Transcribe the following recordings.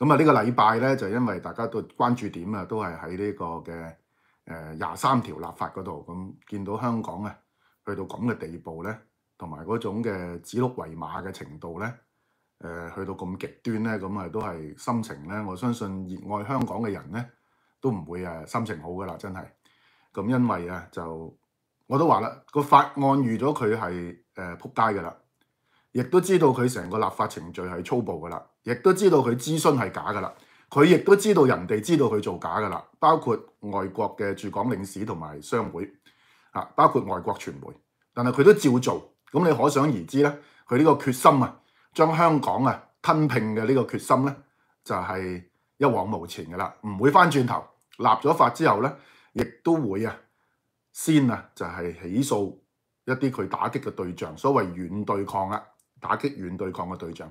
咁啊，呢個禮拜咧，就因為大家都關注點啊，都係喺呢個嘅廿三條立法嗰度，咁見到香港啊，去到咁嘅地步咧，同埋嗰種嘅指鹿為馬嘅程度咧，去到咁極端咧，咁啊都係心情咧，我相信熱愛香港嘅人咧，都唔會誒心情好噶啦，真係。咁因為啊，就我都話啦，個法案預咗佢係誒撲街噶啦，亦都知道佢成個立法程序係粗暴噶啦。亦都知道佢諮詢係假噶啦，佢亦都知道人哋知道佢做假噶啦，包括外国嘅驻港领事同埋商会啊，包括外国传媒，但系佢都照做。咁你可想而知咧，佢呢个决心啊，将香港啊吞并嘅呢个决心咧，就系一往无前噶啦，唔会翻转头。立咗法之后咧，亦都会啊先啊，就系起诉一啲佢打击嘅对象，所谓軟对抗啊，打击軟对抗嘅对象。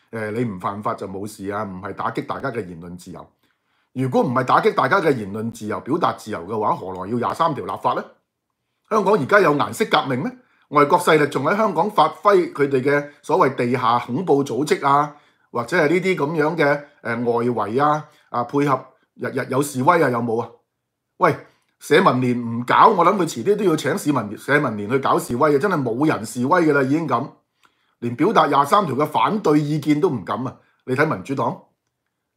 你唔犯法就冇事啊，唔係打擊大家嘅言論自由。如果唔係打擊大家嘅言論自由、表達自由嘅話，何來要廿三條立法咧？香港而家有顏色革命咩？外國勢力仲喺香港發揮佢哋嘅所謂地下恐怖組織啊，或者係呢啲咁樣嘅外圍啊，啊配合日日有示威啊，有冇啊？喂，社民連唔搞，我諗佢遲啲都要請市民社民連去搞示威啊！真係冇人示威嘅啦，已經咁。連表達廿三條嘅反對意見都唔敢啊！你睇民主黨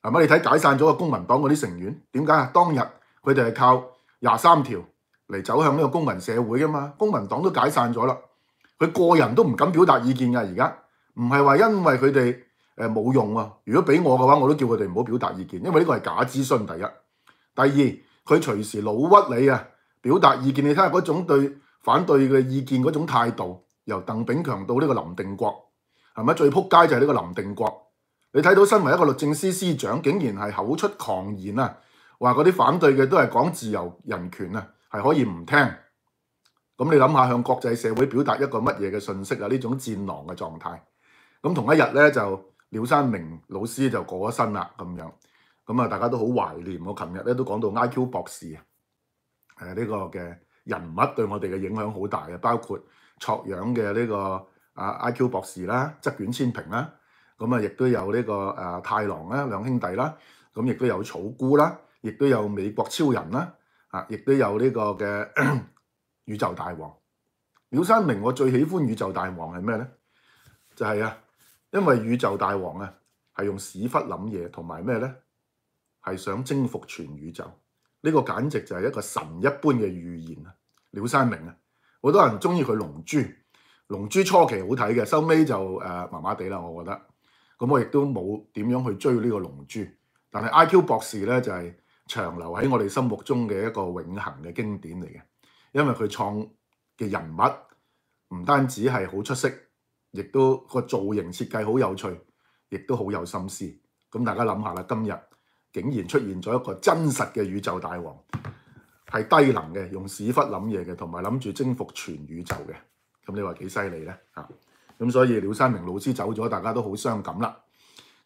係咪？你睇解散咗個公民黨嗰啲成員，點解啊？當日佢哋係靠廿三條嚟走向呢個公民社會噶嘛？公民黨都解散咗啦，佢個人都唔敢表達意見㗎。而家唔係話因為佢哋誒冇用喎。如果俾我嘅話，我都叫佢哋唔好表達意見，因為呢個係假諮詢。第一，第二，佢隨時老屈你啊！表達意見，你睇下嗰種對反對嘅意見嗰種態度。由鄧炳強到呢個林定國，係咪最撲街就係呢個林定國？你睇到身為一個律政司司長，竟然係口出狂言啊，話嗰啲反對嘅都係講自由人權啊，係可以唔聽。咁你諗下，向國際社會表達一個乜嘢嘅信息啊？呢種戰狼嘅狀態。咁同一日咧，就廖山明老師就過咗身啦，咁樣。咁啊，大家都好懷念。我琴日咧都講到 IQ 博士，誒呢個嘅人物對我哋嘅影響好大嘅，包括。錯樣嘅呢個啊 IQ 博士啦，側卷千平啦，咁啊亦都有呢個誒太郎啦，兩兄弟啦，咁亦都有草菇啦，亦都有美國超人啦，啊，亦都有呢個嘅 宇宙大王。廖山明，我最喜歡宇宙大王係咩咧？就係啊，因為宇宙大王啊係用屎忽諗嘢，同埋咩咧係想征服全宇宙。呢個簡直就係一個神一般嘅預言啊！廖山明啊！好多人中意佢《龍珠》，《龍珠》初期好睇嘅，收尾就麻麻地啦，我覺得。咁我亦都冇點樣去追呢個《龍珠》，但系《IQ 博士》咧就係長留喺我哋心目中嘅一個永恆嘅經典嚟嘅，因為佢創嘅人物唔單止係好出色，亦都個造型設計好有趣，亦都好有心思。咁大家諗下啦，今日竟然出現咗一個真實嘅宇宙大王。係低能嘅，用屎忽諗嘢嘅，同埋諗住征服全宇宙嘅，咁你話幾犀利呢？啊，咁所以廖山明老師走咗，大家都好傷感啦。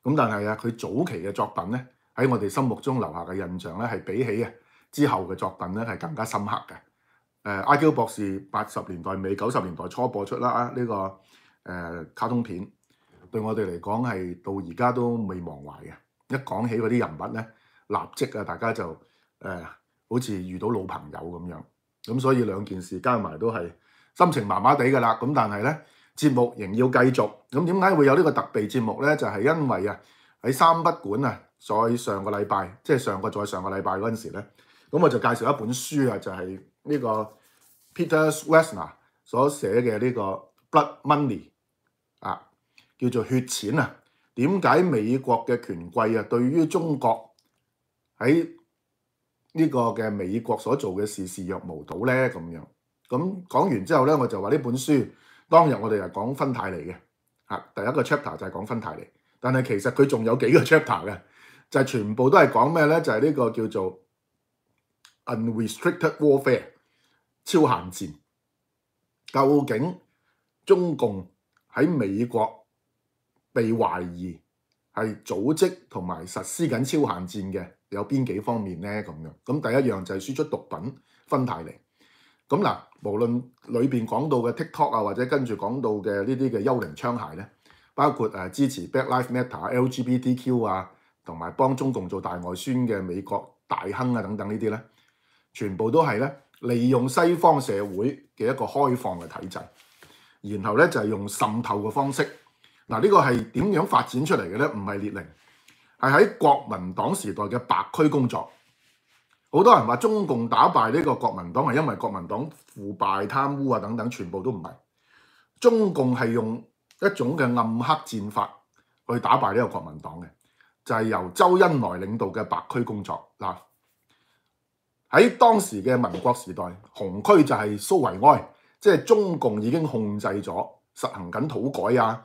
咁但係啊，佢早期嘅作品呢，喺我哋心目中留下嘅印象呢，係比起啊之後嘅作品呢，係更加深刻嘅。阿嬌博士八十年代尾九十年代初播出啦，啊呢個卡通片對我哋嚟講係到而家都未忘懷嘅。一講起嗰啲人物呢，立即啊大家就好似遇到老朋友咁樣，咁所以兩件事加埋都係心情麻麻地㗎啦。咁但係咧，節目仍要繼續。咁點解會有呢個特別節目咧？就係因為啊，喺三不管啊，在上個禮拜，即係上個再上個禮拜嗰陣時咧，咁我就介紹一本書啊，就係呢個 Peter S. Wessner 所寫嘅呢個《Blood Money》啊，叫做血錢啊。點解美國嘅權貴啊，對於中國喺？呢個嘅美國所做嘅事視若無睹咧咁樣，咁講完之後咧，我就話呢本書當日我哋係講分泰嚟嘅，第一個 chapter 就係講分泰嚟，但係其實佢仲有幾個 chapter 嘅，就係全部都係講咩咧？就係呢個叫做 unrestricted warfare 超限戰，究竟中共喺美國被懷疑？係組織同埋實施緊超限戰嘅，有邊幾方面呢咁樣咁第一樣就係輸出毒品分太嚟。咁嗱，無論裏面講到嘅 TikTok 啊，或者跟住講到嘅呢啲嘅幽靈槍械呢包括支持 Back Life Matter、LGBTQ 啊，同埋幫中共做大外孫嘅美國大亨啊等等呢啲呢全部都係呢利用西方社會嘅一個開放嘅體制，然後呢就係用滲透嘅方式。嗱，呢個係點樣發展出嚟嘅咧？唔係列寧，係喺國民黨時代嘅白區工作。好多人話中共打敗呢個國民黨係因為國民黨腐敗貪污啊等等，全部都唔係。中共係用一種嘅暗黑戰法去打敗呢個國民黨嘅，就係由周恩來領導嘅白區工作嗱。喺當時嘅民國時代，紅區就係蘇維埃，即係中共已經控制咗，實行緊土改啊。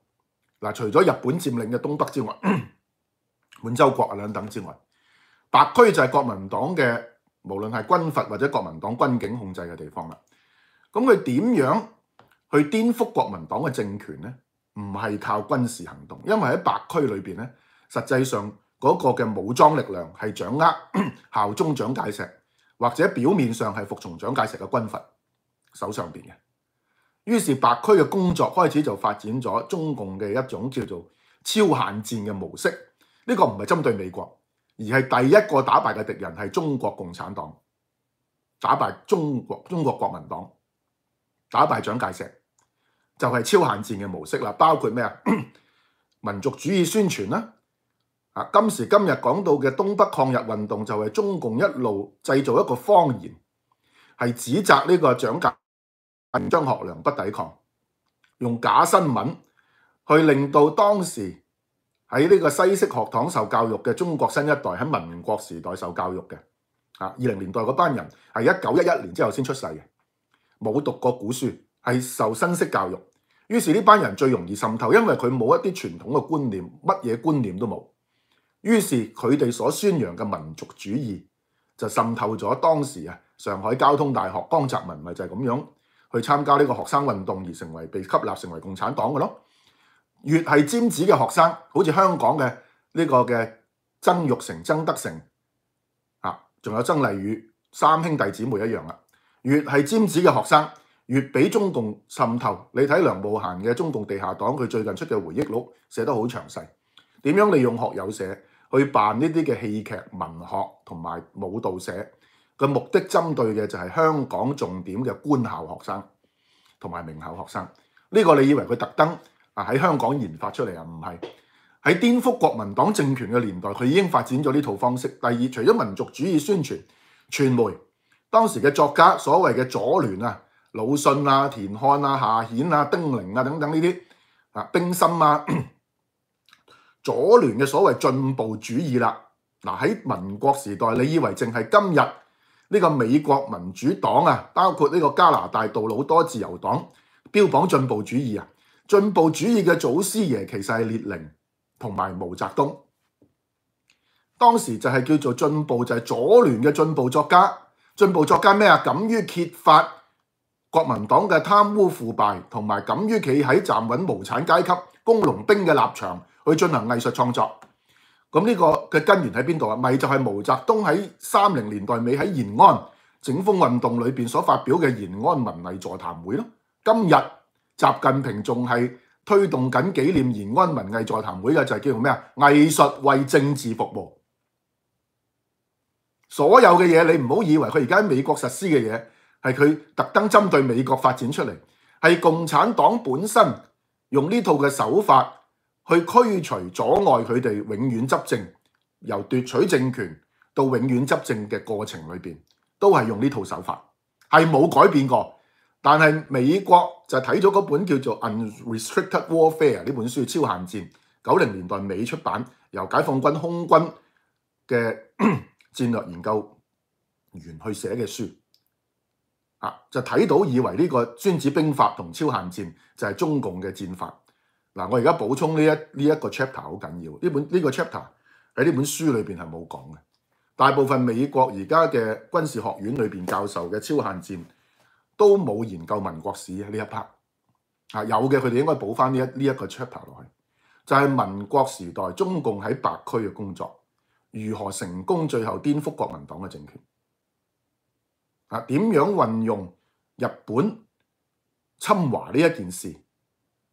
嗱，除咗日本佔領嘅東北之外，滿洲國啊兩等之外，白區就係國民黨嘅，無論係軍閥或者國民黨軍警控制嘅地方啦。咁佢點樣去顛覆國民黨嘅政權咧？唔係靠軍事行動，因為喺白區裏面咧，實際上嗰個嘅武裝力量係掌握 效忠蔣介石，或者表面上係服從蔣介石嘅軍閥手上邊嘅。於是白區嘅工作開始就發展咗中共嘅一種叫做超限戰嘅模式。呢個唔係針對美國，而係第一個打敗嘅敵人係中國共產黨，打敗中國中國國民黨，打敗蔣介石，就係超限戰嘅模式啦。包括咩啊？民族主義宣傳啦。今時今日講到嘅東北抗日運動就係中共一路製造一個方言，係指責呢個蔣介。张学良不抵抗，用假新闻去令到当时喺呢个西式学堂受教育嘅中国新一代喺民国时代受教育嘅，啊，二零年代嗰班人系一九一一年之后先出世嘅，冇读过古书，系受新式教育，于是呢班人最容易渗透，因为佢冇一啲传统嘅观念，乜嘢观念都冇，于是佢哋所宣扬嘅民族主义就渗透咗当时啊，上海交通大学江泽民咪就系咁样。去參加呢個學生運動而成為被吸納成為共產黨嘅咯，越係尖子嘅學生，好似香港嘅呢個嘅曾玉成、曾德成啊，仲有曾麗宇三兄弟姊妹一樣啦。越係尖子嘅學生，越俾中共滲透。你睇梁慕賢嘅中共地下黨，佢最近出嘅回憶錄寫得好詳細，點樣利用學友社去辦呢啲嘅戲劇、文學同埋舞蹈社。嘅目的針對嘅就係香港重點嘅官校學生同埋名校學生，呢個你以為佢特登啊喺香港研發出嚟啊？唔係喺顛覆國民黨政權嘅年代，佢已經發展咗呢套方式。第二，除咗民族主義宣傳、傳媒，當時嘅作家所謂嘅左聯啊、魯迅啊、田漢啊、夏顯啊、丁寧啊等等呢啲啊，冰心啊，左聯嘅所謂進步主義啦，嗱喺民國時代，你以為淨係今日？呢個美國民主黨啊，包括呢個加拿大道魯多自由黨，標榜進步主義啊，進步主義嘅祖師爺其實係列寧同埋毛澤東，當時就係叫做進步，就係左聯嘅進步作家，進步作家咩啊？敢於揭發國民黨嘅貪污腐敗，同埋敢於企喺站穩無產階級、工農兵嘅立場去進行藝術創作。咁呢個嘅根源喺邊度啊？咪就係毛澤東喺三零年代尾喺延安整風運動裏面所發表嘅《延安文藝座談會》咯。今日習近平仲係推動緊紀念延安文藝座談會嘅，就係叫做咩啊？藝術為政治服務。所有嘅嘢你唔好以為佢而家喺美國實施嘅嘢係佢特登針對美國發展出嚟，係共產黨本身用呢套嘅手法。去驅除阻礙佢哋永遠執政，由奪取政權到永遠執政嘅過程裏面，都係用呢套手法，係冇改變過。但係美國就睇咗嗰本叫做《Unrestricted Warfare》呢本書《超限戰》，九零年代美出版，由解放軍空軍嘅 戰略研究員去寫嘅書，啊就睇到以為呢個《孫子兵法》同《超限戰》就係中共嘅戰法。嗱，我而家補充呢一呢一個 chapter 好緊要，呢本呢個 chapter 喺呢本書裏面係冇講嘅。大部分美國而家嘅軍事學院裏面教授嘅超限戰都冇研究民國史呢一 part。有嘅佢哋應該補返呢一個 chapter 落去，就係民國時代中共喺白區嘅工作，如何成功最後顛覆國民黨嘅政權。點樣運用日本侵華呢一件事？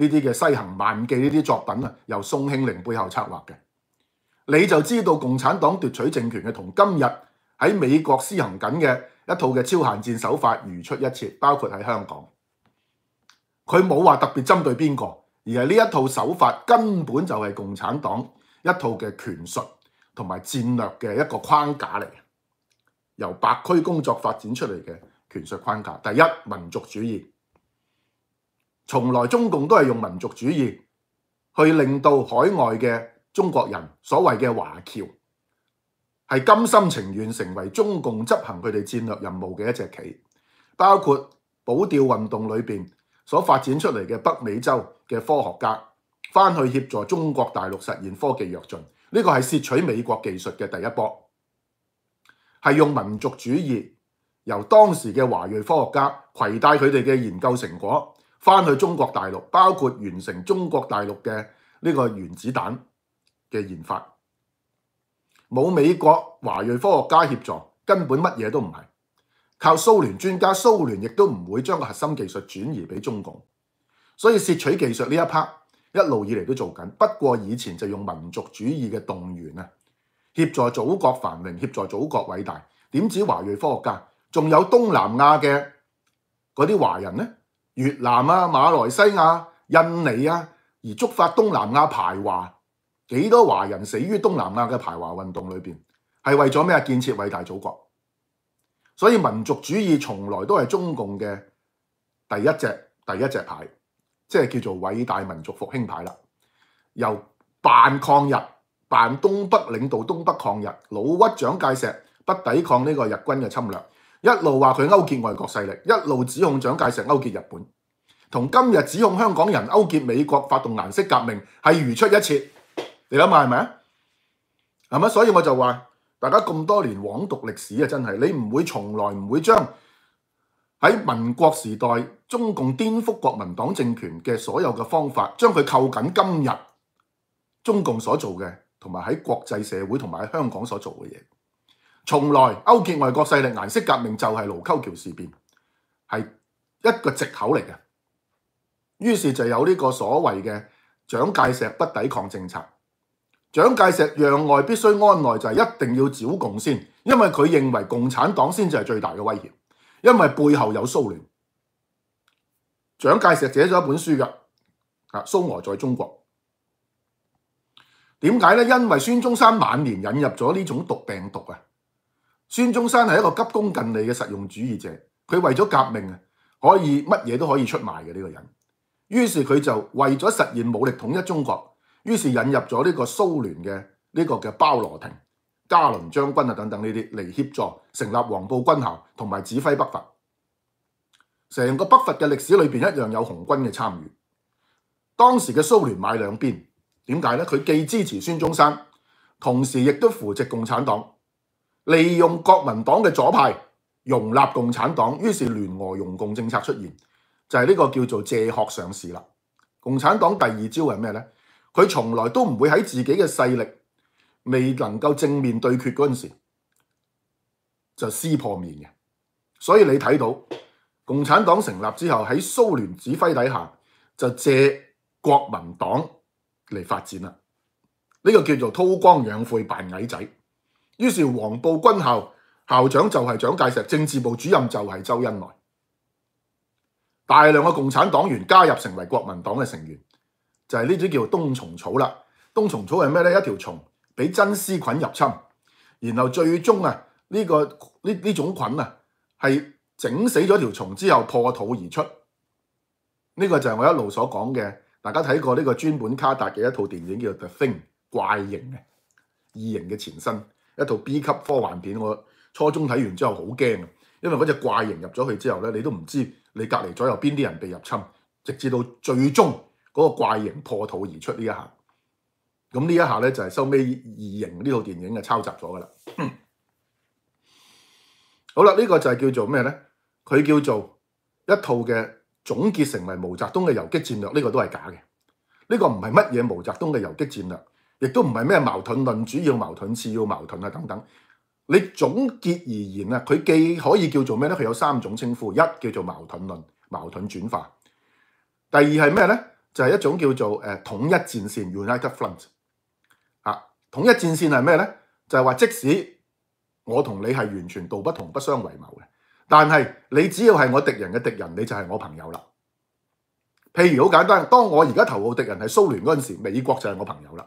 呢啲嘅《西行萬記》呢啲作品啊，由宋慶齡背後策劃嘅，你就知道共產黨奪取政權嘅同今日喺美國施行緊嘅一套嘅超限戰手法如出一轍，包括喺香港，佢冇話特別針對邊個，而係呢一套手法根本就係共產黨一套嘅權術同埋戰略嘅一個框架嚟嘅，由白區工作發展出嚟嘅權術框架。第一民族主義。從來中共都係用民族主義去令到海外嘅中國人，所謂嘅華僑係甘心情願成為中共執行佢哋戰略任務嘅一隻棋。包括保釣運動裏面所發展出嚟嘅北美洲嘅科學家，翻去協助中國大陸實現科技躍進，呢個係竊取美國技術嘅第一波。係用民族主義，由當時嘅華裔科學家攜帶佢哋嘅研究成果。翻去中國大陸，包括完成中國大陸嘅呢個原子彈嘅研發，冇美國華裔科學家協助，根本乜嘢都唔係。靠蘇聯專家，蘇聯亦都唔會將個核心技術轉移畀中共，所以竊取技術呢一 part 一路以嚟都做緊。不過以前就用民族主義嘅動員啊，協助祖國繁榮，協助祖國偉大。點止華裔科學家，仲有東南亞嘅嗰啲華人呢？越南啊、馬來西亞、印尼啊，而觸發東南亞排華，幾多華人死於東南亞嘅排華運動裏面，係為咗咩啊？建設偉大祖國。所以民族主義從來都係中共嘅第一隻第一隻牌，即係叫做偉大民族復興牌啦。由扮抗日、扮東北領導東北抗日、老屈長介石，不抵抗呢個日軍嘅侵略。一路話佢勾結外國勢力，一路指控蔣介石勾結日本，同今日指控香港人勾結美國發動顏色革命係如出一轍，你諗下係咪啊？係咪？所以我就話大家咁多年枉讀歷史啊，真係你唔會從來唔會將喺民國時代中共顛覆國民黨政權嘅所有嘅方法，將佢扣緊今日中共所做嘅，同埋喺國際社會同埋喺香港所做嘅嘢。从来勾结外国势力、颜色革命就係卢沟桥事变，係一个借口嚟嘅。于是就有呢个所谓嘅蒋介石不抵抗政策。蒋介石让外必须安内，就系一定要剿共先，因为佢认为共产党先至係最大嘅威胁，因为背后有苏联。蒋介石写咗一本书㗎，蘇苏俄在中国。點解呢？因为孙中山晚年引入咗呢种毒病毒啊！孙中山係一个急功近利嘅实用主义者，佢为咗革命啊，可以乜嘢都可以出卖嘅呢个人。于是佢就为咗实现武力统一中国，于是引入咗呢个苏联嘅呢个嘅包罗廷、加伦将军啊等等呢啲嚟协助成立黄埔军校同埋指挥北伐。成个北伐嘅历史里面一样有红军嘅参与。当时嘅苏联买两边，點解呢？佢既支持孙中山，同时亦都扶植共产党。利用國民黨嘅左派容納共產黨，於是聯俄用共政策出現，就係呢個叫做借殼上市啦。共產黨第二招係咩呢？佢從來都唔會喺自己嘅勢力未能夠正面對決嗰陣時就撕破面嘅。所以你睇到共產黨成立之後喺蘇聯指揮底下就借國民黨嚟發展啦。呢個叫做偷光養晦扮矮仔。於是黃埔軍校校長就係蔣介石，政治部主任就係周恩來。大量嘅共產黨員加入成為國民黨嘅成員，就係呢啲叫冬蟲草啦。冬蟲草係咩咧？一條蟲俾真絲菌入侵，然後最終啊，呢個呢呢種菌啊，係整死咗條蟲之後破土而出。呢個就係我一路所講嘅。大家睇過呢個專本卡達嘅一套電影叫《The Thing》怪形嘅異形嘅前身。一套 B 级科幻片，我初中睇完之后好惊，因为嗰只怪形入咗去之后咧，你都唔知你隔離左右边啲人被入侵，直至到最终嗰个怪形破土而出呢一下。咁呢一下咧就系收尾异形呢套电影嘅抄袭咗噶啦。好啦，呢个就系叫做咩咧？佢叫做一套嘅总结成为毛泽东嘅游击战略，呢个都系假嘅。呢个唔系乜嘢毛泽东嘅游击战略。亦都唔系咩矛盾論，主要矛盾次要矛盾啊等等。你總結而言啊，佢既可以叫做咩咧？佢有三種稱呼，一叫做矛盾論、矛盾轉化。第二系咩咧？就係一種叫做統一戰線 （united front）。啊，統一戰線係咩咧？就係話即使我同你係完全道不同不相為謀嘅，但係你只要係我敵人嘅敵人，你就係我朋友啦。譬如好簡單，當我而家投靠敵人係蘇聯嗰陣時，美國就係我朋友啦。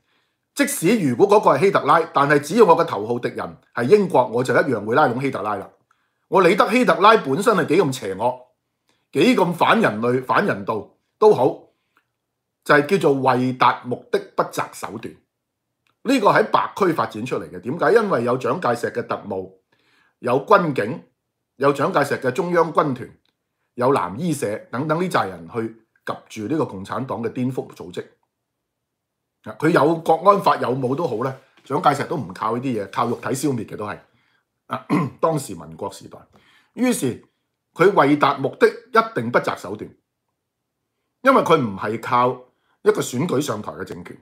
即使如果嗰个系希特拉，但系只要我嘅头号敌人系英国，我就一样会拉拢希特拉啦。我理得希特拉本身系几咁邪恶、几咁反人类、反人道都好，就系叫做为达目的不择手段。呢个喺白区发展出嚟嘅，点解？因为有蒋介石嘅特务、有军警、有蒋介石嘅中央军团、有南衣社等等呢扎人去及住呢个共产党嘅颠覆组织。佢有国安法有冇都好咧，蒋介石都唔靠呢啲嘢，靠肉体消灭嘅都系。当时民国时代，于是佢为达目的一定不择手段，因为佢唔系靠一个选举上台嘅政权，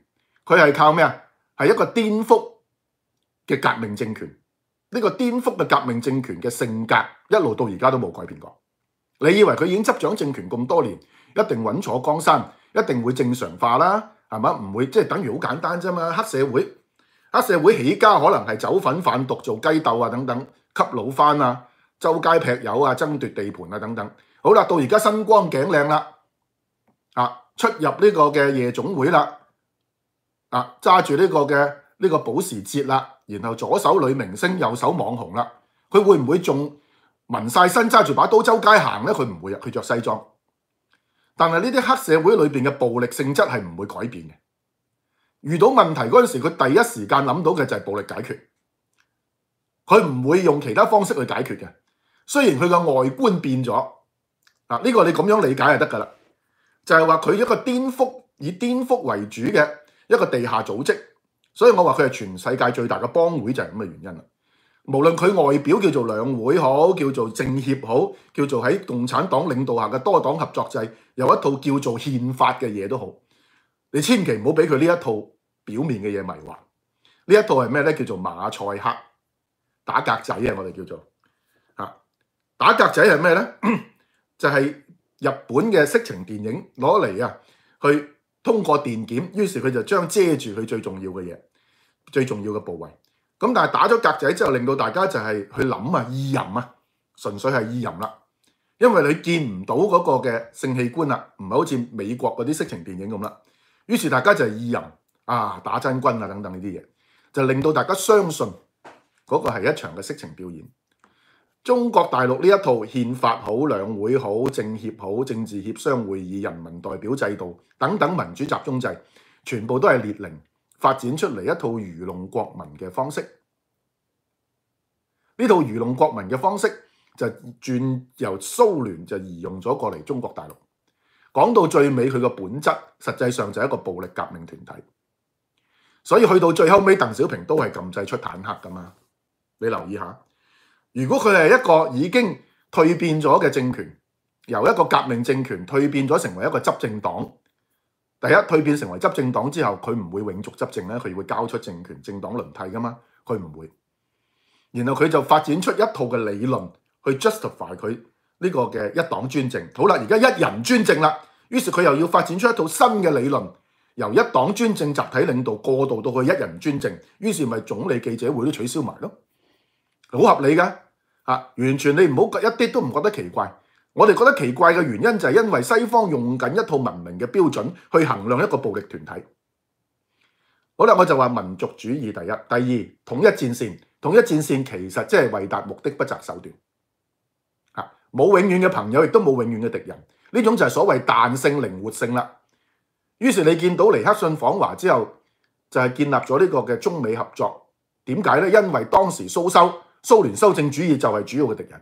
佢系靠咩啊？系一个颠覆嘅革命政权。呢个颠覆嘅革命政权嘅性格，一路到而家都冇改变过。你以为佢已经执掌政权咁多年，一定稳坐江山，一定会正常化啦？係嘛？唔會即係等於好簡單啫嘛！黑社會，黑社會起家可能係走粉販毒、做雞竇啊等等，吸老翻啊，周街劈友啊，爭奪地盤啊等等。好啦，到而家新光頸靚啦，啊，出入呢個嘅夜總會啦，啊，揸住呢個嘅呢個保時捷啦，然後左手女明星，右手網紅啦，佢會唔會仲紋晒身揸住把刀周街行咧？佢唔會，佢着西裝。但係呢啲黑社會裏面嘅暴力性質係唔會改變嘅。遇到問題嗰陣時，佢第一時間諗到嘅就係暴力解決，佢唔會用其他方式去解決嘅。雖然佢嘅外觀變咗，嗱呢個你咁樣理解就得㗎啦。就係話佢一個顛覆以顛覆為主嘅一個地下組織，所以我話佢係全世界最大嘅幫會就係咁嘅原因啦。無論佢外表叫做兩會好，叫做政協好，叫做喺共產黨領導下嘅多黨合作制，有一套叫做憲法嘅嘢都好，你千祈唔好俾佢呢一套表面嘅嘢迷惑。呢一套係咩咧？叫做馬賽克打格仔啊！我哋叫做打格仔係咩咧？就係日本嘅色情電影攞嚟啊，去通過電檢，於是佢就將遮住佢最重要嘅嘢，最重要嘅部位。咁但系打咗格仔之後，令到大家就係去諗啊，意淫啊，純粹係意淫啦。因為你見唔到嗰個嘅性器官啦，唔係好似美國嗰啲色情電影咁啦。於是大家就係意淫啊，打真軍啊等等呢啲嘢，就令到大家相信嗰個係一場嘅色情表演。中國大陸呢一套憲法好，兩會好，政協好，政治協商會議、人民代表制度等等民主集中制，全部都係列寧。發展出嚟一套愚弄國民嘅方式，呢套愚弄國民嘅方式就轉由蘇聯就移用咗過嚟中國大陸。講到最尾，佢個本質實際上就係一個暴力革命團體，所以去到最後尾，鄧小平都係禁制出坦克噶嘛。你留意下，如果佢係一個已經蜕變咗嘅政權，由一個革命政權蜕變咗成為一個執政黨。第一蜕變成為執政黨之後，佢唔會永續執政咧，佢會交出政權、政黨輪替㗎嘛，佢唔會。然後佢就發展出一套嘅理論去 justify 佢呢個嘅一黨專政。好啦，而家一人專政啦，於是佢又要發展出一套新嘅理論，由一黨專政集體領導過渡到去一人專政，於是咪總理記者會都取消埋囉。好合理㗎完全你唔好一啲都唔覺得奇怪。我哋覺得奇怪嘅原因就係因為西方用緊一套文明嘅標準去衡量一個暴力團體。好啦，我就話民族主義第一，第二統一戰線，統一戰線其實即係為達目的不擇手段。嚇，冇永遠嘅朋友，亦都冇永遠嘅敵人。呢種就係所謂彈性靈活性啦。於是你見到尼克遜訪華之後，就係建立咗呢個嘅中美合作。點解呢？因為當時蘇修、蘇聯修正主義就係主要嘅敵人。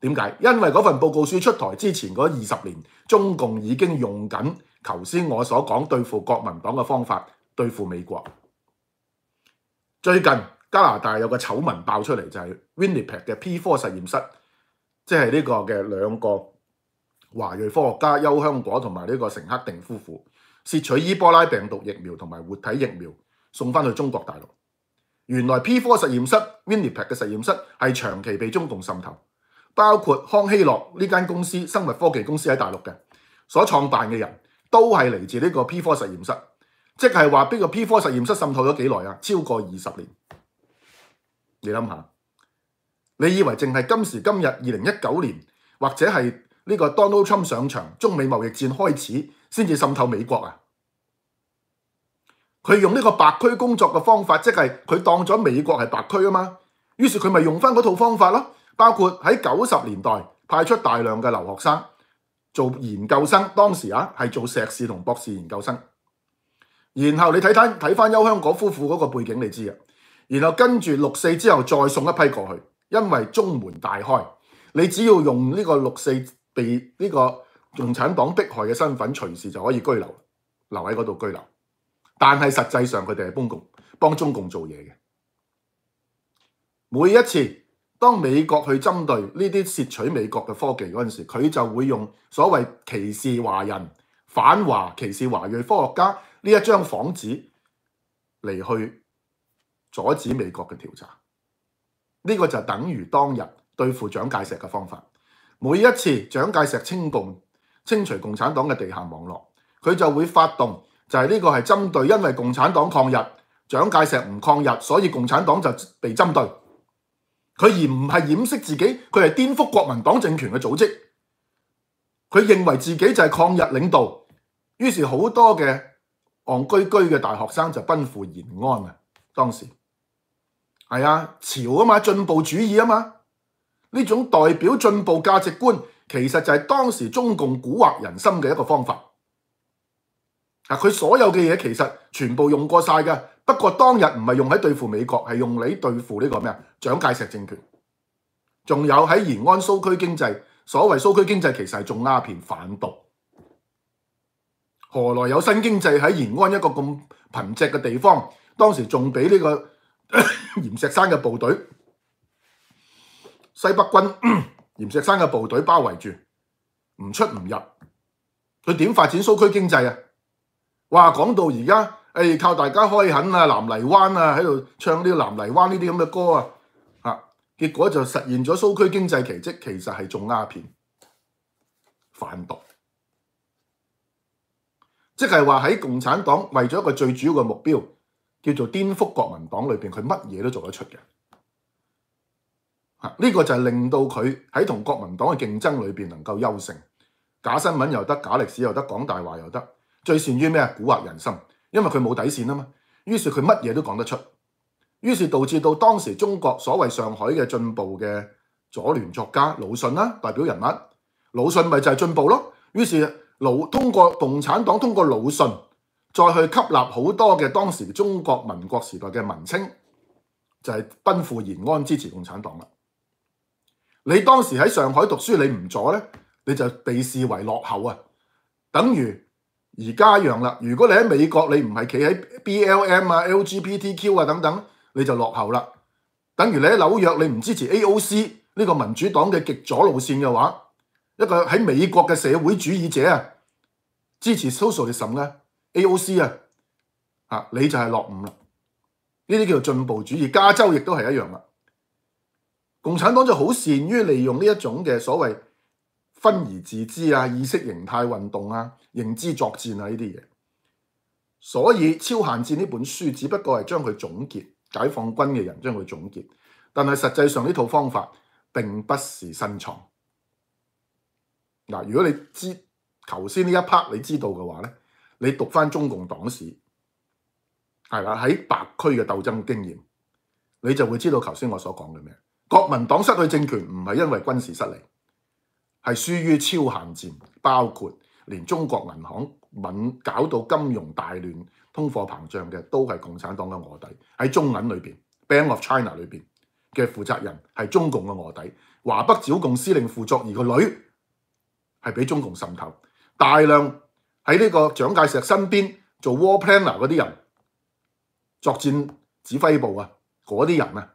點解？因為嗰份報告書出台之前嗰二十年，中共已經用緊頭先我所講對付國民黨嘅方法對付美國。最近加拿大有個醜聞爆出嚟，就係 Winnipeg 嘅 P4 實驗室，即係呢個嘅兩個華裔科學家邱香果同埋呢個成克定夫婦，竊取伊波拉病毒疫苗同埋活體疫苗送翻去中國大陸。原來 P4 實驗室 Winnipeg 嘅實驗室係長期被中共滲透。包括康希诺呢間公司生物科技公司喺大陆嘅，所创办嘅人都係嚟自呢个 P4 实验室，即係話呢个 P4 实验室渗透咗幾耐啊？超过二十年。你諗下，你以为淨係今时今日二零一九年或者係呢个 Donald Trump 上场，中美贸易战开始先至渗透美国啊？佢用呢个白区工作嘅方法，即係佢当咗美国係白区啊嘛，于是佢咪用返嗰套方法囉。包括喺九十年代派出大量嘅留學生做研究生，當時啊係做碩士同博士研究生。然後你睇睇睇翻邱香果夫婦嗰個背景，你知嘅。然後跟住六四之後再送一批過去，因為中門大開，你只要用呢個六四被呢個共產黨迫害嘅身份，隨時就可以居留留喺嗰度居留。但係實際上佢哋係幫共幫中共做嘢嘅，每一次。當美國去針對呢啲竊取美國嘅科技嗰陣時，佢就會用所謂歧視華人、反華、歧視華裔科學家呢一張幌子嚟去阻止美國嘅調查。呢個就等於當日對付蔣介石嘅方法。每一次蔣介石清共、清除共產黨嘅地下網絡，佢就會發動，就係呢個係針對，因為共產黨抗日，蔣介石唔抗日，所以共產黨就被針對。佢而唔係掩飾自己，佢係顛覆國民黨政權嘅組織。佢認為自己就係抗日領導，於是好多嘅昂居居嘅大學生就奔赴延安啊！當時係啊，潮啊嘛，進步主義啊嘛，呢種代表進步價值觀，其實就係當時中共蠱惑人心嘅一個方法。嗱，佢所有嘅嘢其實全部用過晒㗎，不過當日唔係用喺對付美國，係用嚟對付呢個咩啊？蒋介石政權。仲有喺延安蘇區經濟，所謂蘇區經濟其實係种鴉片、反毒，何來有新經濟喺延安一個咁貧瘠嘅地方？當時仲俾呢個阎 石山嘅部隊、西北軍、阎石山嘅部隊包圍住，唔出唔入，佢點發展蘇區經濟啊？哇！講到而家。诶，靠大家開肯啊，南泥灣啊，喺度唱呢個南泥灣呢啲咁嘅歌啊，嚇！結果就實現咗蘇區經濟奇蹟，其實係種鴉片、反毒，即係話喺共產黨為咗一個最主要嘅目標，叫做顛覆國民黨裏面，佢乜嘢都做得出嘅嚇。呢個就係令到佢喺同國民黨嘅競爭裏面能夠優勝，假新聞又得，假歷史又得，講大話又得，最善於咩啊？惑人心。因为佢冇底线嘛，于是佢乜嘢都講得出，于是导致到当时中国所谓上海嘅进步嘅左联作家鲁迅啦，代表人物鲁迅咪就係进步囉。于是通过共产党通过鲁迅再去吸纳好多嘅当时中国民国时代嘅文青，就係奔赴延安支持共产党啦。你当时喺上海读书你唔左呢，你就被视为落后啊，等于。而家一樣啦，如果你喺美國你唔係企喺 B L M 啊、L G b T Q 啊等等，你就落後啦。等於你喺紐約你唔支持 A O C 呢個民主黨嘅極左路線嘅話，一個喺美國嘅社會主義者啊，支持 socialism 咧，A O C 啊，啊你就係落伍啦。呢啲叫做進步主義。加州亦都係一樣啦。共產黨就好善於利用呢一種嘅所謂。分而自之啊，意識形態運動啊，認知作戰啊，呢啲嘢。所以《超限戰》呢本書，只不過係將佢總結，解放軍嘅人將佢總結。但係實際上呢套方法並不是新創。嗱，如果你知頭先呢一 part 你知道嘅話咧，你讀翻中共黨史係啦，喺白區嘅鬥爭經驗，你就會知道頭先我所講嘅咩。國民黨失去政權唔係因為軍事失利。係輸於超限戰，包括連中國銀行揾搞到金融大亂、通貨膨脹嘅，都係共產黨嘅卧底。喺中銀裏面 b a n k of China 裏面嘅負責人係中共嘅卧底。華北剿共司令傅作義個女係俾中共滲透，大量喺呢個蔣介石身邊做 war planner 嗰啲人，作戰指揮部啊，嗰啲人啊，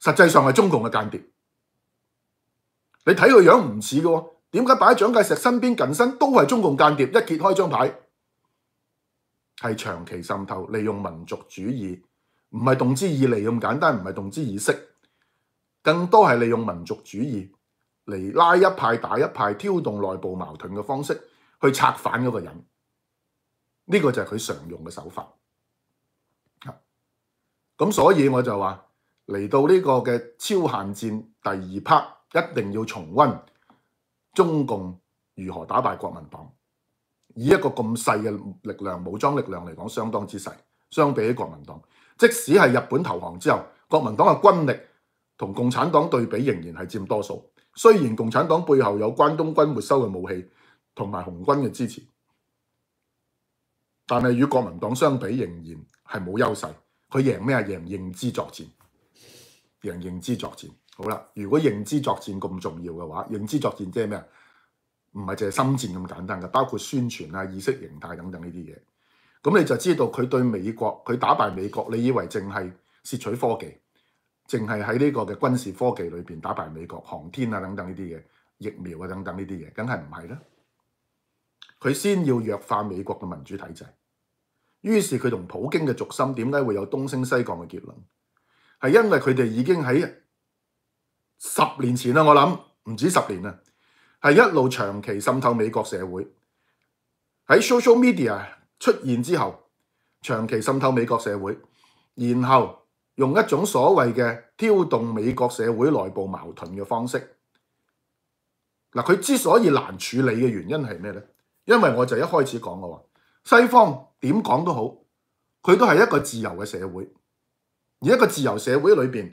實際上係中共嘅間諜。你睇佢樣唔似喎。點解摆喺蒋介石身边近身都係中共间谍？一揭开张牌，係长期渗透，利用民族主义，唔係动之以利咁简单，唔係动之以色，更多係利用民族主义嚟拉一派打一派，挑动内部矛盾嘅方式去策反嗰个人。呢个就係佢常用嘅手法。咁所以我就話嚟到呢个嘅超限战第二 part。一定要重温中共如何打败国民党。以一个咁細嘅力量、武装力量嚟讲，相当之細。相比喺国民党，即使係日本投降之后，国民党嘅军力同共产党对比仍然係占多数。虽然共产党背后有关东军没收嘅武器同埋红军嘅支持，但係与国民党相比，仍然係冇优势。佢赢咩啊？赢认知作战，赢认知作战。好啦，如果認知作戰咁重要嘅話，認知作戰即係咩？唔係淨係心戰咁簡單嘅，包括宣傳啊、意識形態等等呢啲嘢。咁你就知道佢對美國佢打敗美國，你以為淨係攝取科技，淨係喺呢個嘅軍事科技裏面打敗美國、航天啊等等呢啲嘢、疫苗啊等等呢啲嘢，梗係唔係啦？佢先要弱化美國嘅民主體制，於是佢同普京嘅族心點解會有東升西降嘅結論？係因為佢哋已經喺。十年前啦，我谂唔止十年啦，系一路长期渗透美国社会喺 social media 出现之后，长期渗透美国社会，然后用一种所谓嘅挑动美国社会内部矛盾嘅方式。嗱，佢之所以难处理嘅原因系咩咧？因为我就一开始讲話，西方点讲都好，佢都系一个自由嘅社会，而一个自由社会里边。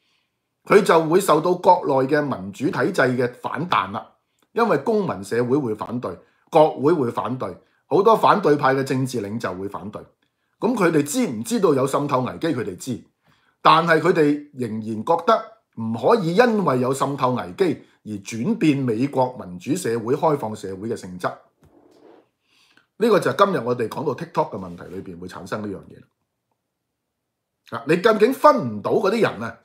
佢就会受到国内嘅民主体制嘅反弹啦，因为公民社会会反对，国会会反对，好多反对派嘅政治领袖会反对。咁佢哋知唔知道有渗透危机？佢哋知，但系佢哋仍然觉得唔可以因为有渗透危机而转变美国民主社会开放社会嘅性质。呢个就系今日我哋讲到 TikTok 嘅问题里边会产生呢样嘢你究竟分唔到嗰啲人啊？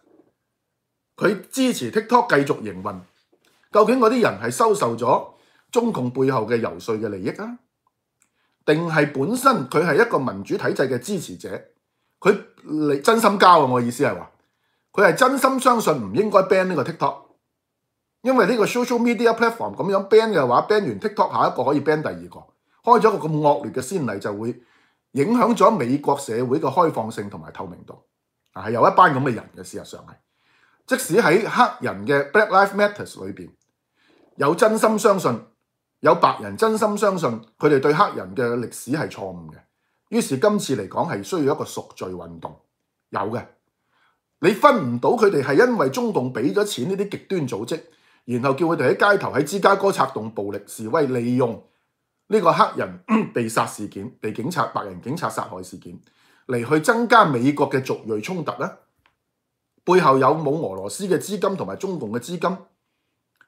佢支持 TikTok 繼續營運，究竟嗰啲人係收受咗中共背後嘅游說嘅利益啊？定係本身佢係一個民主體制嘅支持者，佢真心交啊！我意思係話，佢係真心相信唔應該 ban 呢個 TikTok，因為呢個 social media platform 咁樣 ban 嘅話，ban 完 TikTok，下一個可以 ban 第二個，開咗個咁惡劣嘅先例，就會影響咗美國社會嘅開放性同埋透明度。啊，係有一班咁嘅人嘅事實上係。即使喺黑人嘅 Black Lives Matters 裏面，有真心相信，有白人真心相信佢哋對黑人嘅歷史係錯誤嘅。於是今次嚟講係需要一個贖罪運動，有嘅。你分唔到佢哋係因為中共畀咗錢呢啲極端組織，然後叫佢哋喺街頭喺芝加哥策動暴力示威，利用呢個黑人 被殺事件、被警察白人警察殺害事件嚟去增加美國嘅族裔衝突呢。背后有冇俄罗斯嘅资金同埋中共嘅资金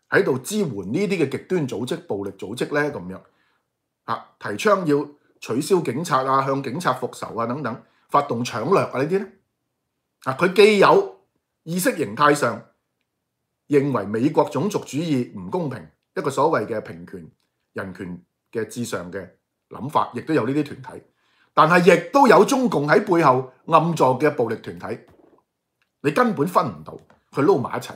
喺度支援呢啲嘅极端组织、暴力组织咧？咁样提倡要取消警察啊、向警察复仇啊等等，发动抢掠啊呢啲咧？啊，佢既有意识形态上认为美国种族主义唔公平，一个所谓嘅平权、人权嘅至上嘅谂法，亦都有呢啲团体，但系亦都有中共喺背后暗助嘅暴力团体。你根本分唔到，佢撈埋一齊，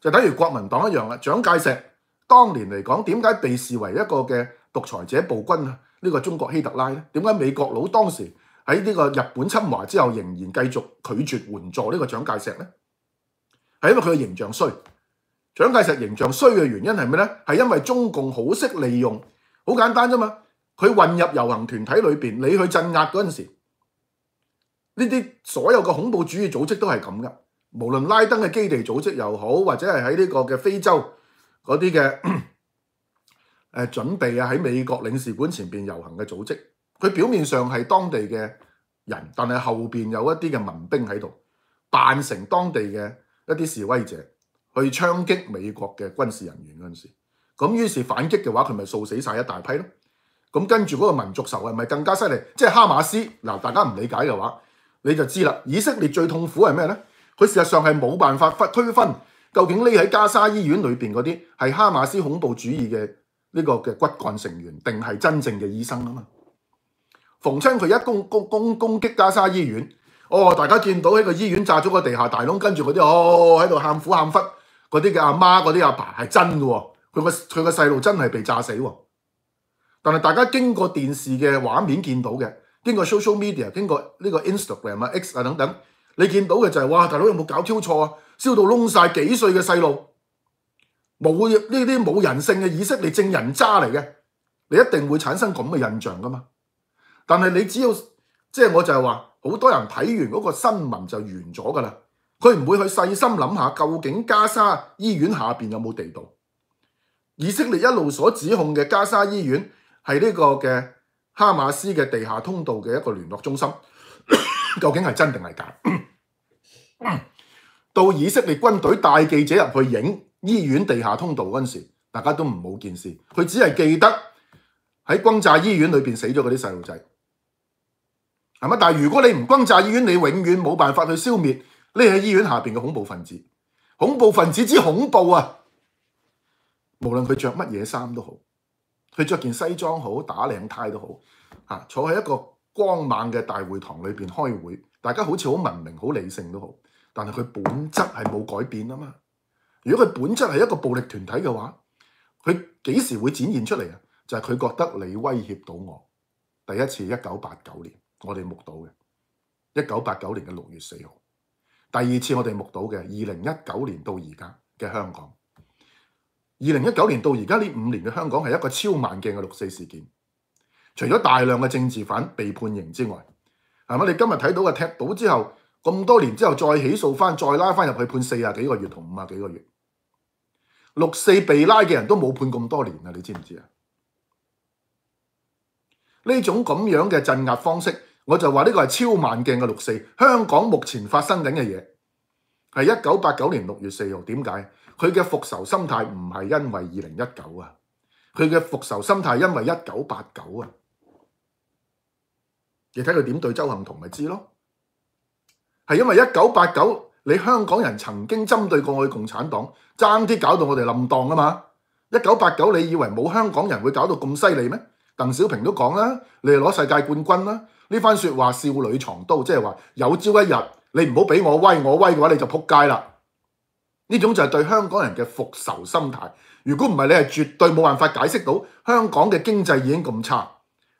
就等於國民黨一樣啦。蔣介石當年嚟講，點解被視為一個嘅獨裁者暴君啊？呢個中國希特拉咧，點解美國佬當時喺呢個日本侵華之後仍然繼續拒絕援助呢個蔣介石呢？係因為佢嘅形象衰。蔣介石形象衰嘅原因係咩呢？係因為中共好識利用，好簡單啫嘛。佢混入遊行團體裏面，你去鎮壓嗰陣時，呢啲所有嘅恐怖主義組織都係咁㗎。無論拉登嘅基地組織又好，或者係喺呢個嘅非洲嗰啲嘅 準備啊，喺美國領事館前面遊行嘅組織，佢表面上係當地嘅人，但係後面有一啲嘅民兵喺度扮成當地嘅一啲示威者去槍擊美國嘅軍事人員嗰陣時，咁於是反擊嘅話，佢咪掃死曬一大批咯？咁跟住嗰個民族仇恨咪更加犀利？即係哈馬斯嗱，大家唔理解嘅話，你就知啦。以色列最痛苦係咩咧？佢事實上係冇辦法推分究竟匿喺加沙醫院裏面嗰啲係哈馬斯恐怖主義嘅呢個嘅骨幹成員，定係真正嘅醫生吖嘛？逢親佢一攻攻攻攻擊加沙醫院，哦，大家見到喺個醫院炸咗個地下大窿，跟住嗰啲哦喺度喊苦喊忽，嗰啲嘅阿媽、嗰啲阿爸係真㗎喎，佢個佢個細路真係被炸死喎。但係大家經過電視嘅畫面見到嘅，經過 social media、經過呢個 Instagram 啊、X 啊等等。你見到嘅就係哇，大佬有冇搞挑錯啊？燒到窿晒幾歲嘅細路，冇呢啲冇人性嘅以色列正人渣嚟嘅，你一定會產生咁嘅印象噶嘛。但係你只要即係我就係話，好多人睇完嗰個新聞就完咗噶啦，佢唔會去細心諗下究竟加沙醫院下邊有冇地道。以色列一路所指控嘅加沙醫院係呢個嘅哈馬斯嘅地下通道嘅一個聯絡中心。究竟系真定系假？到以色列军队带记者入去影医院地下通道嗰阵时，大家都唔冇件事，佢只系记得喺轰炸医院里边死咗嗰啲细路仔。但系如果你唔轰炸医院，你永远冇办法去消灭匿喺医院下边嘅恐怖分子。恐怖分子之恐怖啊！无论佢着乜嘢衫都好，佢着件西装好，打领呔都好，啊，坐喺一个。光猛嘅大會堂裏面開會，大家好似好文明、好理性都好，但係佢本質係冇改變啊嘛。如果佢本質係一個暴力團體嘅話，佢幾時會展現出嚟啊？就係佢覺得你威脅到我。第一次一九八九年，我哋目睹嘅一九八九年嘅六月四號，第二次我哋目睹嘅二零一九年到而家嘅香港，二零一九年到而家呢五年嘅香港係一個超慢鏡嘅六四事件。除咗大量嘅政治犯被判刑之外，係嘛？你今日睇到嘅踢到之後，咁多年之後再起訴翻，再拉翻入去判四十幾個月同五十幾個月，六四被拉嘅人都冇判咁多年啊！你知唔知啊？呢種咁樣嘅鎮壓方式，我就話呢個係超慢鏡嘅六四。香港目前發生緊嘅嘢係一九八九年六月四號。點解佢嘅復仇心態唔係因為二零一九啊？佢嘅復仇心態因為一九八九啊？你睇佢點對周幸同咪知咯？係因為一九八九，你香港人曾經針對過我哋共產黨，爭啲搞到我哋冧檔啊嘛！一九八九，你以為冇香港人會搞到咁犀利咩？鄧小平都講啦，你係攞世界冠軍啦！呢番说話少女藏刀，即係話有朝一日你唔好俾我威我威嘅話，你就撲街啦！呢種就係對香港人嘅復仇心態。如果唔係，你係絕對冇辦法解釋到香港嘅經濟已經咁差。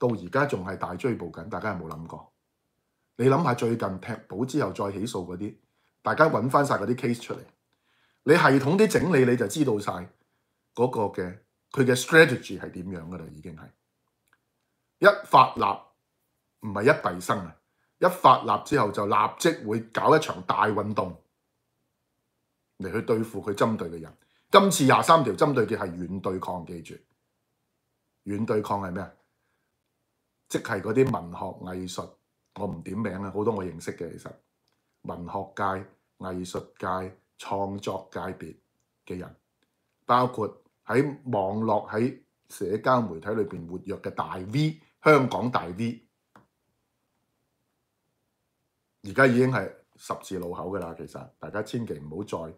到而家仲系大追捕緊，大家有冇諗過？你諗下最近踢保之後再起訴嗰啲，大家揾翻曬嗰啲 case 出嚟，你系統啲整理你就知道曬嗰個嘅佢嘅 strategy 係點樣噶啦，已經係一發立唔係一閉生啊！一發立之後就立即會搞一場大運動嚟去對付佢針對嘅人。今次廿三條針對嘅係軟對抗，記住軟對抗係咩啊？即系嗰啲文学艺术，我唔点名啦，好多我认识嘅其实文学界、艺术界、创作界别嘅人，包括喺网络、喺社交媒体里边活跃嘅大 V，香港大 V，而家已经系十字路口噶啦，其实大家千祈唔好再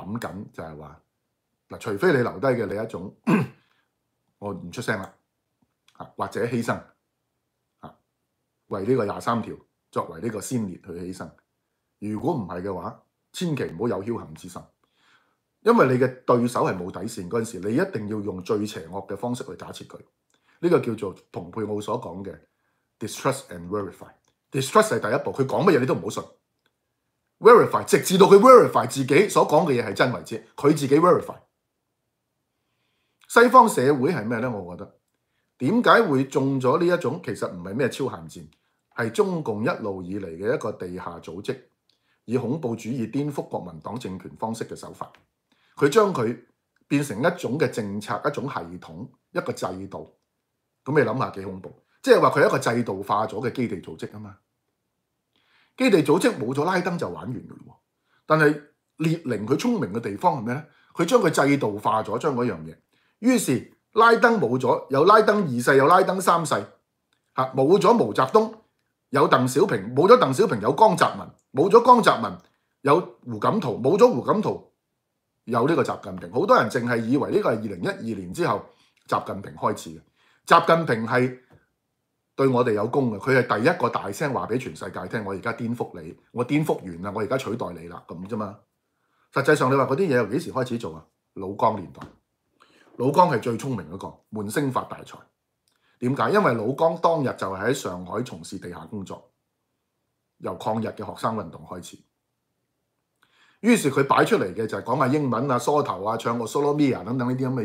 谂紧，就系话嗱，除非你留低嘅你一种，我唔出声啦，或者牺牲。为呢个廿三条作为呢个先烈去牺牲，如果唔系嘅话，千祈唔好有侥幸之心，因为你嘅对手系冇底线嗰阵时，你一定要用最邪恶嘅方式去打切佢，呢个叫做同佩奥所讲嘅 distrust and verify。distrust 系第一步，佢讲乜嘢你都唔好信，verify 直至到佢 verify 自己所讲嘅嘢系真为止，佢自己 verify。西方社会系咩呢？我觉得点解会中咗呢一种，其实唔系咩超限战。係中共一路以嚟嘅一個地下組織，以恐怖主義顛覆國民黨政權方式嘅手法，佢將佢變成一種嘅政策、一種系統、一個制度。咁你諗下幾恐怖？即係話佢一個制度化咗嘅基地組織啊嘛。基地組織冇咗拉登就玩完㗎喎。但係列寧佢聰明嘅地方係咩咧？佢將佢制度化咗，將嗰樣嘢。於是拉登冇咗，有拉登二世，有拉登三世。嚇，冇咗毛澤東。有鄧小平，冇咗鄧小平；有江澤民，冇咗江澤民；有胡錦濤，冇咗胡錦濤；有呢個習近平。好多人淨係以為呢個係二零一二年之後習近平開始嘅。習近平係對我哋有功嘅，佢係第一個大聲話俾全世界聽：我而家顛覆你，我顛覆完啦，我而家取代你啦咁啫嘛。實際上你話嗰啲嘢由幾時開始做啊？老江年代，老江係最聰明嗰個，悶聲發大財。點解？因為老江當日就喺上海從事地下工作，由抗日嘅學生運動開始。於是佢擺出嚟嘅就係講下英文啊、梳頭啊、唱個 s o l o m i a 等等呢啲咁嘅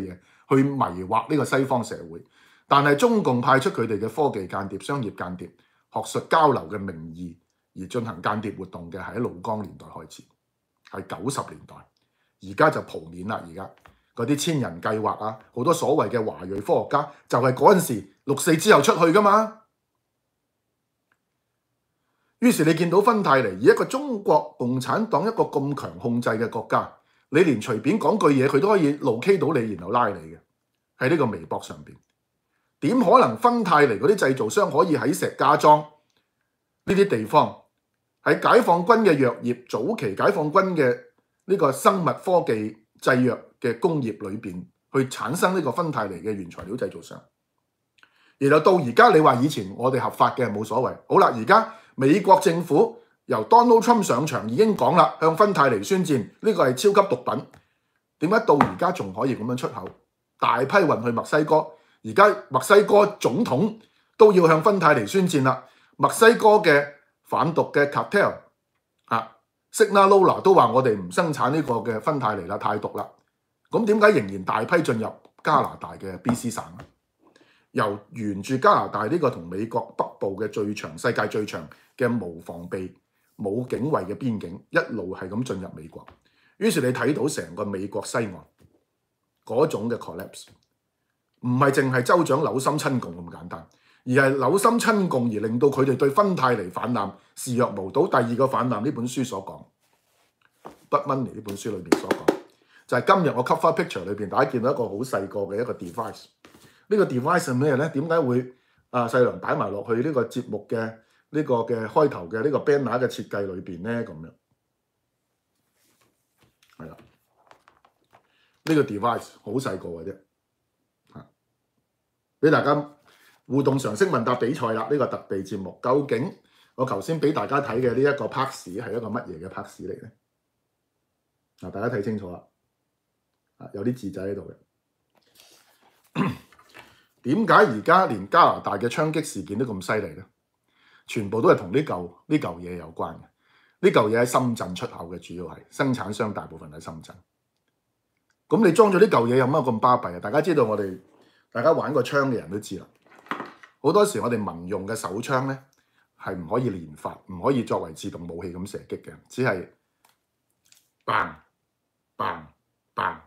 嘢，去迷惑呢個西方社會。但係中共派出佢哋嘅科技間諜、商業間諜、學術交流嘅名義而進行間諜活動嘅，係喺老江年代開始，係九十年代，而家就蒲面啦，而家。嗰啲千人計劃啊，好多所謂嘅華裔科學家就係嗰陣時六四之後出去噶嘛。於是你見到芬泰尼以一個中國共產黨一個咁強控制嘅國家，你連隨便講句嘢佢都可以路 K 到你，然後拉你嘅喺呢個微博上面。點可能芬泰尼嗰啲製造商可以喺石家莊呢啲地方喺解放軍嘅藥業早期，解放軍嘅呢個生物科技製藥？嘅工業裏面去產生呢個芬太尼嘅原材料製造商，然後到而家你話以前我哋合法嘅冇所謂，好啦，而家美國政府由 Donald Trump 上場已經講啦，向芬太尼宣戰，呢個係超級毒品。點解到而家仲可以咁樣出口大批運去墨西哥？而家墨西哥總統都要向芬太尼宣戰啦。墨西哥嘅反毒嘅 Cartel 啊，Sinaloa 都話我哋唔生產呢個嘅芬太尼啦，太毒啦。咁點解仍然大批進入加拿大嘅 B.C 省？由沿住加拿大呢個同美國北部嘅最長、世界最長嘅無防備、冇警衛嘅邊境，一路係咁進入美國。於是你睇到成個美國西岸嗰種嘅 collapse，唔係淨係州長扭心親共咁簡單，而係扭心親共而令到佢哋對芬太尼反濫視若無睹。第二個反濫呢本書所講，不蚊尼呢本書裏面所講。就係今日我 cover picture 裏面大家見到一個好細個嘅一個 device。呢個 device 係咩咧？點解會啊細良擺埋落去呢個節目嘅呢個嘅開頭嘅呢個 banner 嘅設計裏面咧？咁樣係啦，呢個 device 好細個嘅啫。嚇！俾大家互動常識問答比賽啦！呢個特別節目究竟我頭先俾大家睇嘅呢一個 pass 係一個乜嘢嘅 pass 嚟咧？嗱，大家睇清楚啦！啊！有啲字仔喺度嘅，點解而家連加拿大嘅槍擊事件都咁犀利咧？全部都係同呢嚿呢嚿嘢有關嘅。呢嚿嘢喺深圳出口嘅，主要係生產商大部分喺深圳。咁你裝咗呢嚿嘢有乜咁巴閉啊？大家知道我哋，大家玩過槍嘅人都知啦。好多時我哋民用嘅手槍咧，係唔可以連發，唔可以作為自動武器咁射擊嘅，只係，bang bang bang。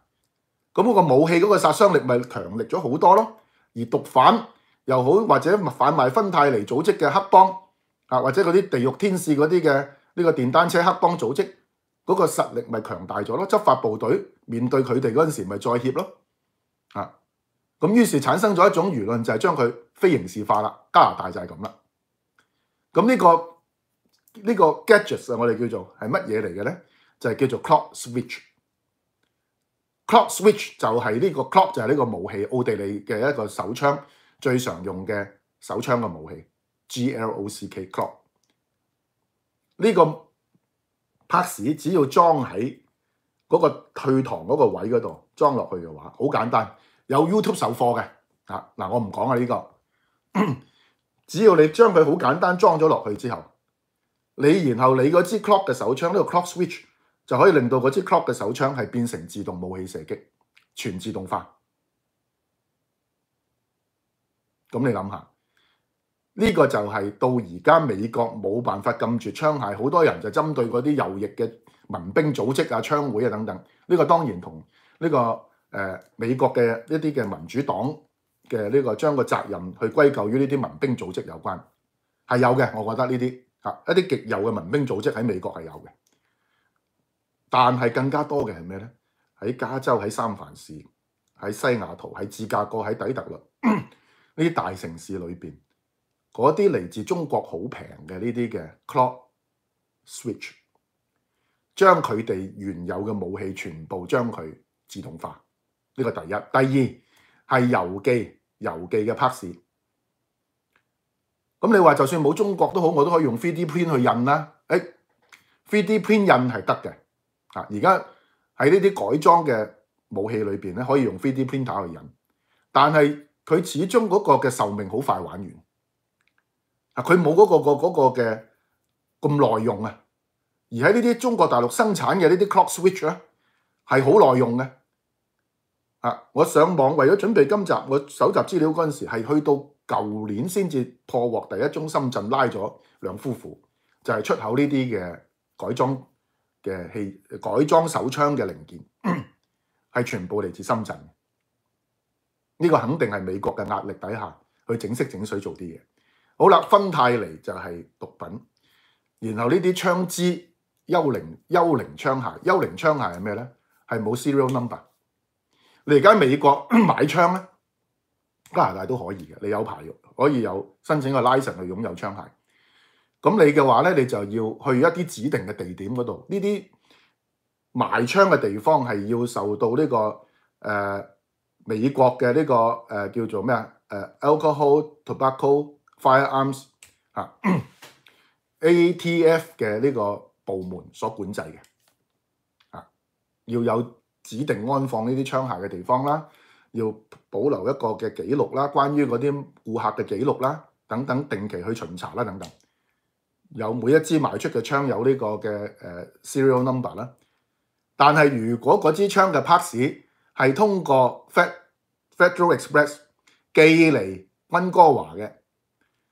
咁嗰個武器嗰個殺傷力咪強力咗好多咯，而毒販又好或者販賣芬太尼組織嘅黑幫啊，或者嗰啲地獄天使嗰啲嘅呢個電單車黑幫組織嗰個實力咪強大咗咯，執法部隊面對佢哋嗰陣時咪再協咯啊！咁於是產生咗一種輿論就係將佢非刑事化啦，加拿大就係咁啦。咁呢個呢個 gadgets 我哋叫做係乜嘢嚟嘅咧？就係叫做 clock switch。Clock switch 就係呢個 clock 就係呢個武器，奧地利嘅一個手槍最常用嘅手槍嘅武器。G L O C K clock 呢個 pass 只要裝喺嗰個退堂嗰個位嗰度裝落去嘅話，好簡單。有 YouTube 授課嘅啊嗱，我唔講啊呢個。只要你將佢好簡單裝咗落去之後，你然後你嗰支 clock 嘅手槍呢個 clock switch。就可以令到嗰支 clock 嘅手枪系变成自动武器射击，全自动化。咁你谂下，呢个就系到而家美国冇办法禁住枪械，好多人就针对嗰啲右翼嘅民兵组织啊、枪会啊等等。呢个当然同呢个诶美国嘅一啲嘅民主党嘅呢个将个责任去归咎于呢啲民兵组织有关，系有嘅。我觉得呢啲吓一啲极右嘅民兵组织喺美国系有嘅。但係更加多嘅係咩咧？喺加州、喺三藩市、喺西雅圖、喺芝加哥、喺底特律 呢啲大城市裏面，嗰啲嚟自中國好平嘅呢啲嘅 clock switch，將佢哋原有嘅武器全部將佢自動化，呢個第一。第二係郵寄郵寄嘅 p a s s 咁你話就算冇中國都好，我都可以用 3D print 去印啦。誒，3D print 印係得嘅。啊！而家喺呢啲改裝嘅武器裏面咧，可以用 3D printer 去印，但係佢始終嗰個嘅壽命好快玩完，啊！佢冇嗰個个嗰嘅咁耐用啊。而喺呢啲中國大陸生產嘅呢啲 clock switch 咧，係好耐用嘅。啊！我上網為咗準備今集，我搜集資料嗰陣時係去到舊年先至破獲第一宗深圳拉咗兩夫婦，就係出口呢啲嘅改裝。嘅器改裝手槍嘅零件，係全部嚟自深圳。呢個肯定係美國嘅壓力底下，去整色整水做啲嘢。好啦，芬太尼就係毒品，然後呢啲槍支幽靈幽靈槍械，幽靈槍械係咩咧？係冇 serial number。你而家喺美國 買槍咧，加拿大都可以嘅，你有牌可以有申請個 license 去擁有槍械。咁你嘅話咧，你就要去一啲指定嘅地點嗰度，呢啲埋槍嘅地方係要受到呢個誒美國嘅呢個誒叫做咩啊 alcohol tobacco firearms ATF 嘅呢個部門所管制嘅，啊要有指定安放呢啲槍械嘅地方啦，要保留一個嘅記錄啦，關於嗰啲顧客嘅記錄啦，等等定期去巡查啦，等等。有每一支賣出嘅槍有呢個嘅 serial number 啦，但係如果嗰支槍嘅 p a s s 係通過 Fed e r a l Express 寄嚟温哥華嘅，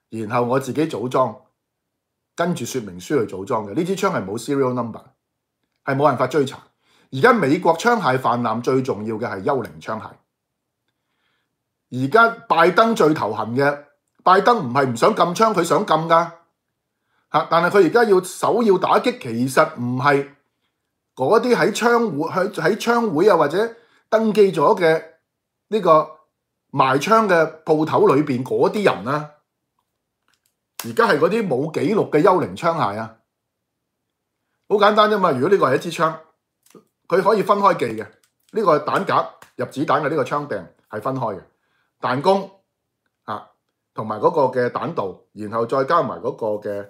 然後我自己組裝，跟住說明書去組裝嘅呢支槍係冇 serial number，係冇辦法追查。而家美國槍械泛濫最重要嘅係幽靈槍械，而家拜登最頭痕嘅，拜登唔係唔想禁槍，佢想禁㗎。但係佢而家要首要打擊，其實唔係嗰啲喺枪会、喺喺枪会啊，或者登記咗嘅呢個卖枪嘅鋪頭裏面嗰啲人啦。而家係嗰啲冇記錄嘅幽靈槍械啊，好簡單啫嘛！如果呢個係一支槍，佢可以分開记嘅。呢个系彈夾入子彈嘅呢個槍柄係分開嘅，彈弓吓，同埋嗰個嘅彈道，然後再加埋嗰個嘅。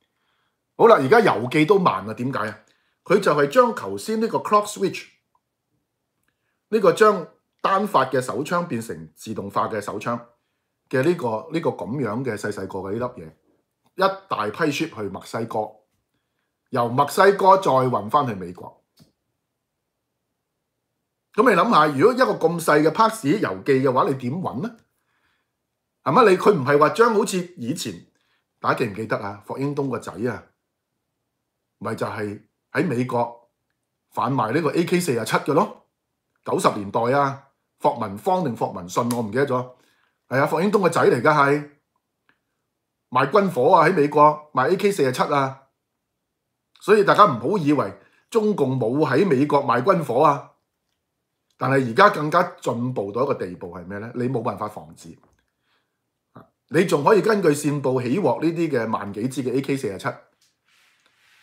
好啦，而家郵寄都慢啦，點解啊？佢就係將頭先呢個 c l o c k switch，呢個將單發嘅手槍變成自動化嘅手槍嘅呢個呢個咁樣嘅細細個嘅呢粒嘢，一大批 ship 去墨西哥，由墨西哥再運翻去美國。咁你諗下，如果一個咁細嘅 p a s s 邮寄嘅話，你點揾咧？係咪你佢唔係話將好似以前大家記唔記得啊？霍英東個仔啊？咪就係喺美國販賣呢個 AK 四廿七嘅咯，九十年代啊，霍文芳定霍文信我唔記得咗，係啊，霍英東個仔嚟嘅係賣軍火啊，喺美國賣 AK 四廿七啊，所以大家唔好以為中共冇喺美國賣軍火啊，但係而家更加進步到一個地步係咩咧？你冇辦法防止，你仲可以根據線報起獲呢啲嘅萬幾支嘅 AK 四7七。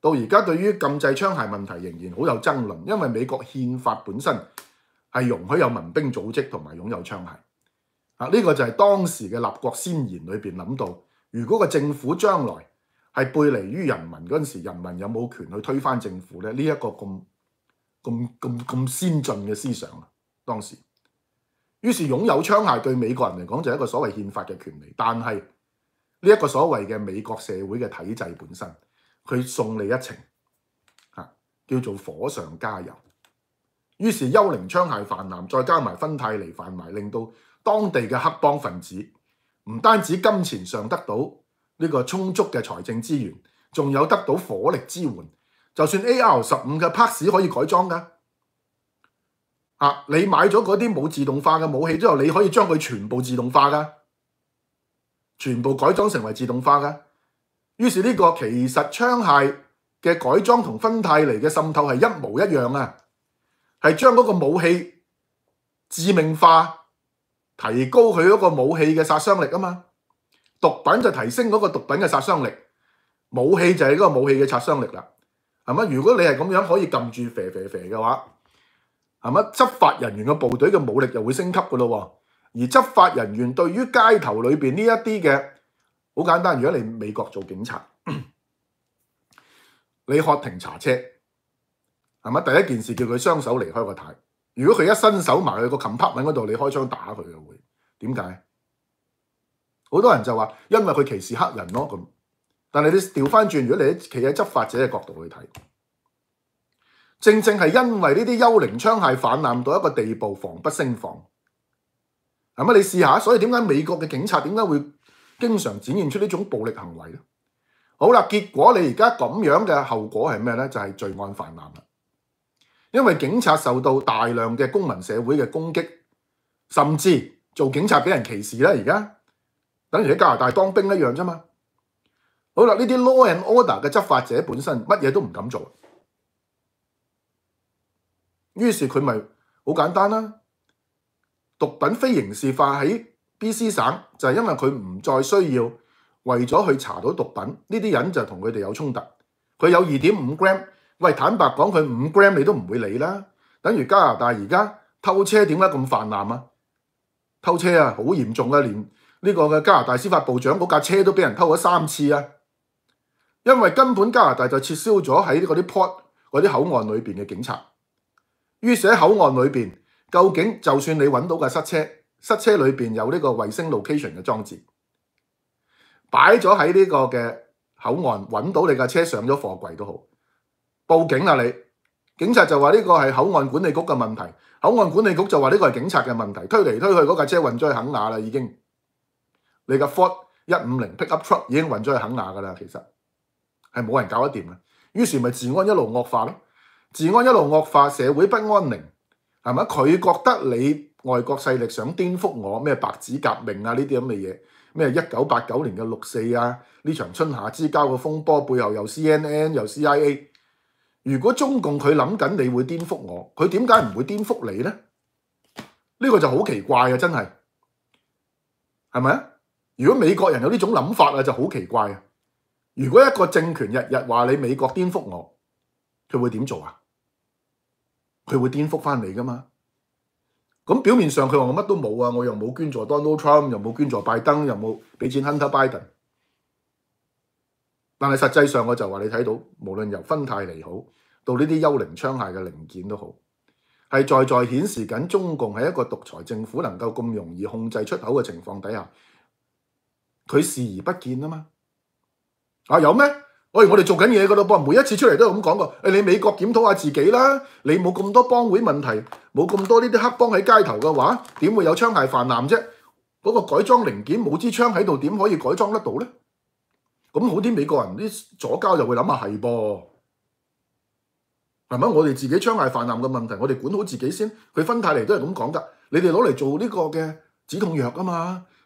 到而家對於禁制槍械問題仍然好有爭論，因為美國憲法本身係容許有民兵組織同埋擁有槍械。啊，呢個就係當時嘅立國先言裏面諗到，如果個政府將來係背離於人民嗰陣時，人民有冇權去推翻政府咧？呢一個咁咁咁咁先進嘅思想啊，當時。於是擁有槍械對美國人嚟講就係一個所謂憲法嘅權利，但係呢一個所謂嘅美國社會嘅體制本身。佢送你一程，叫做火上加油。於是幽靈槍械泛滥，再加埋芬太尼泛埋，令到當地嘅黑帮分子唔单止金钱上得到呢个充足嘅财政资源，仲有得到火力支援。就算 A R 十五嘅 p a r s 可以改装噶，啊，你买咗嗰啲冇自动化嘅武器之后，你可以将佢全部自动化噶，全部改装成为自动化噶。於是呢個其實槍械嘅改裝同分太尼嘅滲透係一模一樣啊，係將嗰個武器致命化，提高佢嗰個武器嘅殺傷力啊嘛。毒品就提升嗰個毒品嘅殺傷力，武器就係嗰個武器嘅殺傷力啦。係嘛？如果你係咁樣可以撳住肥肥肥嘅話，係嘛？執法人員嘅部隊嘅武力又會升級噶咯。而執法人員對於街頭裏面呢一啲嘅好简单，如果你美国做警察，你喝停查车，咪？第一件事叫佢双手离开个台。如果佢一伸手埋去个 c o m p a t 嗰度，你开枪打佢嘅会？点解？好多人就話因为佢歧视黑人咯咁。但係你调翻轉，如果你企喺执法者嘅角度去睇，正正係因为呢啲幽灵枪械泛滥到一个地步，防不胜防。系咪？你试下，所以點解美国嘅警察點解会？經常展現出呢種暴力行為咯。好啦，結果你而家咁樣嘅後果係咩呢就係罪案泛濫啦。因為警察受到大量嘅公民社會嘅攻擊，甚至做警察俾人歧視啦。而家等於喺加拿大當兵一樣咋嘛。好啦，呢啲 law and order 嘅執法者本身乜嘢都唔敢做，於是佢咪好簡單啦。毒品非刑事化喺。B、C 省就係因為佢唔再需要為咗去查到毒品，呢啲人就同佢哋有衝突。佢有二5五 gram，喂，坦白講，佢五 gram 你都唔會理啦。等於加拿大而家偷車點解咁泛濫啊？偷車啊，好嚴重啊！連呢個嘅加拿大司法部長嗰架車都俾人偷咗三次啊！因為根本加拿大就撤銷咗喺嗰啲 port 嗰啲口岸裏面嘅警察，於是喺口岸裏面，究竟就算你揾到架失車。塞車裏面有呢個衛星 location 嘅裝置，擺咗喺呢個嘅口岸揾到你架車上咗貨櫃都好，報警啦你！警察就話呢個係口岸管理局嘅問題，口岸管理局就話呢個係警察嘅問題，推嚟推去嗰架車運咗去肯雅啦已經，你架 Ford 一五零 pickup truck 已經運咗去肯雅噶啦，其實係冇人搞得掂嘅。於是咪治安一路惡化咯，治安一路惡化，社會不安寧係咪？佢覺得你。外国势力想颠覆我咩白纸革命啊呢啲咁嘅嘢咩一九八九年嘅六四啊呢场春夏之交嘅风波背后又 C N N 又 C I A 如果中共佢谂紧你会颠覆我佢点解唔会颠覆你呢呢个就好奇怪啊真系系咪啊如果美国人有呢种谂法啊就好奇怪啊如果一个政权日日话你美国颠覆我佢会点做啊佢会颠覆翻你噶嘛？咁表面上佢話我乜都冇啊，我又冇捐助 Donald Trump，又冇捐助拜登，又冇畀钱 Hunter Biden，但係实际上我就話你睇到，无论由芬太尼好，到呢啲幽灵枪械嘅零件都好，係在在显示緊中共喺一个独裁政府，能够咁容易控制出口嘅情况底下，佢视而不见吖嘛，啊有咩？喂，我哋做紧嘢噶噃，每一次出嚟都有咁讲过。诶，你美国检讨下自己啦，你冇咁多帮会问题，冇咁多呢啲黑帮喺街头嘅话，点会有枪械泛滥啫？嗰个改装零件冇支枪喺度，点可以改装得到咧？咁好啲美国人啲左交就会谂下系噃，系咪？我哋自己枪械泛滥嘅问题，我哋管好自己先。佢分太嚟都系咁讲噶，你哋攞嚟做呢个嘅止痛药啊嘛。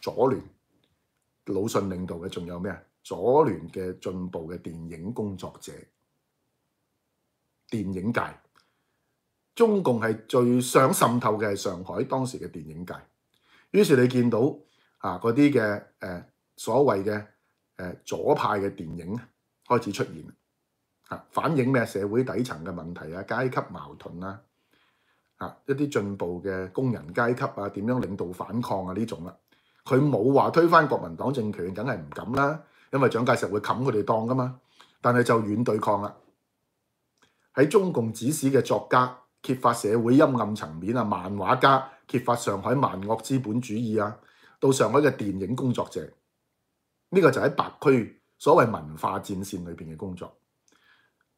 左聯魯迅領導嘅，仲有咩啊？左聯嘅進步嘅電影工作者，電影界中共係最想滲透嘅係上海當時嘅電影界。於是你見到啊嗰啲嘅所謂嘅左派嘅電影開始出現啊，反映咩社會底層嘅問題啊、階級矛盾啦啊一啲進步嘅工人階級啊點樣領導反抗啊呢種啦。佢冇話推翻國民黨政權，梗係唔敢啦，因為蔣介石會冚佢哋當噶嘛。但係就軟對抗啦。喺中共指使嘅作家揭發社會陰暗層面啊，漫畫家揭發上海萬惡資本主義啊，到上海嘅電影工作者，呢個就喺白區所謂文化戰線裏邊嘅工作。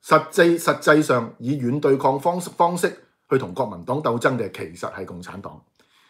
實際實際上以軟對抗方式方式去同國民黨鬥爭嘅，其實係共產黨。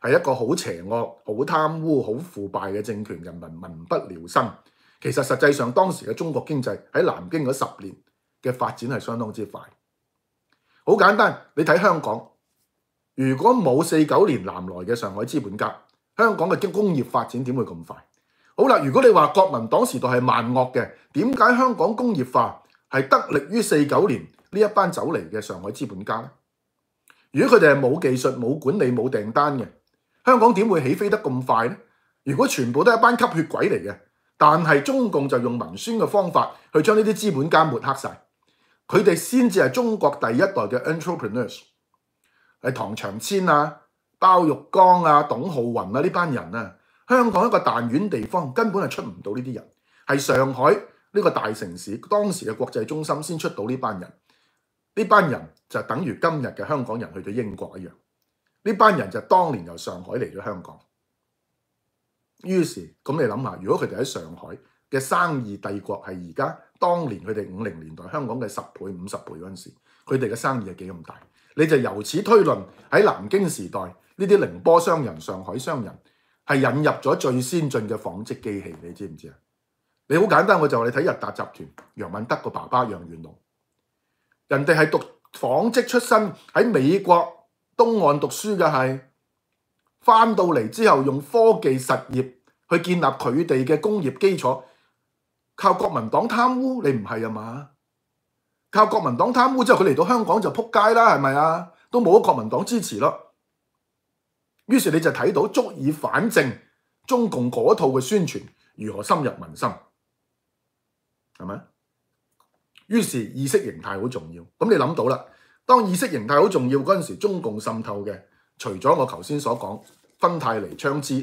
係一個好邪惡、好貪污、好腐敗嘅政權，人民民不聊生。其實實際上當時嘅中國經濟喺南京嗰十年嘅發展係相當之快。好簡單，你睇香港，如果冇四九年南來嘅上海資本家，香港嘅工業發展點會咁快？好啦，如果你話國民黨時代係萬惡嘅，點解香港工業化係得力於四九年呢一班走嚟嘅上海資本家咧？如果佢哋係冇技術、冇管理、冇訂單嘅？香港點會起飛得咁快呢？如果全部都一班吸血鬼嚟嘅，但係中共就用文宣嘅方法去將呢啲資本家抹黑晒。佢哋先至係中國第一代嘅 entrepreneurs，係唐長千啊、包玉剛啊、董浩雲啊呢班人啊。香港一個彈丸地方根本係出唔到呢啲人，係上海呢個大城市、當時嘅國際中心先出到呢班人。呢班人就等於今日嘅香港人去咗英國一樣。呢班人就當年由上海嚟咗香港，於是咁你諗下，如果佢哋喺上海嘅生意帝國係而家當年佢哋五零年代香港嘅十倍五十倍嗰陣時，佢哋嘅生意係幾咁大？你就由此推論喺南京時代呢啲寧波商人、上海商人係引入咗最先進嘅紡織機器，你知唔知啊？你好簡單，我就你睇日達集團楊敏德個爸爸楊元龍，人哋係讀紡織出身喺美國。东岸读书嘅系，翻到嚟之后用科技实业去建立佢哋嘅工业基础，靠国民党贪污，你唔系啊嘛？靠国民党贪污之后，佢嚟到香港就扑街啦，系咪啊？都冇咗国民党支持咯。于是你就睇到足以反證中共嗰套嘅宣传如何深入民心，系咪？于是意识形态好重要。咁你谂到啦。当意识形态好重要嗰阵时，中共渗透嘅，除咗我头先所讲分泰尼枪支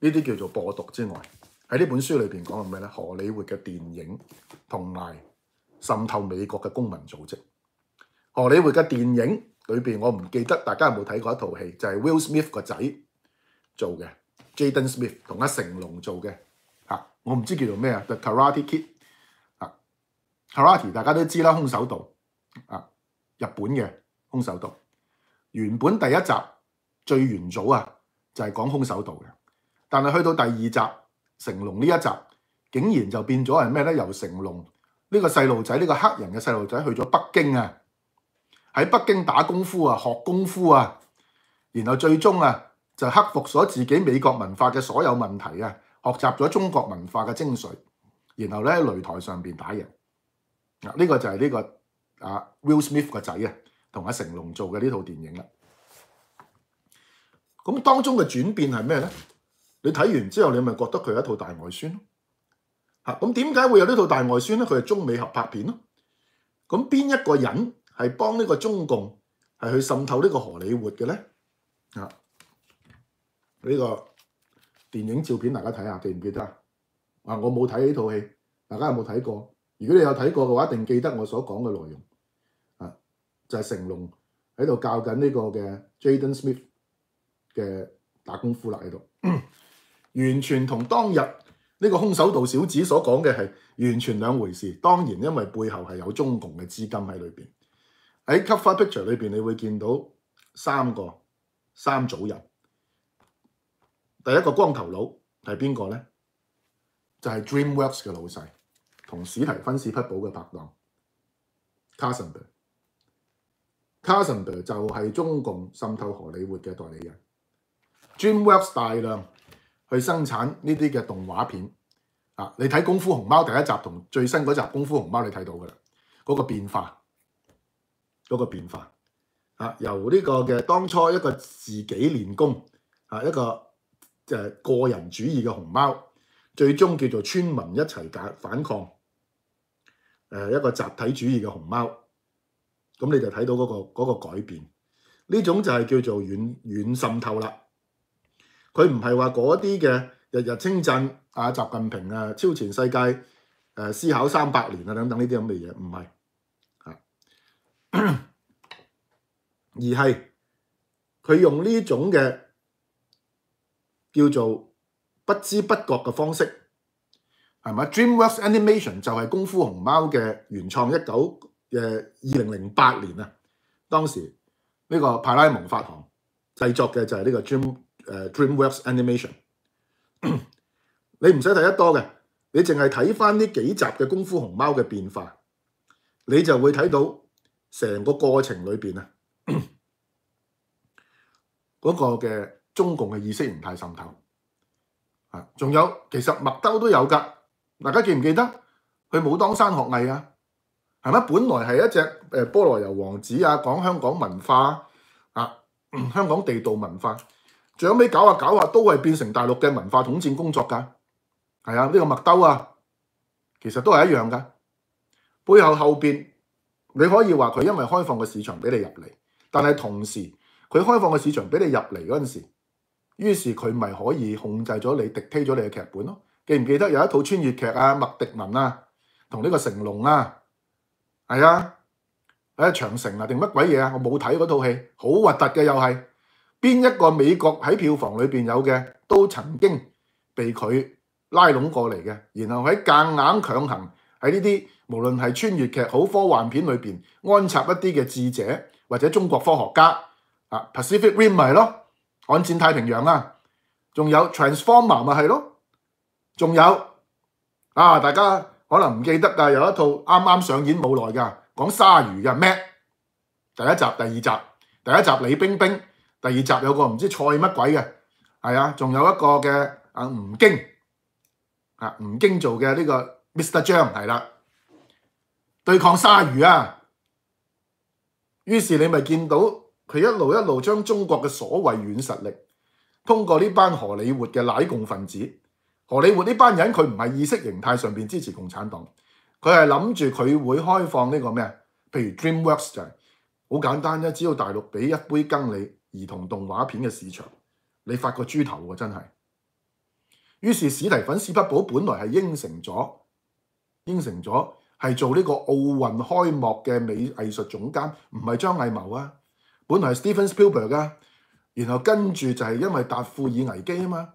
呢啲叫做播毒之外，喺呢本书里边讲系咩咧？荷里活嘅电影同埋渗透美国嘅公民组织，荷里活嘅电影里边，我唔记得大家有冇睇过一套戏，就系 Will Smith 个仔做嘅 Jaden Smith 同阿成龙做嘅吓，我唔知叫做咩啊，《The Karate Kid》k a r a t e 大家都知啦，空手道啊。日本嘅空手道，原本第一集最原祖啊，就系讲空手道嘅。但系去到第二集，成龙呢一集竟然就变咗系咩咧？由成龙呢个细路仔，呢个黑人嘅细路仔去咗北京啊，喺北京打功夫啊，学功夫啊，然后最终啊就克服咗自己美国文化嘅所有问题啊，学习咗中国文化嘅精髓，然后咧擂台上边打赢嗱，呢个就系呢个。啊，Will Smith 個仔啊，同阿成龍做嘅呢套電影啦。咁當中嘅轉變係咩咧？你睇完之後，你咪覺得佢係一套大外孫咯。嚇，咁點解會有呢套大外孫咧？佢係中美合拍片咯。咁邊一個人係幫呢個中共係去滲透呢個荷里活嘅咧？啊，呢個電影照片大家睇下記唔記得啊？我冇睇呢套戲，大家有冇睇過？如果你有睇過嘅話，一定記得我所講嘅內容。就係成龍喺度教緊呢個嘅 Jaden Smith 嘅打功夫啦，喺度 完全同當日呢個空手道小子所講嘅係完全兩回事。當然，因為背後係有中共嘅資金喺裏面。喺《Cover picture》裏面，你會見到三個三組人。第一個光頭佬係邊個咧？就係 DreamWorks 嘅老細同史提芬史匹堡嘅拍檔 c u s i b e l 卡森伯就係中共滲透荷里活嘅代理人，DreamWorks 大量去生產呢啲嘅動畫片。啊，你睇《功夫熊貓》第一集同最新嗰集《功夫熊貓》，你睇到噶喇。嗰個變化，嗰個變化啊！由呢個嘅當初一個自己練功啊，一個個人主義嘅熊貓，最終叫做村民一齊反抗，一個集體主義嘅熊貓。咁你就睇到嗰個個改變，呢種就係叫做遠遠滲透啦。佢唔係話嗰啲嘅日日清鎮啊，習近平啊，超前世界思考三百年啊等等呢啲咁嘅嘢，唔係而係佢用呢種嘅叫做不知不覺嘅方式，係咪 d r e a m w o r k s Animation 就係功夫熊貓嘅原創一九。嘅二零零八年啊，當時呢個派拉蒙發行製作嘅就係呢個 Dream 誒 DreamWorks Animation，你唔使睇得多嘅，你淨係睇翻呢幾集嘅功夫熊貓嘅變化，你就會睇到成個過程裏邊啊嗰個嘅中共嘅意識唔太滲透啊，仲有其實麥兜都有㗎，大家記唔記得佢武當山學藝啊？系咪本来系一只诶菠萝油王子啊？讲香港文化啊，香港地道文化，最后尾搞下搞下都系变成大陆嘅文化统战工作噶。系啊，呢个麦兜啊，其实都系一样噶。背后后边你可以话佢因为开放嘅市场俾你入嚟，但系同时佢开放嘅市场俾你入嚟嗰阵时，于是佢咪可以控制咗你，dictate 咗你嘅剧本咯。记唔记得有一套穿越剧啊，《麦迪文》啊，同呢个成龙啊？系啊，喺长城啊，定乜鬼嘢啊？我冇睇嗰套戏，好核突嘅又系，边一个美国喺票房里边有嘅，都曾经被佢拉拢过嚟嘅，然后喺夹硬强行喺呢啲无论系穿越剧好科幻片里边安插一啲嘅智者或者中国科学家啊，Pacific Rim 咪咯，海战太平洋啊，仲有 Transform e r 咪系咯，仲有啊大家。可能唔記得，㗎，有一套啱啱上演冇耐㗎，講鯊魚嘅咩？第一集、第二集，第一集李冰冰，第二集有個唔知蔡乜鬼嘅，係啊，仲有一個嘅啊吳京，啊吳京做嘅呢個 Mr. 張係啦，對抗鯊魚啊。於是你咪見到佢一路一路將中國嘅所謂軟實力，通過呢班荷里活嘅奶共分子。荷里活呢班人佢唔系意識形態上面支持共產黨，佢係諗住佢會開放呢個咩譬如 DreamWorks 就係好簡單啫，只要大陸俾一杯羹你兒童動畫片嘅市場，你發個豬頭喎真係。於是史提芬史匹堡本來係應承咗，應承咗係做呢個奧運開幕嘅美藝術總監，唔係張藝謀啊，本來 Stephen Spielberg 啊，然後跟住就係因為達富爾危機啊嘛。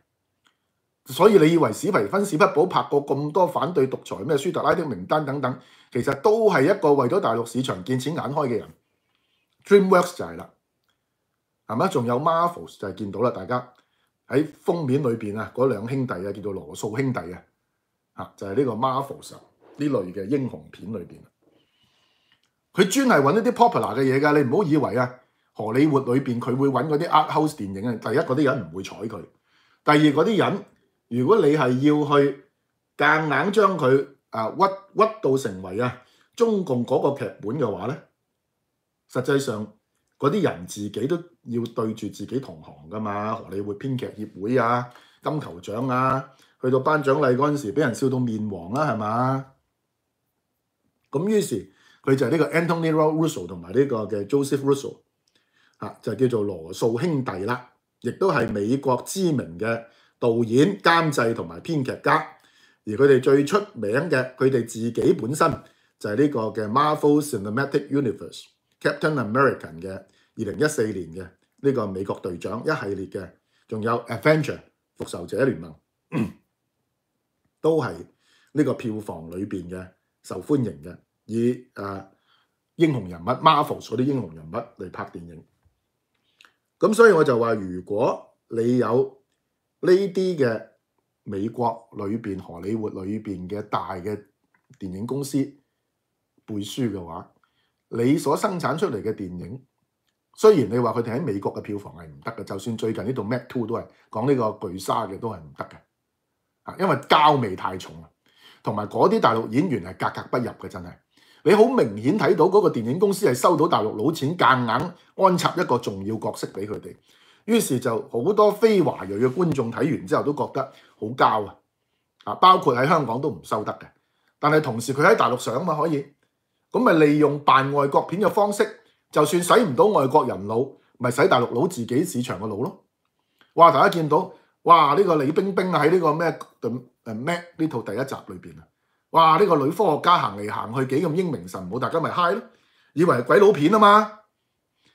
所以你以为史皮芬史匹宝拍过咁多反对独裁咩舒特拉的名单等等，其实都系一个为咗大陆市场见钱眼开嘅人。DreamWorks 就系啦，系咪？仲有 Marvel s 就系见到啦，大家喺封面里边啊，嗰两兄弟啊，叫做罗素兄弟啊，吓就系呢个 Marvel s 呢类嘅英雄片里边，佢专系揾一啲 popular 嘅嘢噶，你唔好以为啊，荷里活里边佢会揾嗰啲 a t h o s e 电影啊，第一嗰啲人唔会睬佢，第二嗰啲人。如果你係要去夾硬將佢啊屈屈到成為啊中共嗰個劇本嘅話咧，實際上嗰啲人自己都要對住自己同行噶嘛，荷里活編劇協會啊、金球獎啊，去到頒獎禮嗰陣時俾人笑到面黃啦，係嘛？咁於是佢就係呢個 Antony r u s s e l l 同埋呢個嘅 Joseph Russell 啊，就叫做羅素兄弟啦，亦都係美國知名嘅。導演、監製同埋編劇家，而佢哋最出名嘅，佢哋自己本身就係呢個嘅 Marvel Cinematic Universe，Captain America n 嘅二零一四年嘅呢個美國隊長一系列嘅，仲有 Avenger 復仇者聯盟，都係呢個票房裏面嘅受歡迎嘅，以英雄人物 Marvel 嗰啲英雄人物嚟拍電影。咁所以我就話，如果你有呢啲嘅美國裏面、荷里活裏面嘅大嘅電影公司背書嘅話，你所生產出嚟嘅電影，雖然你話佢哋喺美國嘅票房係唔得嘅，就算最近呢度《Mad Two》都係講呢個巨沙嘅都係唔得嘅，因為膠味太重啦，同埋嗰啲大陸演員係格格不入嘅，真係，你好明顯睇到嗰個電影公司係收到大陸老錢，夾硬安插一個重要角色俾佢哋。於是就好多非華裔嘅觀眾睇完之後都覺得好膠啊！啊，包括喺香港都唔收得嘅。但係同時佢喺大陸上嘛可以，咁咪利用扮外國片嘅方式，就算使唔到外國人腦，咪使大陸佬自己市場嘅腦咯。哇！大家見到哇呢個李冰冰啊喺呢個咩誒 Mac 呢套第一集裏邊啊！哇！呢個女科學家行嚟行去幾咁英明神武，大家咪嗨 i 咯，以為鬼佬片啊嘛～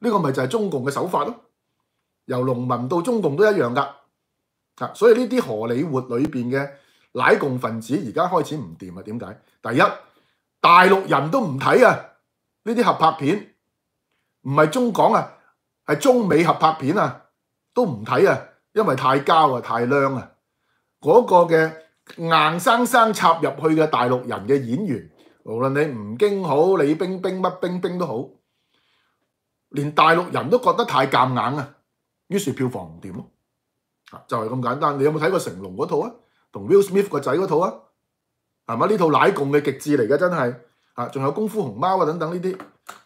呢個咪就係中共嘅手法咯，由農民到中共都一樣噶，啊！所以呢啲荷里活裏面嘅奶共分子而家開始唔掂啊？點解？第一大陸人都唔睇啊，呢啲合拍片唔係中港啊，係中美合拍片啊，都唔睇啊，因為太膠啊，太靚啊，嗰個嘅硬生生插入去嘅大陸人嘅演員，無論你吳京好、李冰冰乜冰冰都好。连大陸人都覺得太尷硬啊，於是票房唔掂咯，啊就係咁簡單。你有冇睇過成龍嗰套啊？同 Will Smith 個仔嗰套啊？係嘛？呢套奶共嘅極致嚟嘅真係啊！仲有功夫熊貓啊等等呢啲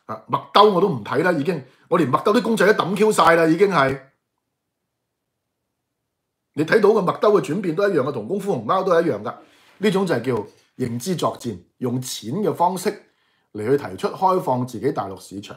啊，麥兜我都唔睇啦已經，我連麥兜啲公仔都抌 Q 曬啦已經係。你睇到個麥兜嘅轉變都一樣嘅，同功夫熊貓都係一樣噶。呢種就係叫認知作戰，用錢嘅方式嚟去提出開放自己大陸市場。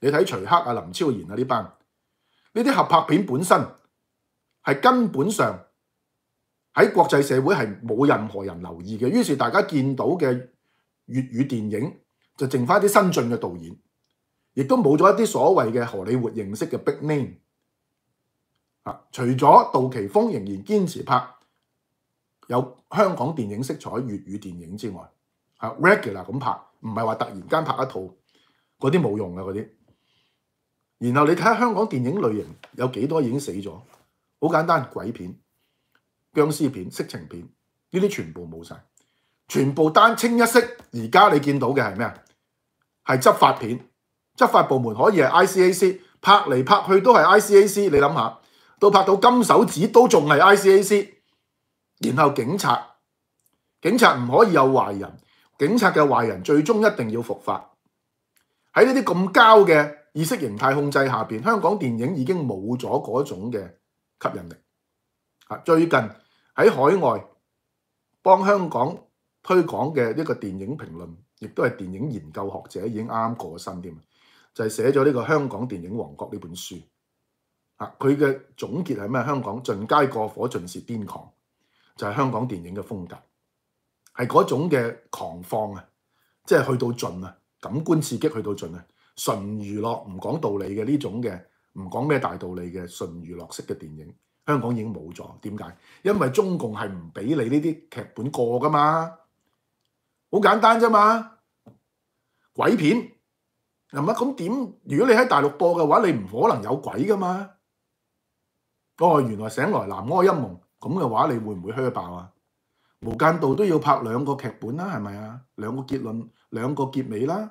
你睇徐克啊、林超贤啊呢班，呢啲合拍片本身系根本上喺国际社会系冇任何人留意嘅。于是大家见到嘅粤语电影就剩翻啲新晋嘅导演，亦都冇咗一啲所谓嘅荷里活形式嘅 big name 啊。除咗杜琪峰仍然坚持拍有香港电影色彩粤语电影之外，regular 咁拍，唔系话突然间拍一套嗰啲冇用嘅嗰啲。然后你睇下香港电影类型有几多已经死咗？好简单，鬼片、僵尸片、色情片呢啲全部冇晒，全部单清一色。而家你见到嘅系咩啊？系执法片，执法部门可以系 I C A C，拍嚟拍去都系 I C A C。你谂下，到拍到金手指都仲系 I C A C。然后警察，警察唔可以有坏人，警察嘅坏人最终一定要伏法。喺呢啲咁交嘅。意識形態控制下邊，香港電影已經冇咗嗰種嘅吸引力。最近喺海外幫香港推廣嘅一個電影評論，亦都係電影研究學者已經啱啱過身添，就係寫咗呢個《香港電影王國》呢本書。佢嘅總結係咩？香港盡皆過火，盡是顛狂，就係香港電影嘅風格，係嗰種嘅狂放啊！即係去到盡啊，感官刺激去到盡啊！純娛樂唔講道理嘅呢種嘅唔講咩大道理嘅純娛樂式嘅電影，香港已經冇咗。點解？因為中共係唔俾你呢啲劇本過噶嘛。好簡單啫嘛。鬼片，嗱唔咁點？如果你喺大陸播嘅話，你唔可能有鬼噶嘛。哦，原來醒來南柯一夢咁嘅話，你會唔會虛爆啊？無間道都要拍兩個劇本啦，係咪啊？兩個結論，兩個結尾啦。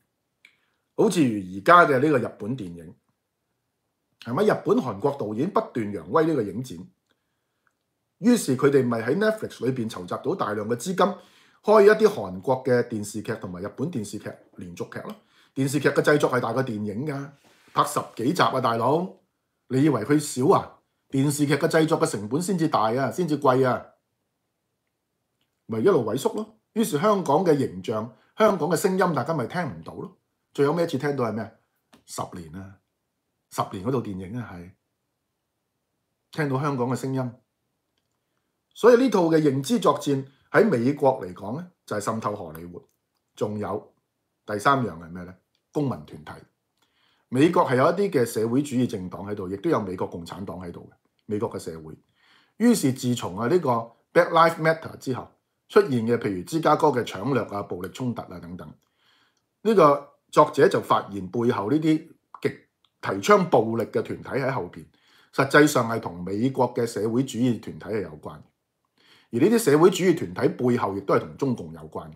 好似而家嘅呢個日本電影係咪？日本韓國導演不斷揚威呢個影展，於是佢哋咪喺 Netflix 裏面籌集到大量嘅資金，開一啲韓國嘅電視劇同埋日本電視劇連續劇咯。電視劇嘅製作係大過電影㗎，拍十幾集啊，大佬，你以為佢少啊？電視劇嘅製作嘅成本先至大啊，先至貴啊，咪一路萎縮咯。於是香港嘅形象、香港嘅聲音，大家咪聽唔到咯。最後咩一次聽到係咩？十年啊，十年嗰套電影啊，係聽到香港嘅聲音，所以呢套嘅認知作戰喺美國嚟講咧就係滲透荷里活。仲有第三樣係咩咧？公民團體美國係有一啲嘅社會主義政黨喺度，亦都有美國共產黨喺度嘅美國嘅社會。於是自從啊呢個 Black l i f e Matter 之後出現嘅，譬如芝加哥嘅搶掠啊、暴力衝突啊等等，呢個。作者就發現背後呢啲極提倡暴力嘅團體喺後面，實際上係同美國嘅社會主義團體係有關嘅，而呢啲社會主義團體背後亦都係同中共有關嘅，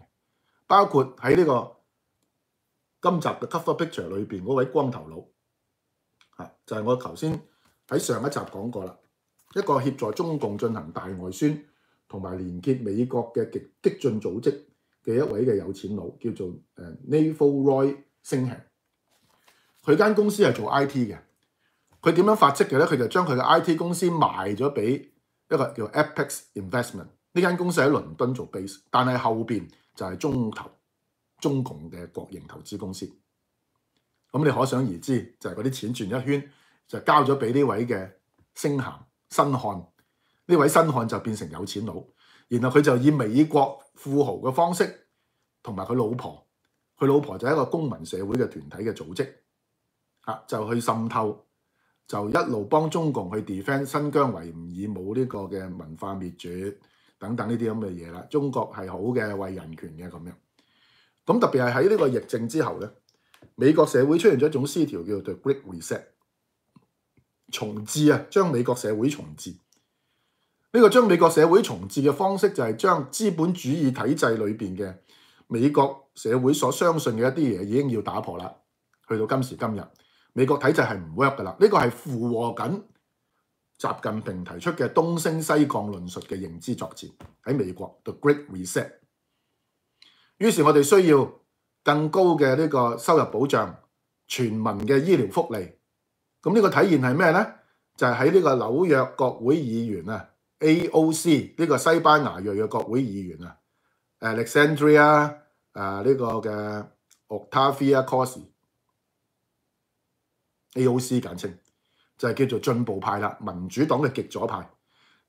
包括喺呢個今集嘅 cover picture 裏面嗰位光頭佬，就係我頭先喺上一集講過啦，一個協助中共進行大外宣同埋連結美國嘅極激進組織嘅一位嘅有錢佬，叫做 n a v a l r o y 星瀚，佢間公司係做 I.T. 嘅，佢點樣發跡嘅咧？佢就將佢嘅 I.T. 公司賣咗俾一個叫 Apex Investment 呢間公司喺倫敦做 base，但係後面就係中投、中共嘅國營投資公司。咁你可想而知，就係嗰啲錢轉一圈，就交咗俾呢位嘅星行新瀚，呢位新瀚就變成有錢佬，然後佢就以美國富豪嘅方式同埋佢老婆。佢老婆就一个公民社会嘅团体嘅组织，啊，就去渗透，就一路帮中共去 defend 新疆维吾尔冇呢个嘅文化灭绝等等呢啲咁嘅嘢啦。中国系好嘅，为人权嘅咁样。咁特别系喺呢个疫症之后咧，美国社会出现咗一种思潮，叫做 Great Reset，重置啊，将美国社会重置。呢个将美国社会重置嘅方式就系将资本主义体制里边嘅。美國社會所相信嘅一啲嘢已經要打破啦，去到今時今日，美國體制係唔 work 噶啦，呢個係附和緊習近平提出嘅東升西降論述嘅認知作戰喺美國 The Great Reset。於是，我哋需要更高嘅呢個收入保障、全民嘅醫療福利。咁呢個體現係咩呢？就係喺呢個紐約國會議員啊，AOC 呢個西班牙裔嘅國會議員啊。Alexandria，啊呢個嘅 Octavia c o s i a o c 簡稱就係叫做進步派啦，民主黨嘅極左派，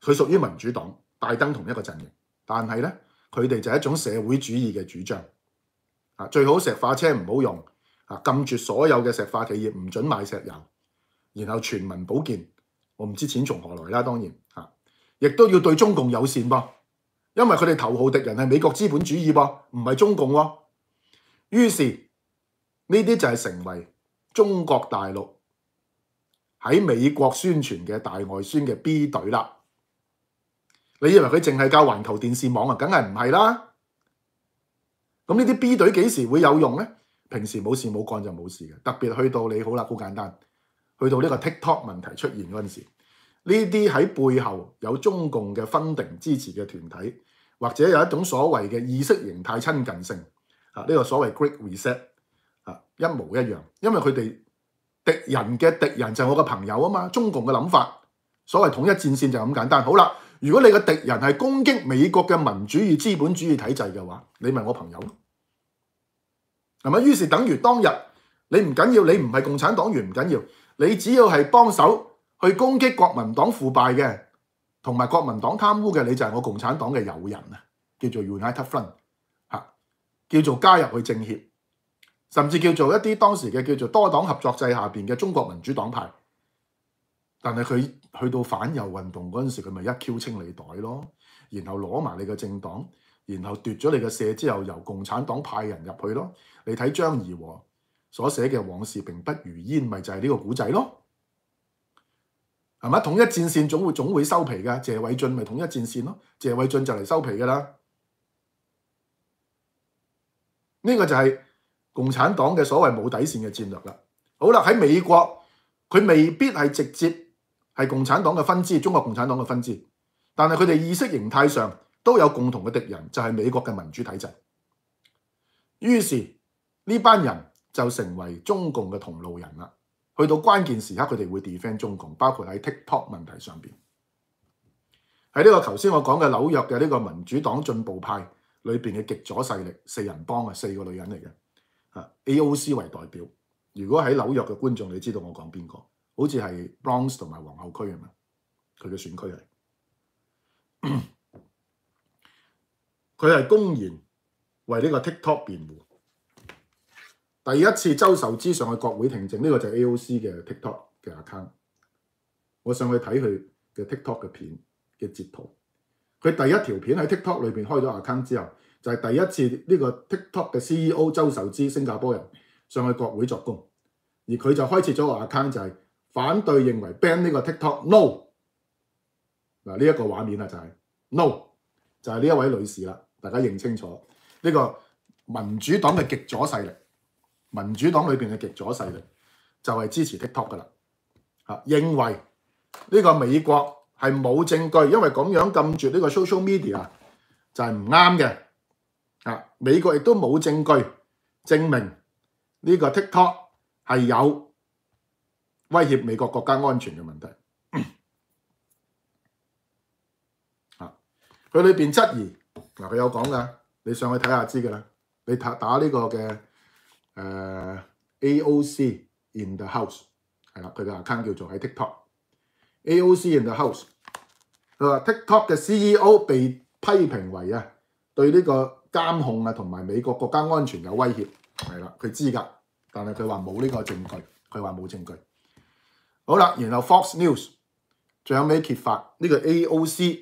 佢屬於民主黨，拜登同一個陣營，但係咧佢哋就一種社會主義嘅主張，啊最好石化車唔好用，啊禁住所有嘅石化企業唔准買石油，然後全民保健，我唔知錢從何來啦，當然亦都要對中共友善噃。因为佢哋头号敌人系美国资本主义，唔系中共。于是呢啲就系成为中国大陆喺美国宣传嘅大外宣嘅 B 队啦。你以为佢净系教环球电视网啊？梗系唔系啦。咁呢啲 B 队几时会有用咧？平时冇事冇干就冇事嘅，特别去到你好啦，好简单，去到呢个 TikTok 问题出现嗰阵时。呢啲喺背後有中共嘅分定支持嘅團體，或者有一種所謂嘅意識形態親近性啊，呢個所謂 Great Reset 啊，一模一樣。因為佢哋敵人嘅敵人就係我嘅朋友啊嘛，中共嘅諗法，所謂統一戰線就咁簡單。好啦，如果你嘅敵人係攻擊美國嘅民主與資本主義體制嘅話，你咪我朋友係咪？於是等於當日你唔緊要，你唔係共產黨員唔緊要，你只要係幫手。去攻擊國民黨腐敗嘅，同埋國民黨貪污嘅，你就係我共產黨嘅友人啊！叫做 United Front，叫做加入去政協，甚至叫做一啲當時嘅叫做多黨合作制下面嘅中國民主黨派。但係佢去到反右運動嗰陣時，佢咪一 Q 清理袋咯，然後攞埋你嘅政黨，然後奪咗你嘅社之後，由共產黨派人入去咯。你睇張怡和所寫嘅《往事並不如煙》，咪就係呢個古仔咯。系咪统一战线总会总会收皮㗎？谢伟俊咪统一战线咯，谢伟俊就嚟收皮㗎啦。呢个就系共产党嘅所谓冇底线嘅战略啦。好啦，喺美国佢未必系直接系共产党嘅分支，中国共产党嘅分支，但系佢哋意识形态上都有共同嘅敌人，就系美国嘅民主体制。于是呢班人就成为中共嘅同路人啦。去到關鍵時刻，佢哋會 defend 中共，包括喺 TikTok 問題上边。喺呢個頭先我講嘅紐約嘅呢個民主黨進步派裏边嘅極左勢力四人幫啊，四個女人嚟嘅啊，AOC 為代表。如果喺紐約嘅觀眾，你知道我講邊個？好似係 Bronx 同埋皇后區咁樣，佢嘅選區嚟。佢係公然為呢個 TikTok 辯護。第一次周受之上去國會停證，呢個就係 AOC 嘅 TikTok 嘅 account。我上去睇佢嘅 TikTok 嘅片嘅截圖，佢第一條片喺 TikTok 裏面開咗 account 之後，就係第一次呢個 TikTok 嘅 CEO 周受之，新加坡人上去國會作供，而佢就開設咗個 account，就係反對認為 ban 呢個 TikTok。No 嗱，呢一個畫面啊，就係 No，就係呢一位女士啦，大家認清楚呢個民主黨嘅極左勢力。民主黨裏面嘅極左勢力就係支持 TikTok 㗎喇。認為呢個美國係冇證據，因為噉樣禁住呢個 social media 就係唔啱嘅。美國亦都冇證據證明呢個 TikTok 係有威脅美國國家安全嘅問題。佢裏面質疑佢有講㗎，你上去睇下知㗎喇。你打呢個嘅。誒、AOC in the house 係啦，佢嘅 account 叫做喺 TikTok。AOC in the house，佢話 TikTok 嘅 CEO 被批評為啊對呢個監控啊同埋美國國家安全有威脅，係啦，佢知㗎，但係佢話冇呢個證據，佢話冇證據。好啦，然後 Fox News 最有尾揭發？呢、这個 AOC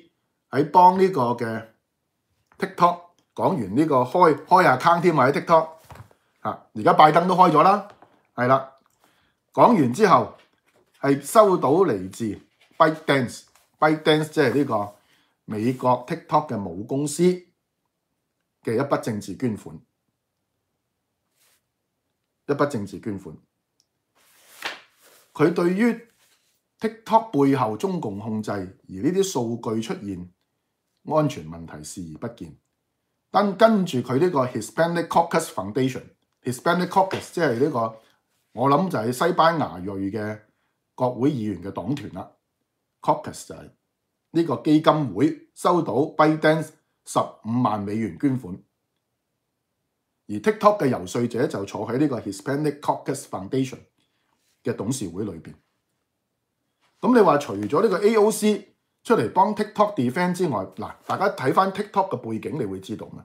喺幫呢個嘅 TikTok 講完呢個開開 account 添或者 TikTok。啊！而家拜登都開咗啦，係啦，講完之後係收到嚟自 b y d e n b i d e n 即係呢個美國 TikTok 嘅母公司嘅一筆政治捐款，一筆政治捐款。佢對於 TikTok 背後中共控制而呢啲數據出現安全問題視而不見，但跟住佢呢個 Hispanic Caucus Foundation。Hispanic Caucus 即係呢個，我諗就係西班牙裔嘅國會議員嘅黨團啦。Caucus 就係呢個基金會收到 Biden 十五萬美元捐款，而 TikTok 嘅遊說者就坐喺呢個 Hispanic Caucus Foundation 嘅董事會裏面。咁你話除咗呢個 AOC 出嚟幫 TikTok defend 之外，嗱，大家睇翻 TikTok 嘅背景，你會知道咩？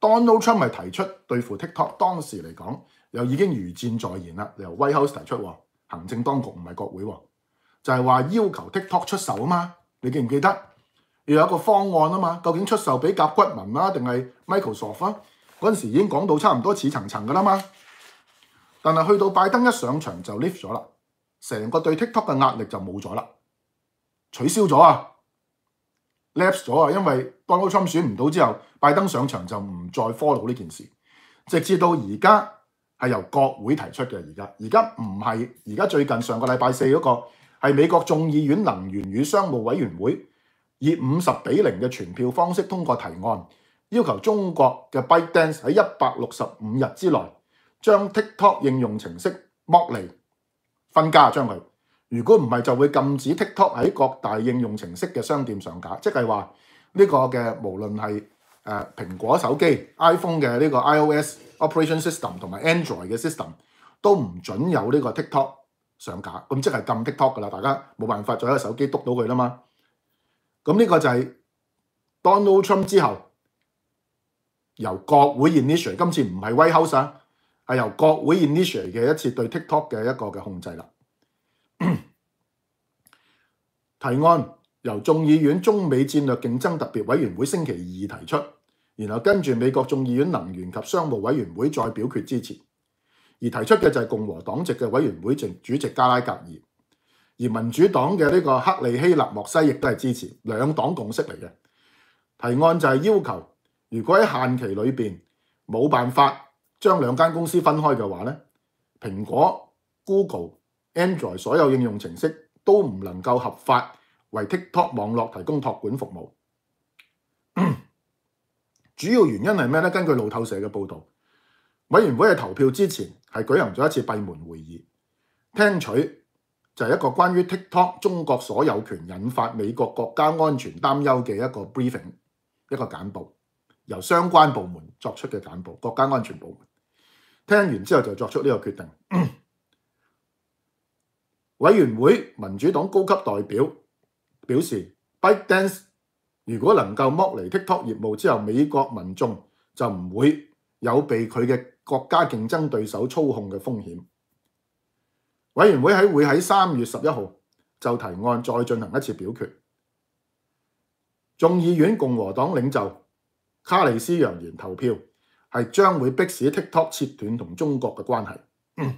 Donald Trump 咪提出對付 TikTok，當時嚟講又已經如箭在弦啦。由 w e u s e 提出，行政當局唔係國會，就係話要求 TikTok 出售嘛。你記唔記得？要有個方案啊嘛。究竟出售俾甲骨文啦，定係 Microsoft？嗰時已經講到差唔多似層層噶啦嘛。但係去到拜登一上場就 lift 咗啦，成個對 TikTok 嘅壓力就冇咗啦，取消咗啊，lift 咗啊，因為 Donald Trump 選唔到之後。拜登上場就唔再 follow 呢件事，直至到而家係由國會提出嘅。而家而家唔係而家最近上個禮拜四嗰個係美國眾議院能源與商務委員會以五十比零嘅全票方式通過提案，要求中國嘅 ByteDance 喺一百六十五日之內將 TikTok 應用程式剝離分家將佢，如果唔係就會禁止 TikTok 喺各大應用程式嘅商店上架，即係話呢個嘅無論係。蘋果手機 iPhone 嘅呢個 iOS operation system 同埋 Android 嘅 system 都唔準有呢個 TikTok 上架，咁即係禁 TikTok 噶喇。大家冇辦法再喺手機督到佢喇嘛。咁呢個就係 Donald Trump 之後由國會 i n i t i a t e 今次唔係 w House，i t e h 啊，係由國會 i n i t i a t e 嘅一次對 TikTok 嘅一個嘅控制喇。提案。由眾議院中美戰略競爭特別委員會星期二提出，然後跟住美國眾議院能源及商務委員會再表決支持。而提出嘅就係共和黨籍嘅委員會主席加拉格爾，而民主黨嘅呢個克里希納莫西亦都係支持，兩黨共識嚟嘅提案就係要求，如果喺限期裏面冇辦法將兩間公司分開嘅話咧，蘋果、Google、Android 所有應用程式都唔能夠合法。为 TikTok 网络提供托管服务，主要原因係咩呢？根据路透社嘅报道，委员会喺投票之前係举行咗一次闭门会议，听取就係一个关于 TikTok 中国所有权引发美国国家安全担忧嘅一个 briefing，一个简报，由相关部门作出嘅简报，国家安全部门听完之后就作出呢个决定。委员会民主党高级代表。表示 b i d a n c e 如果能夠剝離 TikTok 業務之後，美國民眾就唔會有被佢嘅國家競爭對手操控嘅風險。委員會喺會喺三月十一號就提案再進行一次表決。眾議院共和黨領袖卡里斯揚言投票係將會迫使 TikTok 切斷同中國嘅關係。